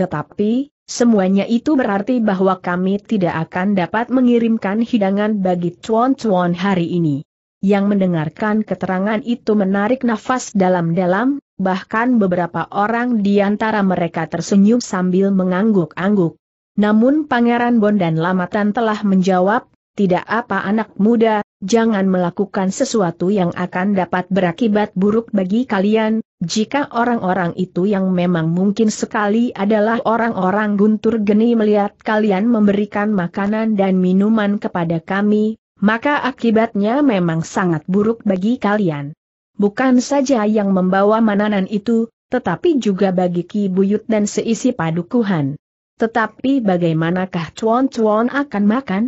Tetapi, semuanya itu berarti bahwa kami tidak akan dapat mengirimkan hidangan bagi cuan-cuan hari ini yang mendengarkan keterangan itu menarik nafas dalam-dalam, bahkan beberapa orang di antara mereka tersenyum sambil mengangguk-angguk. Namun Pangeran Bon dan Lamatan telah menjawab, tidak apa anak muda, jangan melakukan sesuatu yang akan dapat berakibat buruk bagi kalian, jika orang-orang itu yang memang mungkin sekali adalah orang-orang guntur geni melihat kalian memberikan makanan dan minuman kepada kami, maka akibatnya memang sangat buruk bagi kalian. Bukan saja yang membawa mananan itu, tetapi juga bagi Ki Buyut dan seisi padukuhan. Tetapi bagaimanakah cuan-cuan akan makan?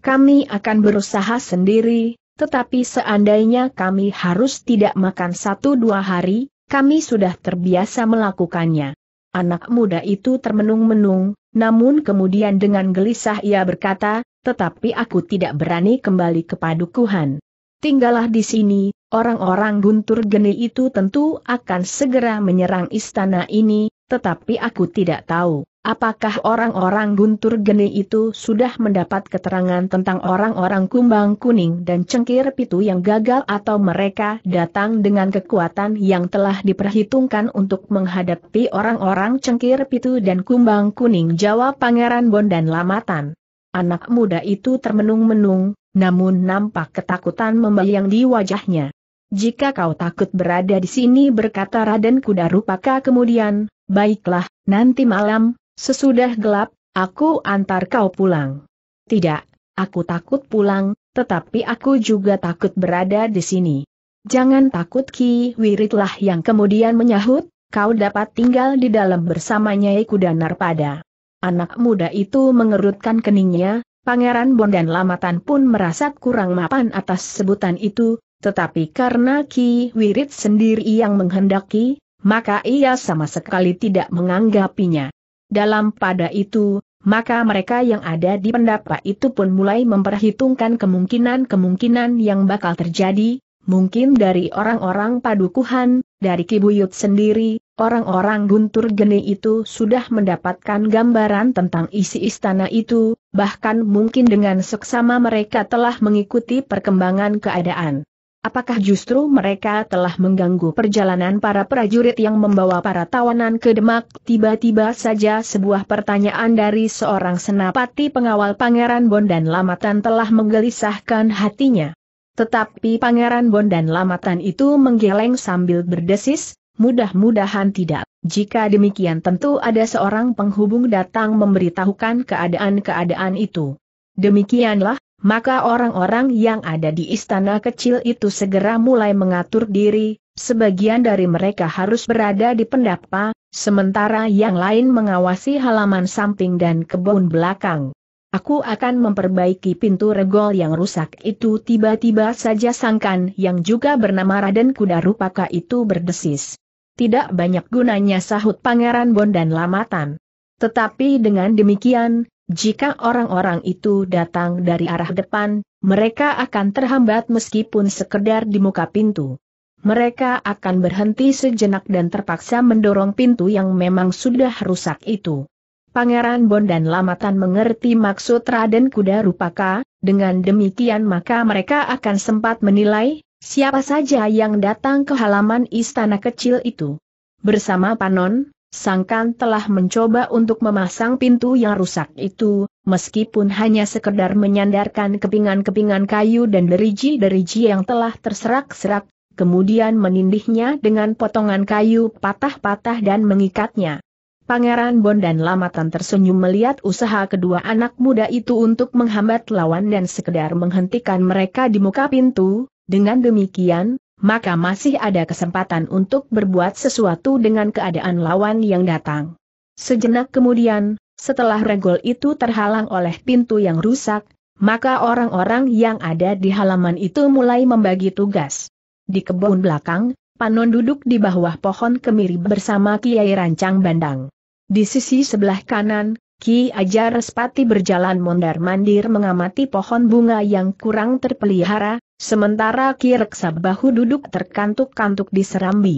Kami akan berusaha sendiri, tetapi seandainya kami harus tidak makan satu dua hari, kami sudah terbiasa melakukannya. Anak muda itu termenung-menung, namun kemudian dengan gelisah ia berkata, tetapi aku tidak berani kembali ke padukuhan. Tinggallah di sini, orang-orang guntur geni itu tentu akan segera menyerang istana ini, tetapi aku tidak tahu. Apakah orang-orang guntur geni itu sudah mendapat keterangan tentang orang-orang kumbang kuning dan cengkir pitu yang gagal atau mereka datang dengan kekuatan yang telah diperhitungkan untuk menghadapi orang-orang cengkir pitu dan kumbang kuning jawab Pangeran Bondan Lamatan. Anak muda itu termenung-menung, namun nampak ketakutan membayang di wajahnya. Jika kau takut berada di sini berkata Raden Kuda Rupaka kemudian, baiklah, nanti malam, sesudah gelap, aku antar kau pulang. Tidak, aku takut pulang, tetapi aku juga takut berada di sini. Jangan takut Ki Wiritlah yang kemudian menyahut, kau dapat tinggal di dalam bersamanya Kuda Narpada. Anak muda itu mengerutkan keningnya, Pangeran Bondan Lamatan pun merasa kurang mapan atas sebutan itu, tetapi karena Ki Wirid sendiri yang menghendaki, maka ia sama sekali tidak menganggapinya. Dalam pada itu, maka mereka yang ada di pendapat itu pun mulai memperhitungkan kemungkinan-kemungkinan yang bakal terjadi, mungkin dari orang-orang padukuhan, dari Kibuyut sendiri, Orang-orang guntur geni itu sudah mendapatkan gambaran tentang isi istana itu, bahkan mungkin dengan seksama mereka telah mengikuti perkembangan keadaan. Apakah justru mereka telah mengganggu perjalanan para prajurit yang membawa para tawanan ke Demak? Tiba-tiba saja sebuah pertanyaan dari seorang senapati pengawal Pangeran Bondan Lamatan telah menggelisahkan hatinya. Tetapi Pangeran Bondan Lamatan itu menggeleng sambil berdesis, Mudah-mudahan tidak. Jika demikian tentu ada seorang penghubung datang memberitahukan keadaan-keadaan itu. Demikianlah, maka orang-orang yang ada di istana kecil itu segera mulai mengatur diri, sebagian dari mereka harus berada di pendapa, sementara yang lain mengawasi halaman samping dan kebun belakang. Aku akan memperbaiki pintu regol yang rusak itu tiba-tiba saja sangkan yang juga bernama Raden Kudarupaka itu berdesis tidak banyak gunanya sahut Pangeran Bon dan Lamatan. Tetapi dengan demikian, jika orang-orang itu datang dari arah depan, mereka akan terhambat meskipun sekedar di muka pintu. Mereka akan berhenti sejenak dan terpaksa mendorong pintu yang memang sudah rusak itu. Pangeran Bon dan Lamatan mengerti maksud Raden Kuda Rupaka, dengan demikian maka mereka akan sempat menilai, Siapa saja yang datang ke halaman istana kecil itu? Bersama Panon, Sangkan telah mencoba untuk memasang pintu yang rusak itu, meskipun hanya sekedar menyandarkan kepingan-kepingan kayu dan deriji-deriji yang telah terserak-serak, kemudian menindihnya dengan potongan kayu patah-patah dan mengikatnya. Pangeran Bon dan Lamatan tersenyum melihat usaha kedua anak muda itu untuk menghambat lawan dan sekedar menghentikan mereka di muka pintu, dengan demikian, maka masih ada kesempatan untuk berbuat sesuatu dengan keadaan lawan yang datang. Sejenak kemudian, setelah regol itu terhalang oleh pintu yang rusak, maka orang-orang yang ada di halaman itu mulai membagi tugas. Di kebun belakang, Panon duduk di bawah pohon kemiri bersama Kiai Rancang Bandang. Di sisi sebelah kanan, Ki Ajar Respati berjalan mondar-mandir mengamati pohon bunga yang kurang terpelihara, Sementara Ki Reksabahu duduk terkantuk-kantuk di serambi.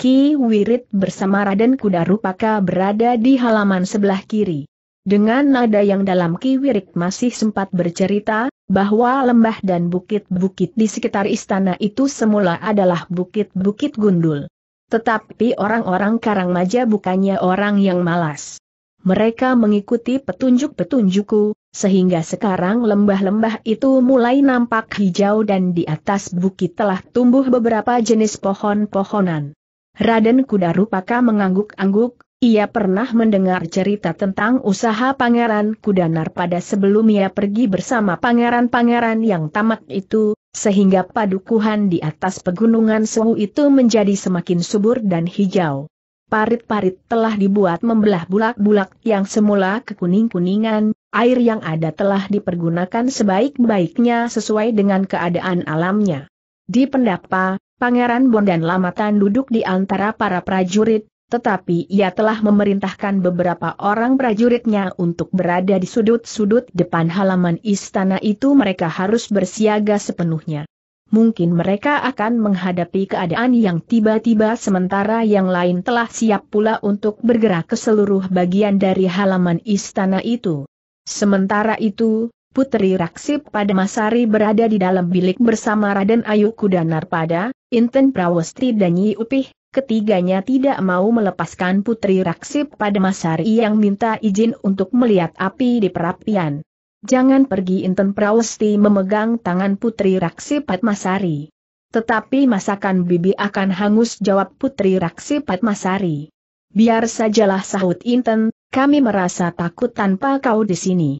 Ki Wirid bersama Raden Kuda Rupaka berada di halaman sebelah kiri. Dengan nada yang dalam Ki Wirid masih sempat bercerita, bahwa lembah dan bukit-bukit di sekitar istana itu semula adalah bukit-bukit gundul. Tetapi orang-orang Karangmaja bukannya orang yang malas. Mereka mengikuti petunjuk-petunjukku, sehingga sekarang lembah-lembah itu mulai nampak hijau dan di atas bukit telah tumbuh beberapa jenis pohon-pohonan. Raden Kuda Rupaka mengangguk-angguk, ia pernah mendengar cerita tentang usaha Pangeran Kudanar pada sebelum ia pergi bersama pangeran-pangeran yang tamat itu, sehingga padukuhan di atas pegunungan Suhu itu menjadi semakin subur dan hijau. Parit-parit telah dibuat membelah bulak-bulak yang semula kekuning-kuningan, Air yang ada telah dipergunakan sebaik-baiknya sesuai dengan keadaan alamnya. Di pendapa, Pangeran Bon dan Lamatan duduk di antara para prajurit, tetapi ia telah memerintahkan beberapa orang prajuritnya untuk berada di sudut-sudut depan halaman istana itu mereka harus bersiaga sepenuhnya. Mungkin mereka akan menghadapi keadaan yang tiba-tiba sementara yang lain telah siap pula untuk bergerak ke seluruh bagian dari halaman istana itu. Sementara itu, Putri Raksip pada Masari berada di dalam bilik bersama Raden Ayu Kudanar pada, Inten Prawesti dan Nyi Upih, ketiganya tidak mau melepaskan Putri Raksip pada Masari yang minta izin untuk melihat api di perapian. Jangan pergi Inten Prawesti memegang tangan Putri Raksip Masari. Tetapi masakan bibi akan hangus jawab Putri Raksip Masari. Biar sajalah sahut Inten, kami merasa takut tanpa kau di sini.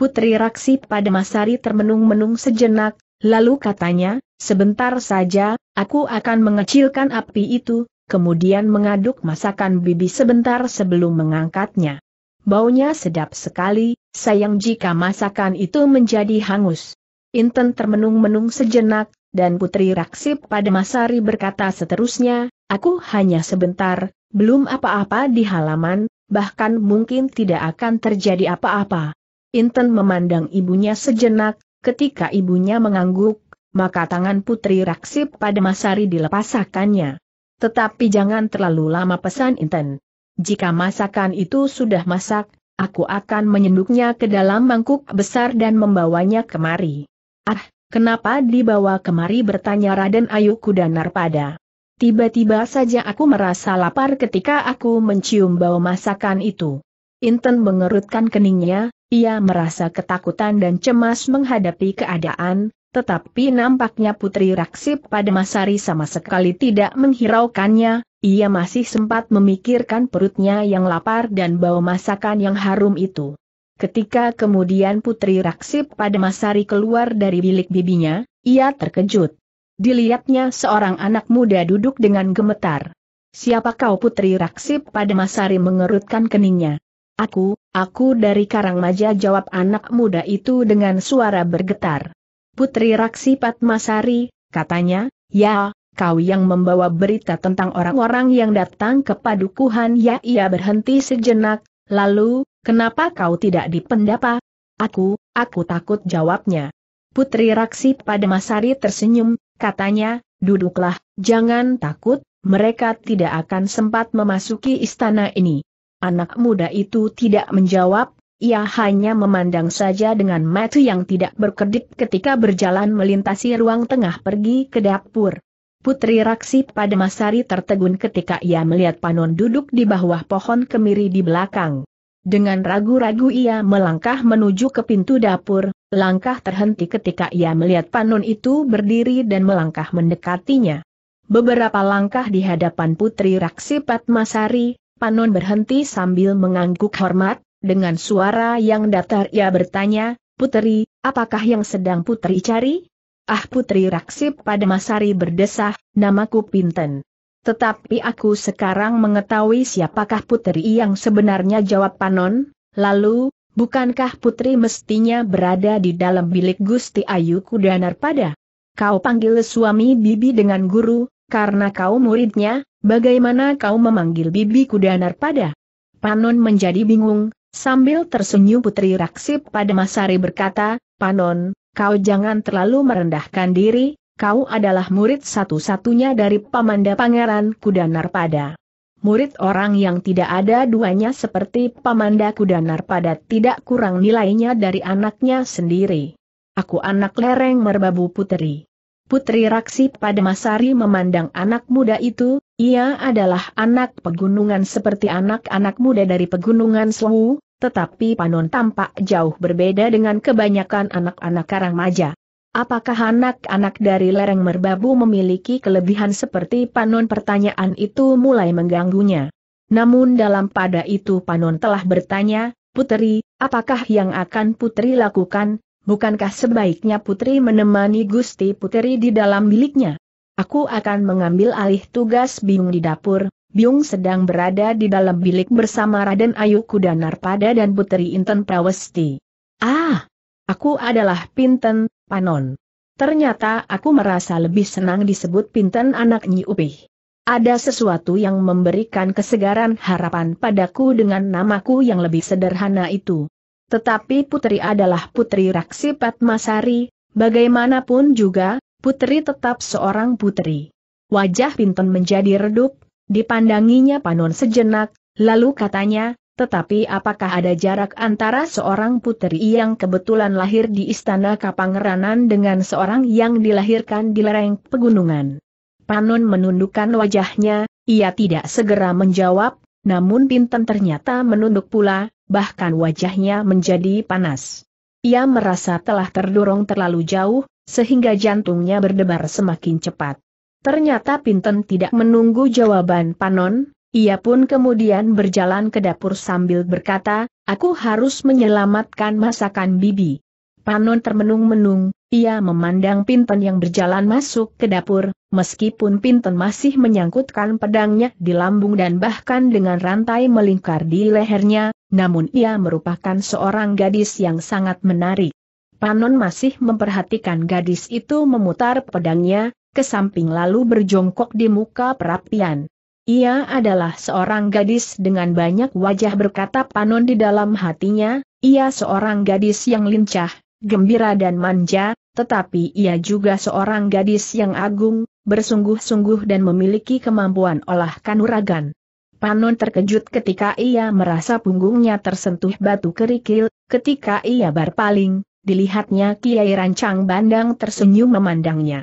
Putri Raksi pada Masari termenung-menung sejenak, lalu katanya, sebentar saja, aku akan mengecilkan api itu, kemudian mengaduk masakan bibi sebentar sebelum mengangkatnya. Baunya sedap sekali, sayang jika masakan itu menjadi hangus. Inten termenung-menung sejenak, dan Putri Raksip pada Masari berkata seterusnya, aku hanya sebentar, belum apa-apa di halaman, bahkan mungkin tidak akan terjadi apa-apa. Inten memandang ibunya sejenak, ketika ibunya mengangguk, maka tangan Putri Raksip pada Masari dilepasakannya. Tetapi jangan terlalu lama pesan Inten. Jika masakan itu sudah masak, aku akan menyenduknya ke dalam mangkuk besar dan membawanya kemari. Ah, kenapa dibawa kemari bertanya Raden Ayu Kudanar pada. Tiba-tiba saja aku merasa lapar ketika aku mencium bau masakan itu. Inten mengerutkan keningnya, ia merasa ketakutan dan cemas menghadapi keadaan, tetapi nampaknya Putri Raksip pada Masari sama sekali tidak menghiraukannya, ia masih sempat memikirkan perutnya yang lapar dan bau masakan yang harum itu. Ketika kemudian Putri Raksip pada Masari keluar dari bilik bibinya, ia terkejut dilihatnya seorang anak muda duduk dengan gemetar. Siapa kau putri Raksip pada Masari mengerutkan keningnya. Aku, aku dari Karangmaja jawab anak muda itu dengan suara bergetar. Putri Raksi Patmasari, katanya, ya, kau yang membawa berita tentang orang-orang yang datang ke padukuhan ya ia berhenti sejenak, lalu, kenapa kau tidak dipendapa? Aku, aku takut jawabnya. Putri Raksi pada Masari tersenyum, katanya, duduklah, jangan takut, mereka tidak akan sempat memasuki istana ini. Anak muda itu tidak menjawab, ia hanya memandang saja dengan mata yang tidak berkedip ketika berjalan melintasi ruang tengah pergi ke dapur. Putri Raksi pada Masari tertegun ketika ia melihat Panon duduk di bawah pohon kemiri di belakang. Dengan ragu-ragu ia melangkah menuju ke pintu dapur, langkah terhenti ketika ia melihat Panun itu berdiri dan melangkah mendekatinya. Beberapa langkah di hadapan Putri Raksi Patmasari, Panun berhenti sambil mengangguk hormat, dengan suara yang datar ia bertanya, Putri, apakah yang sedang Putri cari? Ah Putri Raksi Patmasari berdesah, namaku Pinten. Tetapi aku sekarang mengetahui siapakah putri yang sebenarnya jawab Panon, lalu, bukankah putri mestinya berada di dalam bilik Gusti Ayu Kudanar pada? Kau panggil suami bibi dengan guru, karena kau muridnya, bagaimana kau memanggil bibi Kudanar pada? Panon menjadi bingung, sambil tersenyum Putri Raksip pada Masari berkata, Panon, kau jangan terlalu merendahkan diri, kau adalah murid satu-satunya dari Pamanda Pangeran Kudanarpada. pada. Murid orang yang tidak ada duanya seperti Pamanda Kudanarpada pada tidak kurang nilainya dari anaknya sendiri. Aku anak lereng merbabu puteri. Putri Raksi pada Masari memandang anak muda itu, ia adalah anak pegunungan seperti anak-anak muda dari pegunungan Slowu, tetapi Panon tampak jauh berbeda dengan kebanyakan anak-anak karang maja. Apakah anak-anak dari lereng merbabu memiliki kelebihan seperti Panon? Pertanyaan itu mulai mengganggunya. Namun dalam pada itu Panon telah bertanya, Putri, apakah yang akan Putri lakukan? Bukankah sebaiknya Putri menemani Gusti Putri di dalam biliknya? Aku akan mengambil alih tugas Biung di dapur, Biung sedang berada di dalam bilik bersama Raden Ayu Kudanarpada pada dan Putri Inten Prawesti. Ah! Aku adalah Pinten, Panon. Ternyata aku merasa lebih senang disebut Pinten anak Nyi Upih. Ada sesuatu yang memberikan kesegaran harapan padaku dengan namaku yang lebih sederhana itu. Tetapi putri adalah putri Raksi Patmasari, bagaimanapun juga, putri tetap seorang putri. Wajah Pinton menjadi redup, dipandanginya Panon sejenak, lalu katanya, tetapi apakah ada jarak antara seorang putri yang kebetulan lahir di istana Kapangeranan dengan seorang yang dilahirkan di lereng pegunungan? Panon menundukkan wajahnya, ia tidak segera menjawab, namun Pinten ternyata menunduk pula, bahkan wajahnya menjadi panas. Ia merasa telah terdorong terlalu jauh, sehingga jantungnya berdebar semakin cepat. Ternyata Pinten tidak menunggu jawaban Panon, ia pun kemudian berjalan ke dapur sambil berkata, aku harus menyelamatkan masakan bibi. Panon termenung-menung, ia memandang Pinten yang berjalan masuk ke dapur, meskipun Pinten masih menyangkutkan pedangnya di lambung dan bahkan dengan rantai melingkar di lehernya, namun ia merupakan seorang gadis yang sangat menarik. Panon masih memperhatikan gadis itu memutar pedangnya, ke samping lalu berjongkok di muka perapian. Ia adalah seorang gadis dengan banyak wajah berkata Panon di dalam hatinya, ia seorang gadis yang lincah, gembira dan manja, tetapi ia juga seorang gadis yang agung, bersungguh-sungguh dan memiliki kemampuan olah kanuragan. Panon terkejut ketika ia merasa punggungnya tersentuh batu kerikil, ketika ia berpaling, dilihatnya Kiai Rancang Bandang tersenyum memandangnya.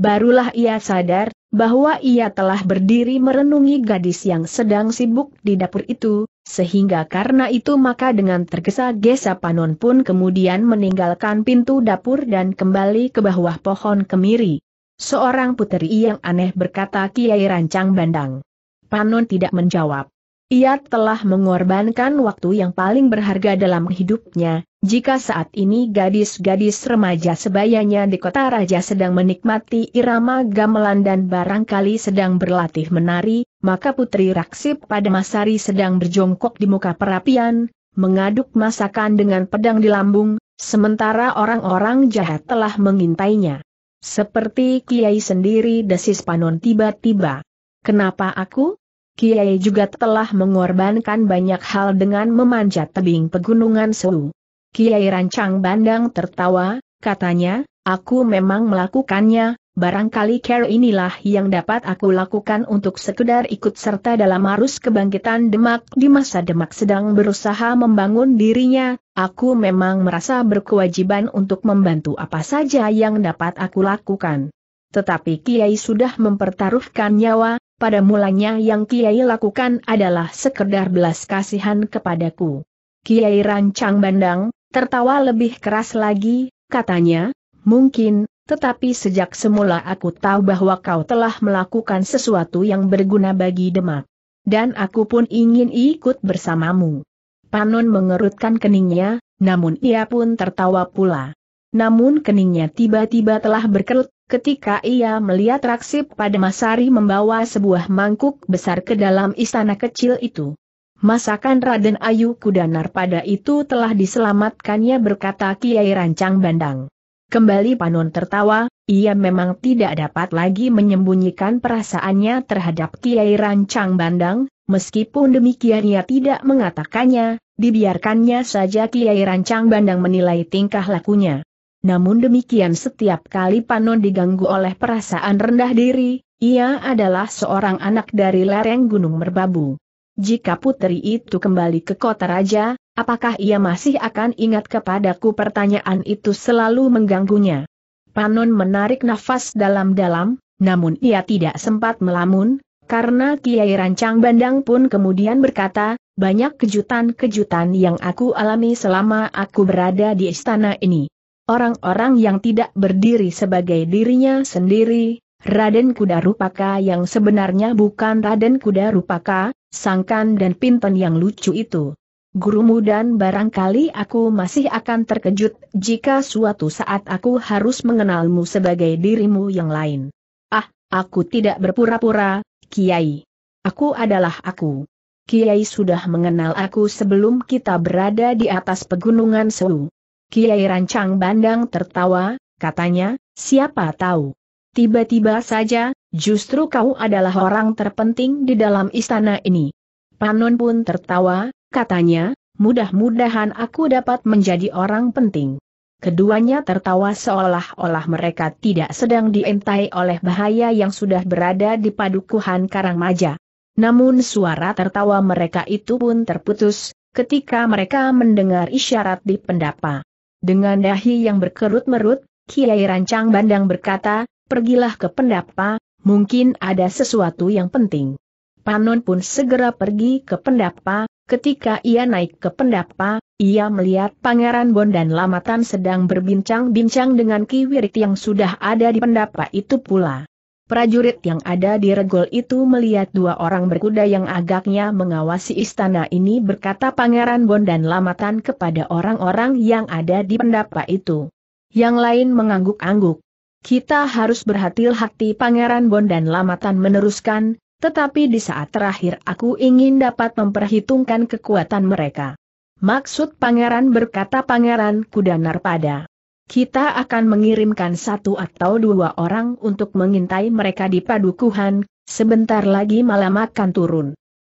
Barulah ia sadar, bahwa ia telah berdiri merenungi gadis yang sedang sibuk di dapur itu, sehingga karena itu maka dengan tergesa-gesa Panon pun kemudian meninggalkan pintu dapur dan kembali ke bawah pohon kemiri. Seorang puteri yang aneh berkata Kiai Rancang Bandang. Panon tidak menjawab. Ia telah mengorbankan waktu yang paling berharga dalam hidupnya, jika saat ini gadis-gadis remaja sebayanya di kota raja sedang menikmati irama gamelan dan barangkali sedang berlatih menari, maka Putri Raksip pada Masari sedang berjongkok di muka perapian, mengaduk masakan dengan pedang di lambung, sementara orang-orang jahat telah mengintainya. Seperti Kiai sendiri desis Panon tiba-tiba. Kenapa aku? Kiai juga telah mengorbankan banyak hal dengan memanjat tebing pegunungan Sewu. Kiai Rancang Bandang tertawa, katanya, aku memang melakukannya, barangkali care inilah yang dapat aku lakukan untuk sekedar ikut serta dalam arus kebangkitan Demak di masa Demak sedang berusaha membangun dirinya, aku memang merasa berkewajiban untuk membantu apa saja yang dapat aku lakukan. Tetapi Kiai sudah mempertaruhkan nyawa, pada mulanya yang Kiai lakukan adalah sekedar belas kasihan kepadaku. Kiai Rancang Bandang, Tertawa lebih keras lagi, katanya, mungkin, tetapi sejak semula aku tahu bahwa kau telah melakukan sesuatu yang berguna bagi Demak. Dan aku pun ingin ikut bersamamu. Panon mengerutkan keningnya, namun ia pun tertawa pula. Namun keningnya tiba-tiba telah berkerut, ketika ia melihat Raksip pada Masari membawa sebuah mangkuk besar ke dalam istana kecil itu. Masakan Raden Ayu Kudanar pada itu telah diselamatkannya berkata Kiai Rancang Bandang. Kembali Panon tertawa, ia memang tidak dapat lagi menyembunyikan perasaannya terhadap Kiai Rancang Bandang, meskipun demikian ia tidak mengatakannya, dibiarkannya saja Kiai Rancang Bandang menilai tingkah lakunya. Namun demikian setiap kali Panon diganggu oleh perasaan rendah diri, ia adalah seorang anak dari lereng Gunung Merbabu. Jika putri itu kembali ke kota raja, apakah ia masih akan ingat kepadaku pertanyaan itu selalu mengganggunya. Panon menarik nafas dalam-dalam, namun ia tidak sempat melamun, karena Kiai Rancang Bandang pun kemudian berkata, banyak kejutan-kejutan yang aku alami selama aku berada di istana ini. Orang-orang yang tidak berdiri sebagai dirinya sendiri, Raden Kuda Rupaka yang sebenarnya bukan Raden Kuda Rupaka, sangkan dan pinten yang lucu itu. Gurumu dan barangkali aku masih akan terkejut jika suatu saat aku harus mengenalmu sebagai dirimu yang lain. Ah, aku tidak berpura-pura, Kiai. Aku adalah aku. Kiai sudah mengenal aku sebelum kita berada di atas pegunungan Sewu. Kiai Rancang Bandang tertawa, katanya, siapa tahu. Tiba-tiba saja, justru kau adalah orang terpenting di dalam istana ini. Panon pun tertawa, katanya, mudah-mudahan aku dapat menjadi orang penting. Keduanya tertawa seolah-olah mereka tidak sedang diintai oleh bahaya yang sudah berada di padukuhan Karangmaja. Namun suara tertawa mereka itu pun terputus, ketika mereka mendengar isyarat di pendapa. Dengan dahi yang berkerut-merut, Kiai Rancang Bandang berkata, pergilah ke pendapa, mungkin ada sesuatu yang penting. Panon pun segera pergi ke pendapa, ketika ia naik ke pendapa, ia melihat Pangeran Bon dan Lamatan sedang berbincang-bincang dengan Ki Wirit yang sudah ada di pendapa itu pula. Prajurit yang ada di regol itu melihat dua orang berkuda yang agaknya mengawasi istana ini berkata Pangeran Bon dan Lamatan kepada orang-orang yang ada di pendapa itu. Yang lain mengangguk-angguk. Kita harus berhati-hati Pangeran Bon dan Lamatan meneruskan, tetapi di saat terakhir aku ingin dapat memperhitungkan kekuatan mereka. Maksud pangeran berkata pangeran kuda narpada. Kita akan mengirimkan satu atau dua orang untuk mengintai mereka di padukuhan, sebentar lagi malam akan turun.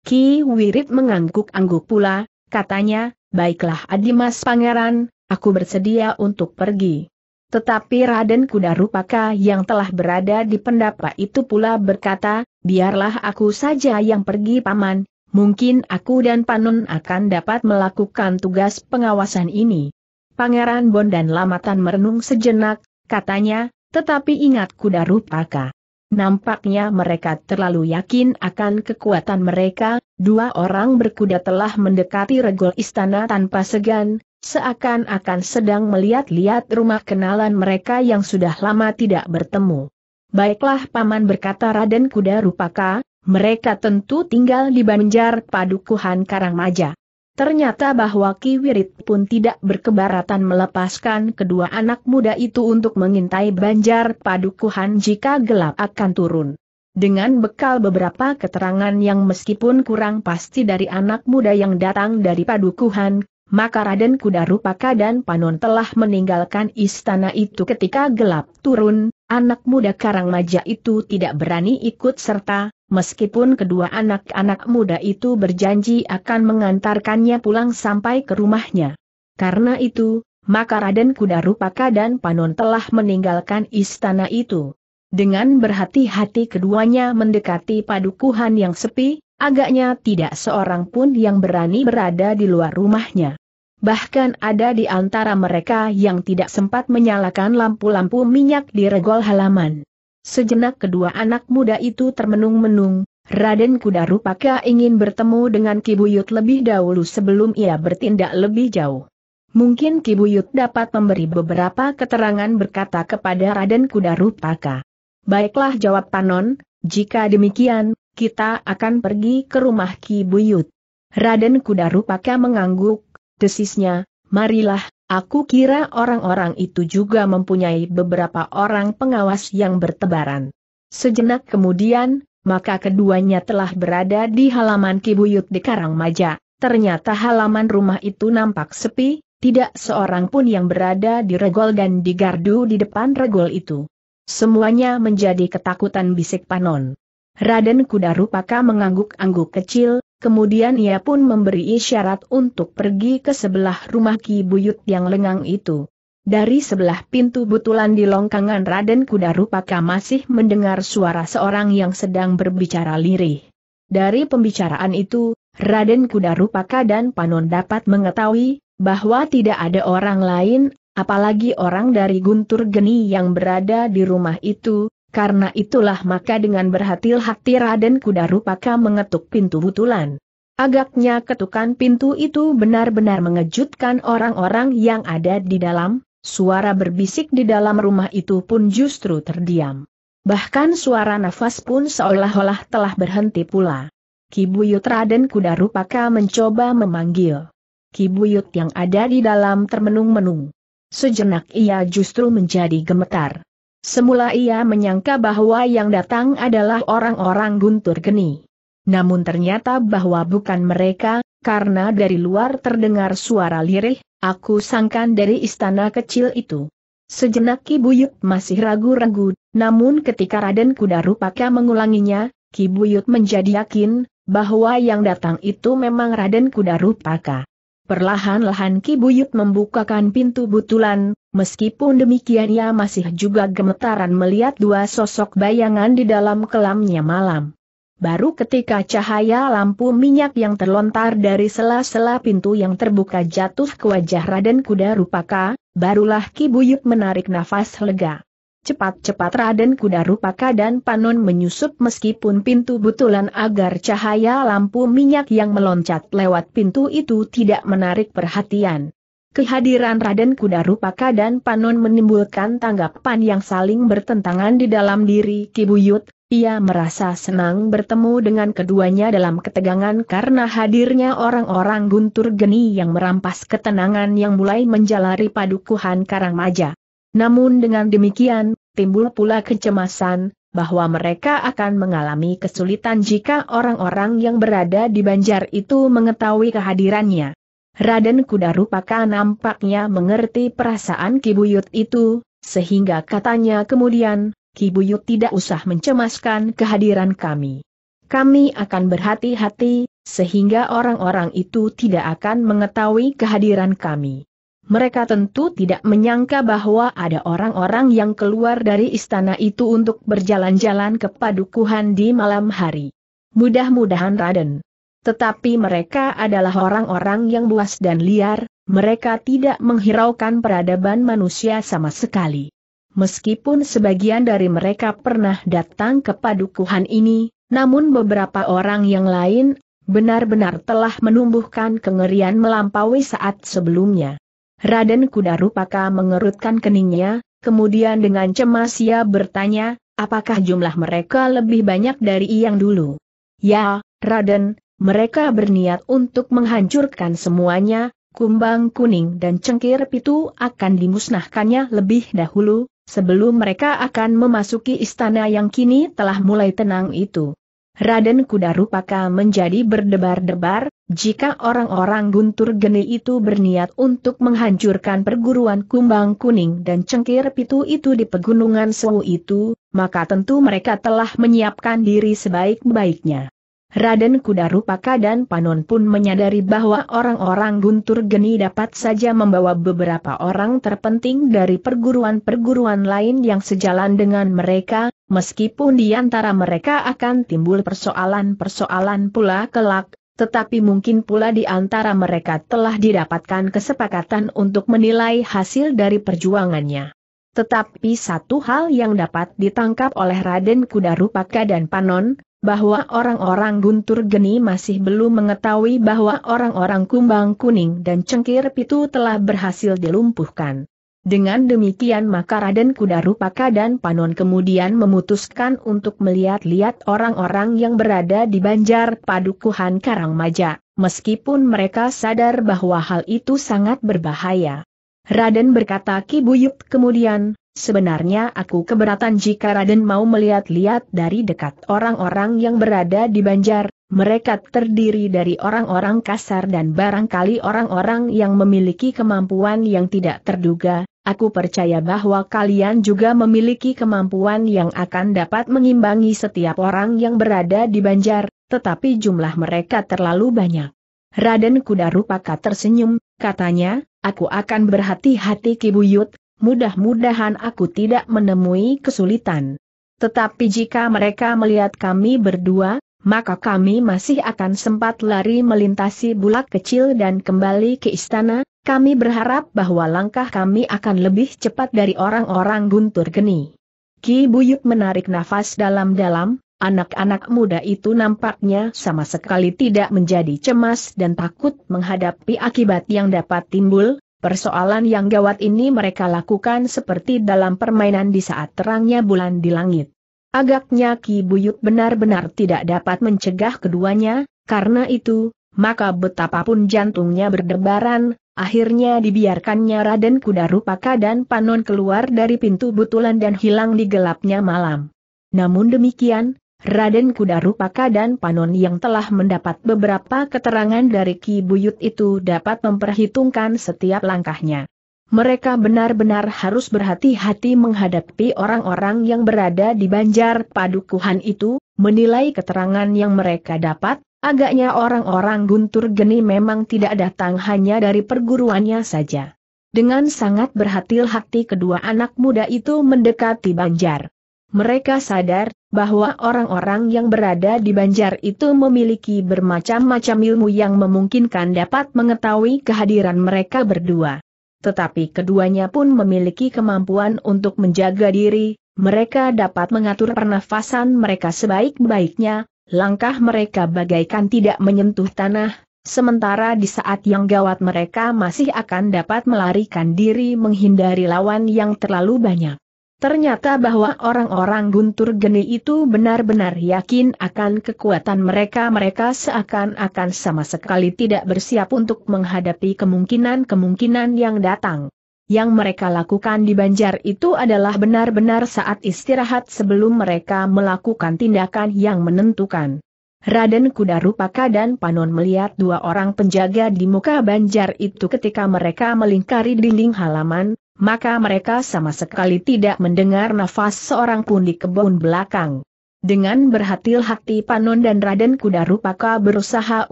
Ki Wirid mengangguk-angguk pula, katanya, baiklah Adimas pangeran, aku bersedia untuk pergi. Tetapi Raden Kudarupaka yang telah berada di pendapa itu pula berkata, biarlah aku saja yang pergi paman, mungkin aku dan Panun akan dapat melakukan tugas pengawasan ini. Pangeran Bon dan Lamatan merenung sejenak, katanya, tetapi ingat Kudarupaka. Nampaknya mereka terlalu yakin akan kekuatan mereka, dua orang berkuda telah mendekati regol istana tanpa segan, seakan-akan sedang melihat-lihat rumah kenalan mereka yang sudah lama tidak bertemu. Baiklah Paman berkata Raden Kuda Rupaka, mereka tentu tinggal di Banjar Padukuhan Karangmaja. Ternyata bahwa Ki Wirid pun tidak berkebaratan melepaskan kedua anak muda itu untuk mengintai Banjar Padukuhan jika gelap akan turun. Dengan bekal beberapa keterangan yang meskipun kurang pasti dari anak muda yang datang dari Padukuhan, maka Raden Kuda Rupaka dan Panon telah meninggalkan istana itu ketika gelap turun, anak muda Karang Maja itu tidak berani ikut serta, meskipun kedua anak-anak muda itu berjanji akan mengantarkannya pulang sampai ke rumahnya. Karena itu, maka Raden Kuda Rupaka dan Panon telah meninggalkan istana itu. Dengan berhati-hati keduanya mendekati padukuhan yang sepi, agaknya tidak seorang pun yang berani berada di luar rumahnya. Bahkan ada di antara mereka yang tidak sempat menyalakan lampu-lampu minyak di regol halaman. Sejenak kedua anak muda itu termenung-menung, Raden Kuda Paka ingin bertemu dengan Kibuyut lebih dahulu sebelum ia bertindak lebih jauh. Mungkin Kibuyut dapat memberi beberapa keterangan berkata kepada Raden Kuda rupaka. Baiklah jawab Panon, jika demikian, kita akan pergi ke rumah Kibuyut. Raden Kuda rupaka mengangguk, desisnya, marilah, aku kira orang-orang itu juga mempunyai beberapa orang pengawas yang bertebaran. Sejenak kemudian, maka keduanya telah berada di halaman Kibuyut di Karangmaja. Ternyata halaman rumah itu nampak sepi, tidak seorang pun yang berada di regol dan di gardu di depan regol itu. Semuanya menjadi ketakutan bisik Panon. Raden Kuda Rupaka mengangguk-angguk kecil, kemudian ia pun memberi isyarat untuk pergi ke sebelah rumah Ki Buyut yang lengang itu. Dari sebelah pintu butulan di longkangan Raden Kuda Rupaka masih mendengar suara seorang yang sedang berbicara lirih. Dari pembicaraan itu, Raden Kuda Rupaka dan Panon dapat mengetahui, bahwa tidak ada orang lain, apalagi orang dari Guntur Geni yang berada di rumah itu, karena itulah maka dengan berhati-hati Raden Kudarupaka mengetuk pintu butulan. Agaknya ketukan pintu itu benar-benar mengejutkan orang-orang yang ada di dalam, suara berbisik di dalam rumah itu pun justru terdiam. Bahkan suara nafas pun seolah-olah telah berhenti pula. Kibuyut Raden Kudarupaka mencoba memanggil. Kibuyut yang ada di dalam termenung-menung. Sejenak ia justru menjadi gemetar. Semula ia menyangka bahwa yang datang adalah orang-orang guntur geni. Namun ternyata bahwa bukan mereka, karena dari luar terdengar suara lirih, aku sangkan dari istana kecil itu. Sejenak Ki Buyut masih ragu-ragu, namun ketika Raden Kuda Rupaka mengulanginya, Ki Buyut menjadi yakin, bahwa yang datang itu memang Raden Kuda Rupaka. Perlahan-lahan Ki Buyut membukakan pintu butulan, Meskipun demikian ia masih juga gemetaran melihat dua sosok bayangan di dalam kelamnya malam. Baru ketika cahaya lampu minyak yang terlontar dari sela-sela pintu yang terbuka jatuh ke wajah Raden Kuda Rupaka, barulah Ki Buyut menarik nafas lega. Cepat-cepat Raden Kuda Rupaka dan Panon menyusup meskipun pintu butulan agar cahaya lampu minyak yang meloncat lewat pintu itu tidak menarik perhatian. Kehadiran Raden Kuda Rupaka dan Panon menimbulkan tanggapan yang saling bertentangan di dalam diri Kibuyut, ia merasa senang bertemu dengan keduanya dalam ketegangan karena hadirnya orang-orang guntur geni yang merampas ketenangan yang mulai menjalari padukuhan Karangmaja. Namun dengan demikian, timbul pula kecemasan, bahwa mereka akan mengalami kesulitan jika orang-orang yang berada di Banjar itu mengetahui kehadirannya. Raden Kuda rupaka nampaknya mengerti perasaan Kibuyut itu, sehingga katanya kemudian, Kibuyut tidak usah mencemaskan kehadiran kami. Kami akan berhati-hati, sehingga orang-orang itu tidak akan mengetahui kehadiran kami. Mereka tentu tidak menyangka bahwa ada orang-orang yang keluar dari istana itu untuk berjalan-jalan ke padukuhan di malam hari. Mudah-mudahan Raden tetapi mereka adalah orang-orang yang buas dan liar, mereka tidak menghiraukan peradaban manusia sama sekali. Meskipun sebagian dari mereka pernah datang ke padukuhan ini, namun beberapa orang yang lain benar-benar telah menumbuhkan kengerian melampaui saat sebelumnya. Raden Kuda Rupaka mengerutkan keningnya, kemudian dengan cemas ia bertanya, apakah jumlah mereka lebih banyak dari yang dulu? Ya, Raden, mereka berniat untuk menghancurkan semuanya, kumbang kuning dan cengkir pitu akan dimusnahkannya lebih dahulu, sebelum mereka akan memasuki istana yang kini telah mulai tenang itu. Raden Kuda Rupaka menjadi berdebar-debar, jika orang-orang guntur geni itu berniat untuk menghancurkan perguruan kumbang kuning dan cengkir pitu itu di pegunungan Sewu itu, maka tentu mereka telah menyiapkan diri sebaik-baiknya. Raden Kudarupaka dan Panon pun menyadari bahwa orang-orang guntur geni dapat saja membawa beberapa orang terpenting dari perguruan-perguruan lain yang sejalan dengan mereka, meskipun di antara mereka akan timbul persoalan-persoalan pula kelak, tetapi mungkin pula di antara mereka telah didapatkan kesepakatan untuk menilai hasil dari perjuangannya. Tetapi satu hal yang dapat ditangkap oleh Raden Kudarupaka dan Panon, bahwa orang-orang guntur geni masih belum mengetahui bahwa orang-orang kumbang kuning dan cengkir pitu telah berhasil dilumpuhkan. Dengan demikian maka Raden Kudarupaka dan Panon kemudian memutuskan untuk melihat-lihat orang-orang yang berada di Banjar Padukuhan Karangmaja, meskipun mereka sadar bahwa hal itu sangat berbahaya. Raden berkata Kibuyut kemudian, Sebenarnya aku keberatan jika Raden mau melihat-lihat dari dekat orang-orang yang berada di Banjar, mereka terdiri dari orang-orang kasar dan barangkali orang-orang yang memiliki kemampuan yang tidak terduga, aku percaya bahwa kalian juga memiliki kemampuan yang akan dapat mengimbangi setiap orang yang berada di Banjar, tetapi jumlah mereka terlalu banyak. Raden Kuda Rupaka tersenyum, katanya, aku akan berhati-hati Kibuyut, mudah-mudahan aku tidak menemui kesulitan. Tetapi jika mereka melihat kami berdua, maka kami masih akan sempat lari melintasi bulak kecil dan kembali ke istana, kami berharap bahwa langkah kami akan lebih cepat dari orang-orang guntur geni. Ki Buyut menarik nafas dalam-dalam, anak-anak muda itu nampaknya sama sekali tidak menjadi cemas dan takut menghadapi akibat yang dapat timbul, Persoalan yang gawat ini mereka lakukan seperti dalam permainan di saat terangnya bulan di langit. Agaknya Ki Buyut benar-benar tidak dapat mencegah keduanya, karena itu, maka betapapun jantungnya berdebaran, akhirnya dibiarkannya Raden Kuda Rupaka dan Panon keluar dari pintu butulan dan hilang di gelapnya malam. Namun demikian, Raden Kuda Rupaka dan Panon yang telah mendapat beberapa keterangan dari Ki Buyut itu dapat memperhitungkan setiap langkahnya. Mereka benar-benar harus berhati-hati menghadapi orang-orang yang berada di banjar padukuhan itu, menilai keterangan yang mereka dapat, agaknya orang-orang guntur geni memang tidak datang hanya dari perguruannya saja. Dengan sangat berhati-hati kedua anak muda itu mendekati banjar. Mereka sadar bahwa orang-orang yang berada di banjar itu memiliki bermacam-macam ilmu yang memungkinkan dapat mengetahui kehadiran mereka berdua. Tetapi keduanya pun memiliki kemampuan untuk menjaga diri, mereka dapat mengatur pernafasan mereka sebaik-baiknya, langkah mereka bagaikan tidak menyentuh tanah, sementara di saat yang gawat mereka masih akan dapat melarikan diri menghindari lawan yang terlalu banyak. Ternyata bahwa orang-orang guntur geni itu benar-benar yakin akan kekuatan mereka mereka seakan-akan sama sekali tidak bersiap untuk menghadapi kemungkinan-kemungkinan yang datang. Yang mereka lakukan di Banjar itu adalah benar-benar saat istirahat sebelum mereka melakukan tindakan yang menentukan. Raden Kuda Rupaka dan Panon melihat dua orang penjaga di muka banjar itu ketika mereka melingkari dinding halaman, maka mereka sama sekali tidak mendengar nafas seorang pun di kebun belakang. Dengan berhati-hati Panon dan Raden Kuda Rupaka berusaha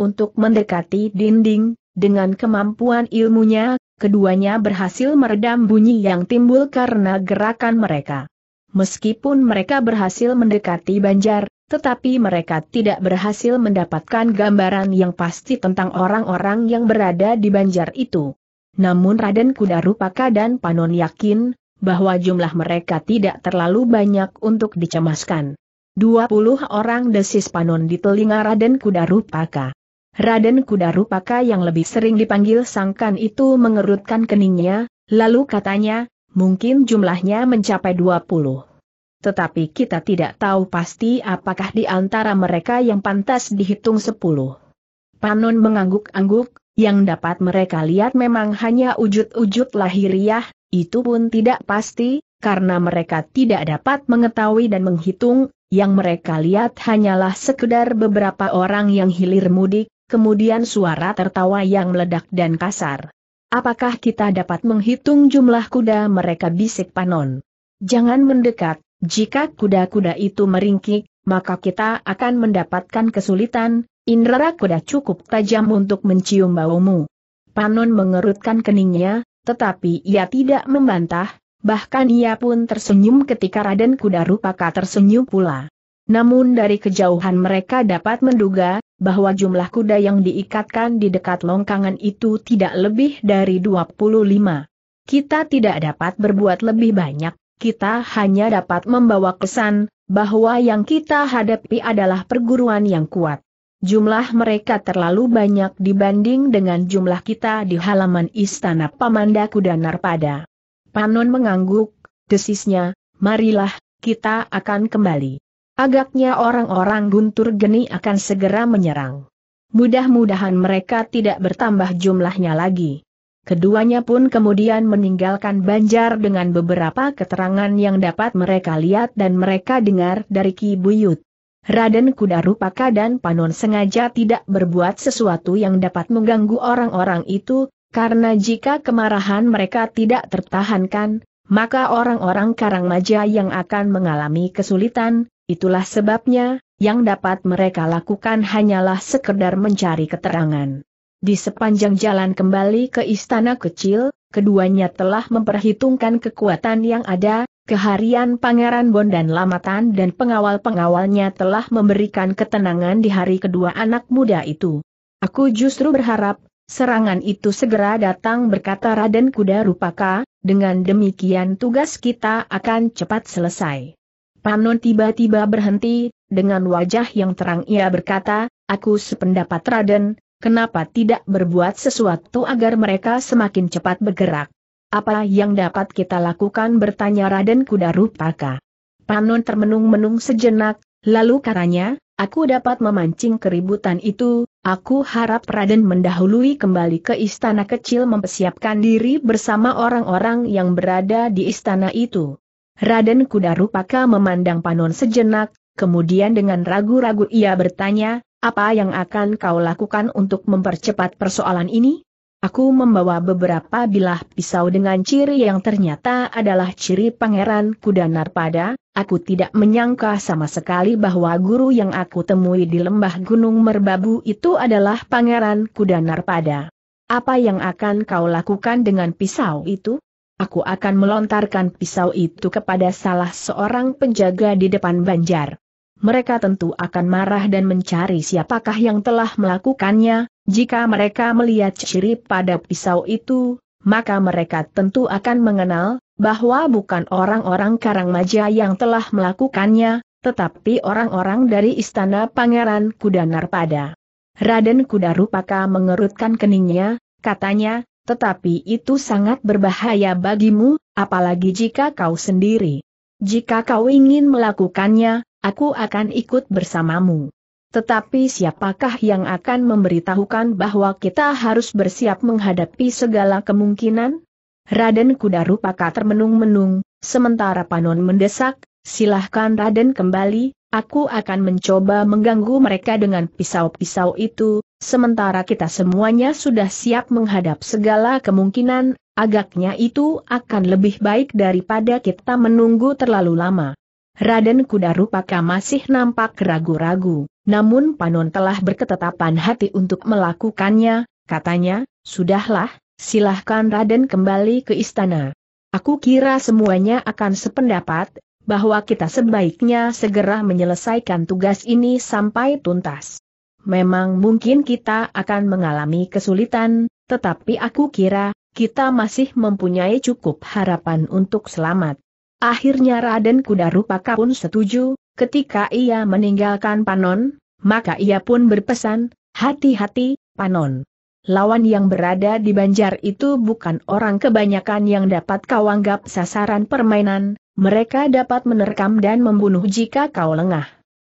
untuk mendekati dinding, dengan kemampuan ilmunya, keduanya berhasil meredam bunyi yang timbul karena gerakan mereka. Meskipun mereka berhasil mendekati banjar, tetapi mereka tidak berhasil mendapatkan gambaran yang pasti tentang orang-orang yang berada di banjar itu. Namun Raden Kuda Rupaka dan Panon yakin, bahwa jumlah mereka tidak terlalu banyak untuk dicemaskan. 20 orang desis Panon di telinga Raden Kuda Rupaka. Raden Kuda Rupaka yang lebih sering dipanggil sangkan itu mengerutkan keningnya, lalu katanya, mungkin jumlahnya mencapai 20 tetapi kita tidak tahu pasti apakah di antara mereka yang pantas dihitung sepuluh. Panon mengangguk-angguk, yang dapat mereka lihat memang hanya wujud-wujud lahiriah, itu pun tidak pasti, karena mereka tidak dapat mengetahui dan menghitung, yang mereka lihat hanyalah sekedar beberapa orang yang hilir mudik, kemudian suara tertawa yang meledak dan kasar. Apakah kita dapat menghitung jumlah kuda mereka bisik Panon? Jangan mendekat, jika kuda-kuda itu meringkik, maka kita akan mendapatkan kesulitan, indera kuda cukup tajam untuk mencium baumu. Panon mengerutkan keningnya, tetapi ia tidak membantah, bahkan ia pun tersenyum ketika Raden Kuda Rupaka tersenyum pula. Namun dari kejauhan mereka dapat menduga, bahwa jumlah kuda yang diikatkan di dekat longkangan itu tidak lebih dari 25. Kita tidak dapat berbuat lebih banyak, kita hanya dapat membawa kesan bahwa yang kita hadapi adalah perguruan yang kuat. Jumlah mereka terlalu banyak dibanding dengan jumlah kita di halaman istana Pamanda Kuda Narpada. Panon mengangguk, desisnya, marilah, kita akan kembali. Agaknya orang-orang guntur geni akan segera menyerang. Mudah-mudahan mereka tidak bertambah jumlahnya lagi. Keduanya pun kemudian meninggalkan Banjar dengan beberapa keterangan yang dapat mereka lihat dan mereka dengar dari Ki Buyut. Raden Kuda Rupaka dan Panon sengaja tidak berbuat sesuatu yang dapat mengganggu orang-orang itu, karena jika kemarahan mereka tidak tertahankan, maka orang-orang Karangmaja yang akan mengalami kesulitan, itulah sebabnya, yang dapat mereka lakukan hanyalah sekedar mencari keterangan. Di sepanjang jalan kembali ke istana kecil, keduanya telah memperhitungkan kekuatan yang ada, keharian Pangeran Bondan Lamatan dan pengawal-pengawalnya telah memberikan ketenangan di hari kedua anak muda itu. Aku justru berharap, serangan itu segera datang berkata Raden Kuda Rupaka, dengan demikian tugas kita akan cepat selesai. Panon tiba-tiba berhenti, dengan wajah yang terang ia berkata, aku sependapat Raden, Kenapa tidak berbuat sesuatu agar mereka semakin cepat bergerak? Apa yang dapat kita lakukan bertanya Raden Kuda Rupaka. Panon termenung-menung sejenak, lalu katanya, aku dapat memancing keributan itu, aku harap Raden mendahului kembali ke istana kecil mempersiapkan diri bersama orang-orang yang berada di istana itu. Raden Kuda Rupaka memandang Panon sejenak, kemudian dengan ragu-ragu ia bertanya, apa yang akan kau lakukan untuk mempercepat persoalan ini? Aku membawa beberapa bilah pisau dengan ciri yang ternyata adalah ciri Pangeran Kuda Narpada, aku tidak menyangka sama sekali bahwa guru yang aku temui di lembah Gunung Merbabu itu adalah Pangeran Kuda Narpada. Apa yang akan kau lakukan dengan pisau itu? Aku akan melontarkan pisau itu kepada salah seorang penjaga di depan banjar mereka tentu akan marah dan mencari siapakah yang telah melakukannya, jika mereka melihat ciri pada pisau itu, maka mereka tentu akan mengenal, bahwa bukan orang-orang karang maja yang telah melakukannya, tetapi orang-orang dari istana Pangeran Kuda Narpada. Raden Kuda Rupaka mengerutkan keningnya, katanya, tetapi itu sangat berbahaya bagimu, apalagi jika kau sendiri. Jika kau ingin melakukannya, Aku akan ikut bersamamu. Tetapi siapakah yang akan memberitahukan bahwa kita harus bersiap menghadapi segala kemungkinan? Raden Kuda Rupaka termenung-menung, sementara Panon mendesak, silahkan Raden kembali, aku akan mencoba mengganggu mereka dengan pisau-pisau itu, sementara kita semuanya sudah siap menghadap segala kemungkinan, agaknya itu akan lebih baik daripada kita menunggu terlalu lama. Raden Kuda Rupaka masih nampak ragu-ragu, namun Panon telah berketetapan hati untuk melakukannya, katanya, Sudahlah, silahkan Raden kembali ke istana. Aku kira semuanya akan sependapat, bahwa kita sebaiknya segera menyelesaikan tugas ini sampai tuntas. Memang mungkin kita akan mengalami kesulitan, tetapi aku kira, kita masih mempunyai cukup harapan untuk selamat. Akhirnya Raden Kuda Rupaka pun setuju, ketika ia meninggalkan Panon, maka ia pun berpesan, hati-hati, Panon. Lawan yang berada di Banjar itu bukan orang kebanyakan yang dapat kau anggap sasaran permainan, mereka dapat menerkam dan membunuh jika kau lengah.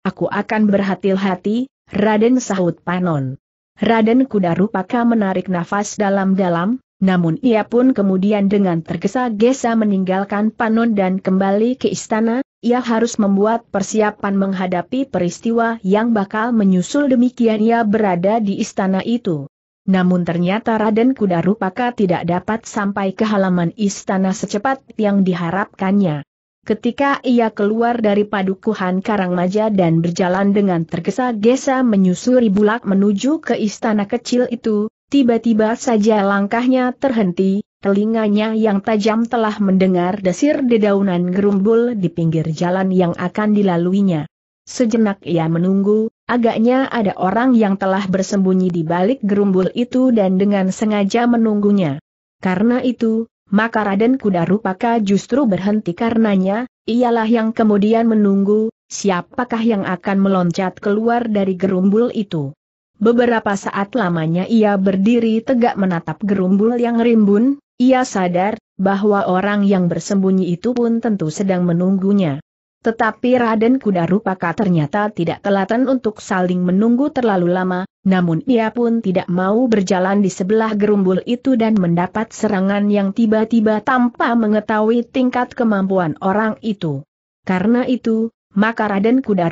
Aku akan berhati-hati, Raden sahut Panon. Raden Kuda Rupaka menarik nafas dalam-dalam, namun ia pun kemudian dengan tergesa-gesa meninggalkan Panon dan kembali ke istana, ia harus membuat persiapan menghadapi peristiwa yang bakal menyusul demikian ia berada di istana itu. Namun ternyata Raden Kuda Rupaka tidak dapat sampai ke halaman istana secepat yang diharapkannya. Ketika ia keluar dari padukuhan Karangmaja dan berjalan dengan tergesa-gesa menyusuri bulak menuju ke istana kecil itu, Tiba-tiba saja langkahnya terhenti, telinganya yang tajam telah mendengar desir dedaunan gerumbul di pinggir jalan yang akan dilaluinya. Sejenak ia menunggu, agaknya ada orang yang telah bersembunyi di balik gerumbul itu dan dengan sengaja menunggunya. Karena itu, maka Raden Kuda Rupaka justru berhenti karenanya, ialah yang kemudian menunggu, siapakah yang akan meloncat keluar dari gerumbul itu. Beberapa saat lamanya ia berdiri tegak menatap gerumbul yang rimbun, ia sadar bahwa orang yang bersembunyi itu pun tentu sedang menunggunya. Tetapi Raden Kuda Rupaka ternyata tidak telaten untuk saling menunggu terlalu lama, namun ia pun tidak mau berjalan di sebelah gerumbul itu dan mendapat serangan yang tiba-tiba tanpa mengetahui tingkat kemampuan orang itu. Karena itu, maka Raden Kuda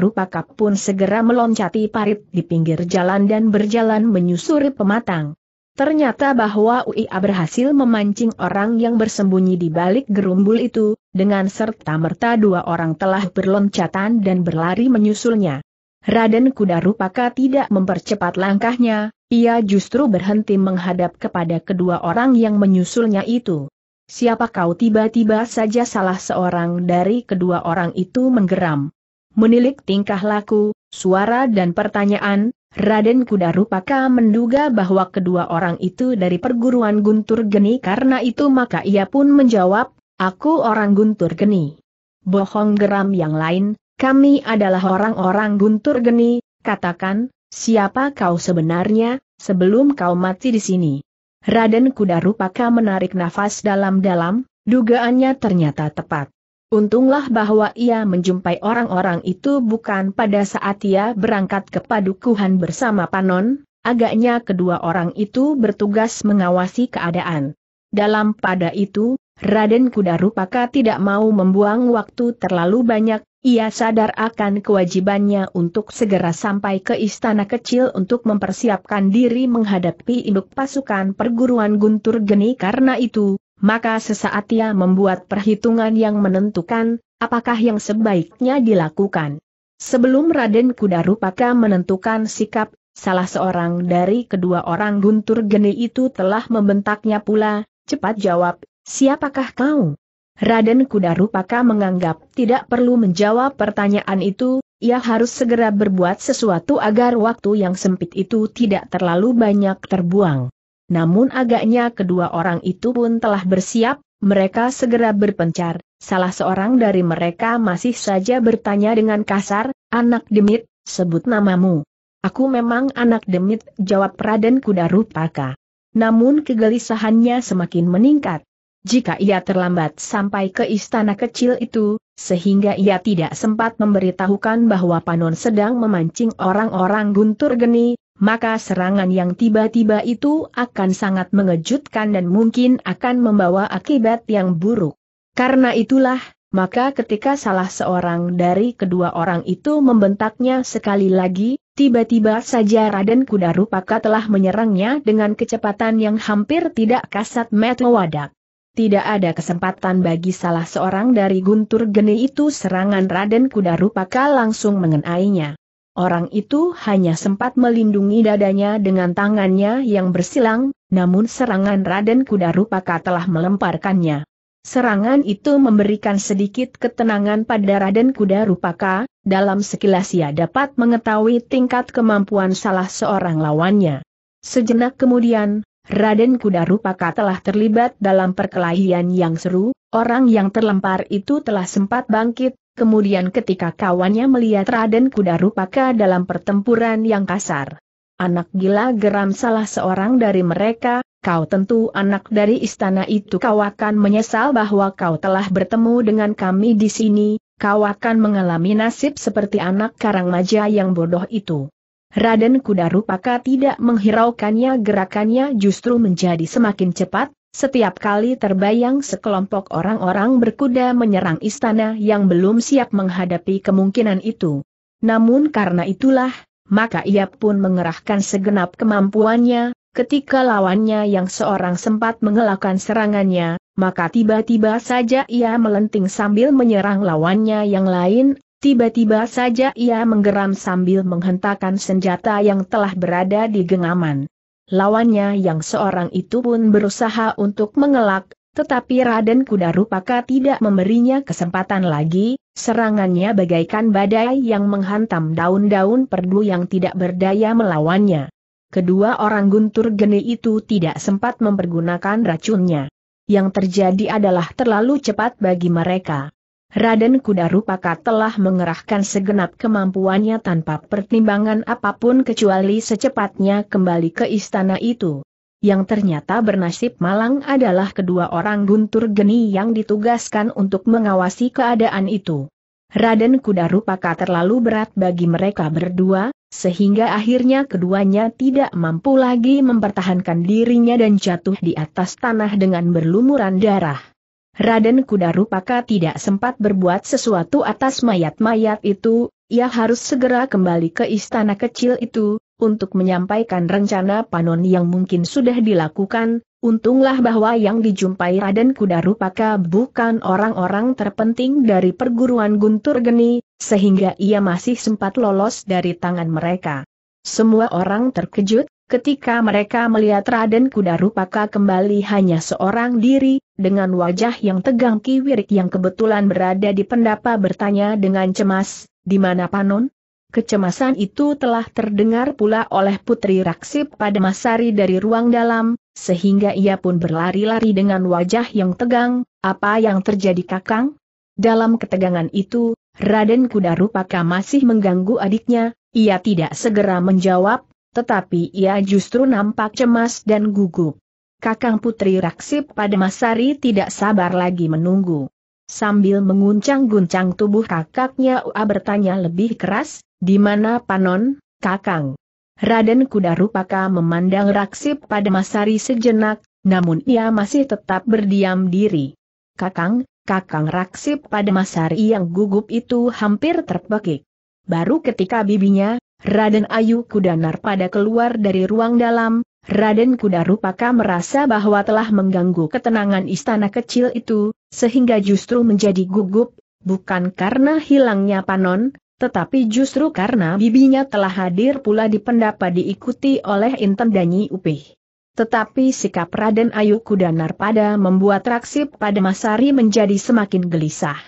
pun segera meloncati parit di pinggir jalan dan berjalan menyusuri pematang. Ternyata bahwa UIA berhasil memancing orang yang bersembunyi di balik gerumbul itu, dengan serta-merta dua orang telah berloncatan dan berlari menyusulnya. Raden Kuda Rupaka tidak mempercepat langkahnya, ia justru berhenti menghadap kepada kedua orang yang menyusulnya itu. Siapa kau tiba-tiba saja salah seorang dari kedua orang itu menggeram. Menilik tingkah laku, suara dan pertanyaan, Raden Kuda Rupaka menduga bahwa kedua orang itu dari perguruan Guntur Geni karena itu maka ia pun menjawab, aku orang Guntur Geni. Bohong geram yang lain, kami adalah orang-orang Guntur Geni, katakan, siapa kau sebenarnya, sebelum kau mati di sini. Raden Kuda Rupaka menarik nafas dalam-dalam, dugaannya ternyata tepat. Untunglah bahwa ia menjumpai orang-orang itu bukan pada saat ia berangkat ke padukuhan bersama Panon, agaknya kedua orang itu bertugas mengawasi keadaan. Dalam pada itu, Raden Kuda Rupaka tidak mau membuang waktu terlalu banyak, ia sadar akan kewajibannya untuk segera sampai ke istana kecil untuk mempersiapkan diri menghadapi induk pasukan perguruan Guntur Geni karena itu, maka sesaat ia membuat perhitungan yang menentukan, apakah yang sebaiknya dilakukan. Sebelum Raden Kuda Rupaka menentukan sikap, salah seorang dari kedua orang Guntur Geni itu telah membentaknya pula, cepat jawab, siapakah kau? Raden Kuda Rupaka menganggap tidak perlu menjawab pertanyaan itu, ia harus segera berbuat sesuatu agar waktu yang sempit itu tidak terlalu banyak terbuang. Namun agaknya kedua orang itu pun telah bersiap, mereka segera berpencar, salah seorang dari mereka masih saja bertanya dengan kasar, anak demit, sebut namamu. Aku memang anak demit, jawab Raden Kuda Rupaka. Namun kegelisahannya semakin meningkat jika ia terlambat sampai ke istana kecil itu, sehingga ia tidak sempat memberitahukan bahwa Panon sedang memancing orang-orang guntur geni, maka serangan yang tiba-tiba itu akan sangat mengejutkan dan mungkin akan membawa akibat yang buruk. Karena itulah, maka ketika salah seorang dari kedua orang itu membentaknya sekali lagi, tiba-tiba saja Raden Kudarupaka telah menyerangnya dengan kecepatan yang hampir tidak kasat mata wadak tidak ada kesempatan bagi salah seorang dari guntur geni itu serangan Raden Kuda Rupaka langsung mengenainya. Orang itu hanya sempat melindungi dadanya dengan tangannya yang bersilang, namun serangan Raden Kuda Rupaka telah melemparkannya. Serangan itu memberikan sedikit ketenangan pada Raden Kuda Rupaka, dalam sekilas ia dapat mengetahui tingkat kemampuan salah seorang lawannya. Sejenak kemudian, Raden Kuda Rupaka telah terlibat dalam perkelahian yang seru, orang yang terlempar itu telah sempat bangkit, kemudian ketika kawannya melihat Raden Kuda Rupaka dalam pertempuran yang kasar. Anak gila geram salah seorang dari mereka, kau tentu anak dari istana itu kau akan menyesal bahwa kau telah bertemu dengan kami di sini, kau akan mengalami nasib seperti anak karang maja yang bodoh itu. Raden Kuda Rupaka tidak menghiraukannya gerakannya justru menjadi semakin cepat, setiap kali terbayang sekelompok orang-orang berkuda menyerang istana yang belum siap menghadapi kemungkinan itu. Namun karena itulah, maka ia pun mengerahkan segenap kemampuannya, ketika lawannya yang seorang sempat mengelakkan serangannya, maka tiba-tiba saja ia melenting sambil menyerang lawannya yang lain, Tiba-tiba saja ia menggeram sambil menghentakkan senjata yang telah berada di genggaman. Lawannya yang seorang itu pun berusaha untuk mengelak, tetapi Raden Kuda Rupaka tidak memberinya kesempatan lagi, serangannya bagaikan badai yang menghantam daun-daun perdu yang tidak berdaya melawannya. Kedua orang guntur geni itu tidak sempat mempergunakan racunnya. Yang terjadi adalah terlalu cepat bagi mereka. Raden Kuda Rupaka telah mengerahkan segenap kemampuannya tanpa pertimbangan apapun kecuali secepatnya kembali ke istana itu. Yang ternyata bernasib malang adalah kedua orang guntur geni yang ditugaskan untuk mengawasi keadaan itu. Raden Kuda Rupaka terlalu berat bagi mereka berdua, sehingga akhirnya keduanya tidak mampu lagi mempertahankan dirinya dan jatuh di atas tanah dengan berlumuran darah. Raden Kuda Rupaka tidak sempat berbuat sesuatu atas mayat-mayat itu, ia harus segera kembali ke istana kecil itu, untuk menyampaikan rencana panon yang mungkin sudah dilakukan, untunglah bahwa yang dijumpai Raden Kuda Rupaka bukan orang-orang terpenting dari perguruan Guntur Geni, sehingga ia masih sempat lolos dari tangan mereka. Semua orang terkejut, ketika mereka melihat Raden Kuda Rupaka kembali hanya seorang diri, dengan wajah yang tegang Ki Kiwirik yang kebetulan berada di pendapa bertanya dengan cemas, di mana Panon? Kecemasan itu telah terdengar pula oleh Putri Raksip pada Masari dari ruang dalam, sehingga ia pun berlari-lari dengan wajah yang tegang, apa yang terjadi kakang? Dalam ketegangan itu, Raden Kuda Rupaka masih mengganggu adiknya, ia tidak segera menjawab, tetapi ia justru nampak cemas dan gugup. Kakang Putri Raksip pada Masari tidak sabar lagi menunggu. Sambil menguncang-guncang tubuh kakaknya Ua bertanya lebih keras, di mana Panon, Kakang? Raden Kuda Rupaka memandang Raksip pada Masari sejenak, namun ia masih tetap berdiam diri. Kakang, Kakang Raksip pada Masari yang gugup itu hampir terpekik. Baru ketika bibinya, Raden Ayu Kudanar pada keluar dari ruang dalam, Raden Kuda Rupaka merasa bahwa telah mengganggu ketenangan istana kecil itu, sehingga justru menjadi gugup, bukan karena hilangnya Panon, tetapi justru karena bibinya telah hadir pula di pendapa diikuti oleh Inten Danyi Upih. Tetapi sikap Raden Ayu Kudanar pada membuat Raksip pada Masari menjadi semakin gelisah.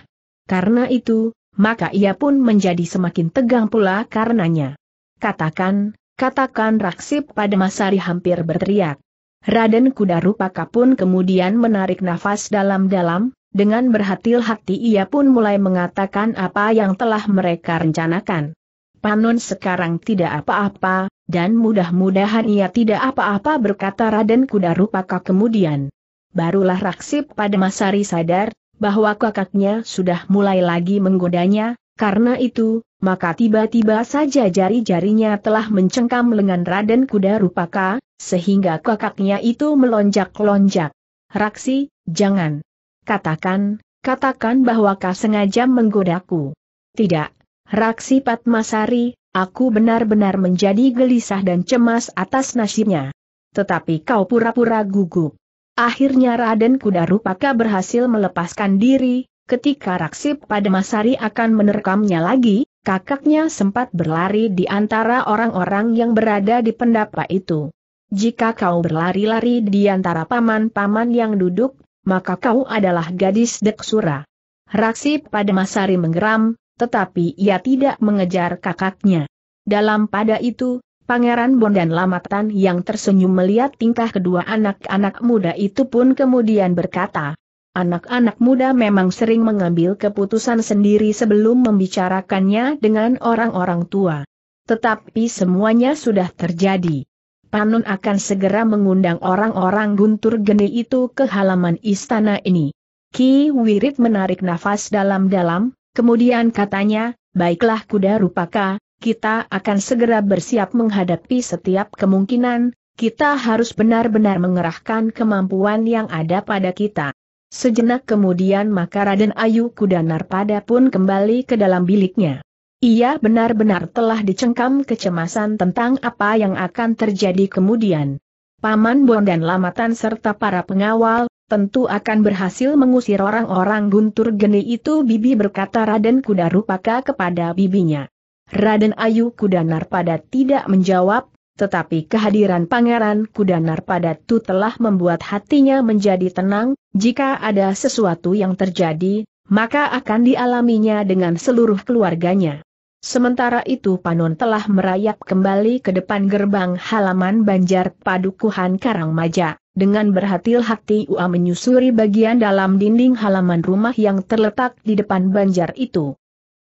Karena itu, maka ia pun menjadi semakin tegang pula karenanya. Katakan, Katakan Raksip pada Masari hampir berteriak. Raden Kudarupaka pun kemudian menarik nafas dalam-dalam, dengan berhati-hati ia pun mulai mengatakan apa yang telah mereka rencanakan. Panon sekarang tidak apa-apa, dan mudah-mudahan ia tidak apa-apa berkata Raden Kudarupaka kemudian. Barulah Raksip pada Masari sadar, bahwa kakaknya sudah mulai lagi menggodanya, karena itu, maka tiba-tiba saja jari-jarinya telah mencengkam lengan Raden Kuda Rupaka, sehingga kakaknya itu melonjak-lonjak. Raksi, jangan. Katakan, katakan bahwa kau sengaja menggodaku. Tidak, Raksi Patmasari, aku benar-benar menjadi gelisah dan cemas atas nasibnya. Tetapi kau pura-pura gugup. Akhirnya Raden Kuda Rupaka berhasil melepaskan diri, ketika Raksi Padmasari akan menerkamnya lagi, kakaknya sempat berlari di antara orang-orang yang berada di pendapa itu. Jika kau berlari-lari di antara paman-paman yang duduk, maka kau adalah gadis deksura. Raksi pada Masari menggeram, tetapi ia tidak mengejar kakaknya. Dalam pada itu, Pangeran Bondan Lamatan yang tersenyum melihat tingkah kedua anak-anak muda itu pun kemudian berkata, Anak-anak muda memang sering mengambil keputusan sendiri sebelum membicarakannya dengan orang-orang tua. Tetapi semuanya sudah terjadi. Panun akan segera mengundang orang-orang guntur geni itu ke halaman istana ini. Ki Wirid menarik nafas dalam-dalam, kemudian katanya, baiklah kuda rupaka, kita akan segera bersiap menghadapi setiap kemungkinan, kita harus benar-benar mengerahkan kemampuan yang ada pada kita. Sejenak kemudian maka Raden Ayu Kudanar pada pun kembali ke dalam biliknya. Ia benar-benar telah dicengkam kecemasan tentang apa yang akan terjadi kemudian. Paman Bon dan Lamatan serta para pengawal, tentu akan berhasil mengusir orang-orang guntur geni itu Bibi berkata Raden Kuda Rupaka kepada bibinya. Raden Ayu Kudanar pada tidak menjawab, tetapi kehadiran Pangeran Kudanar itu telah membuat hatinya menjadi tenang, jika ada sesuatu yang terjadi, maka akan dialaminya dengan seluruh keluarganya. Sementara itu Panon telah merayap kembali ke depan gerbang halaman Banjar Padukuhan Karangmaja, dengan berhati-hati Ua menyusuri bagian dalam dinding halaman rumah yang terletak di depan banjar itu.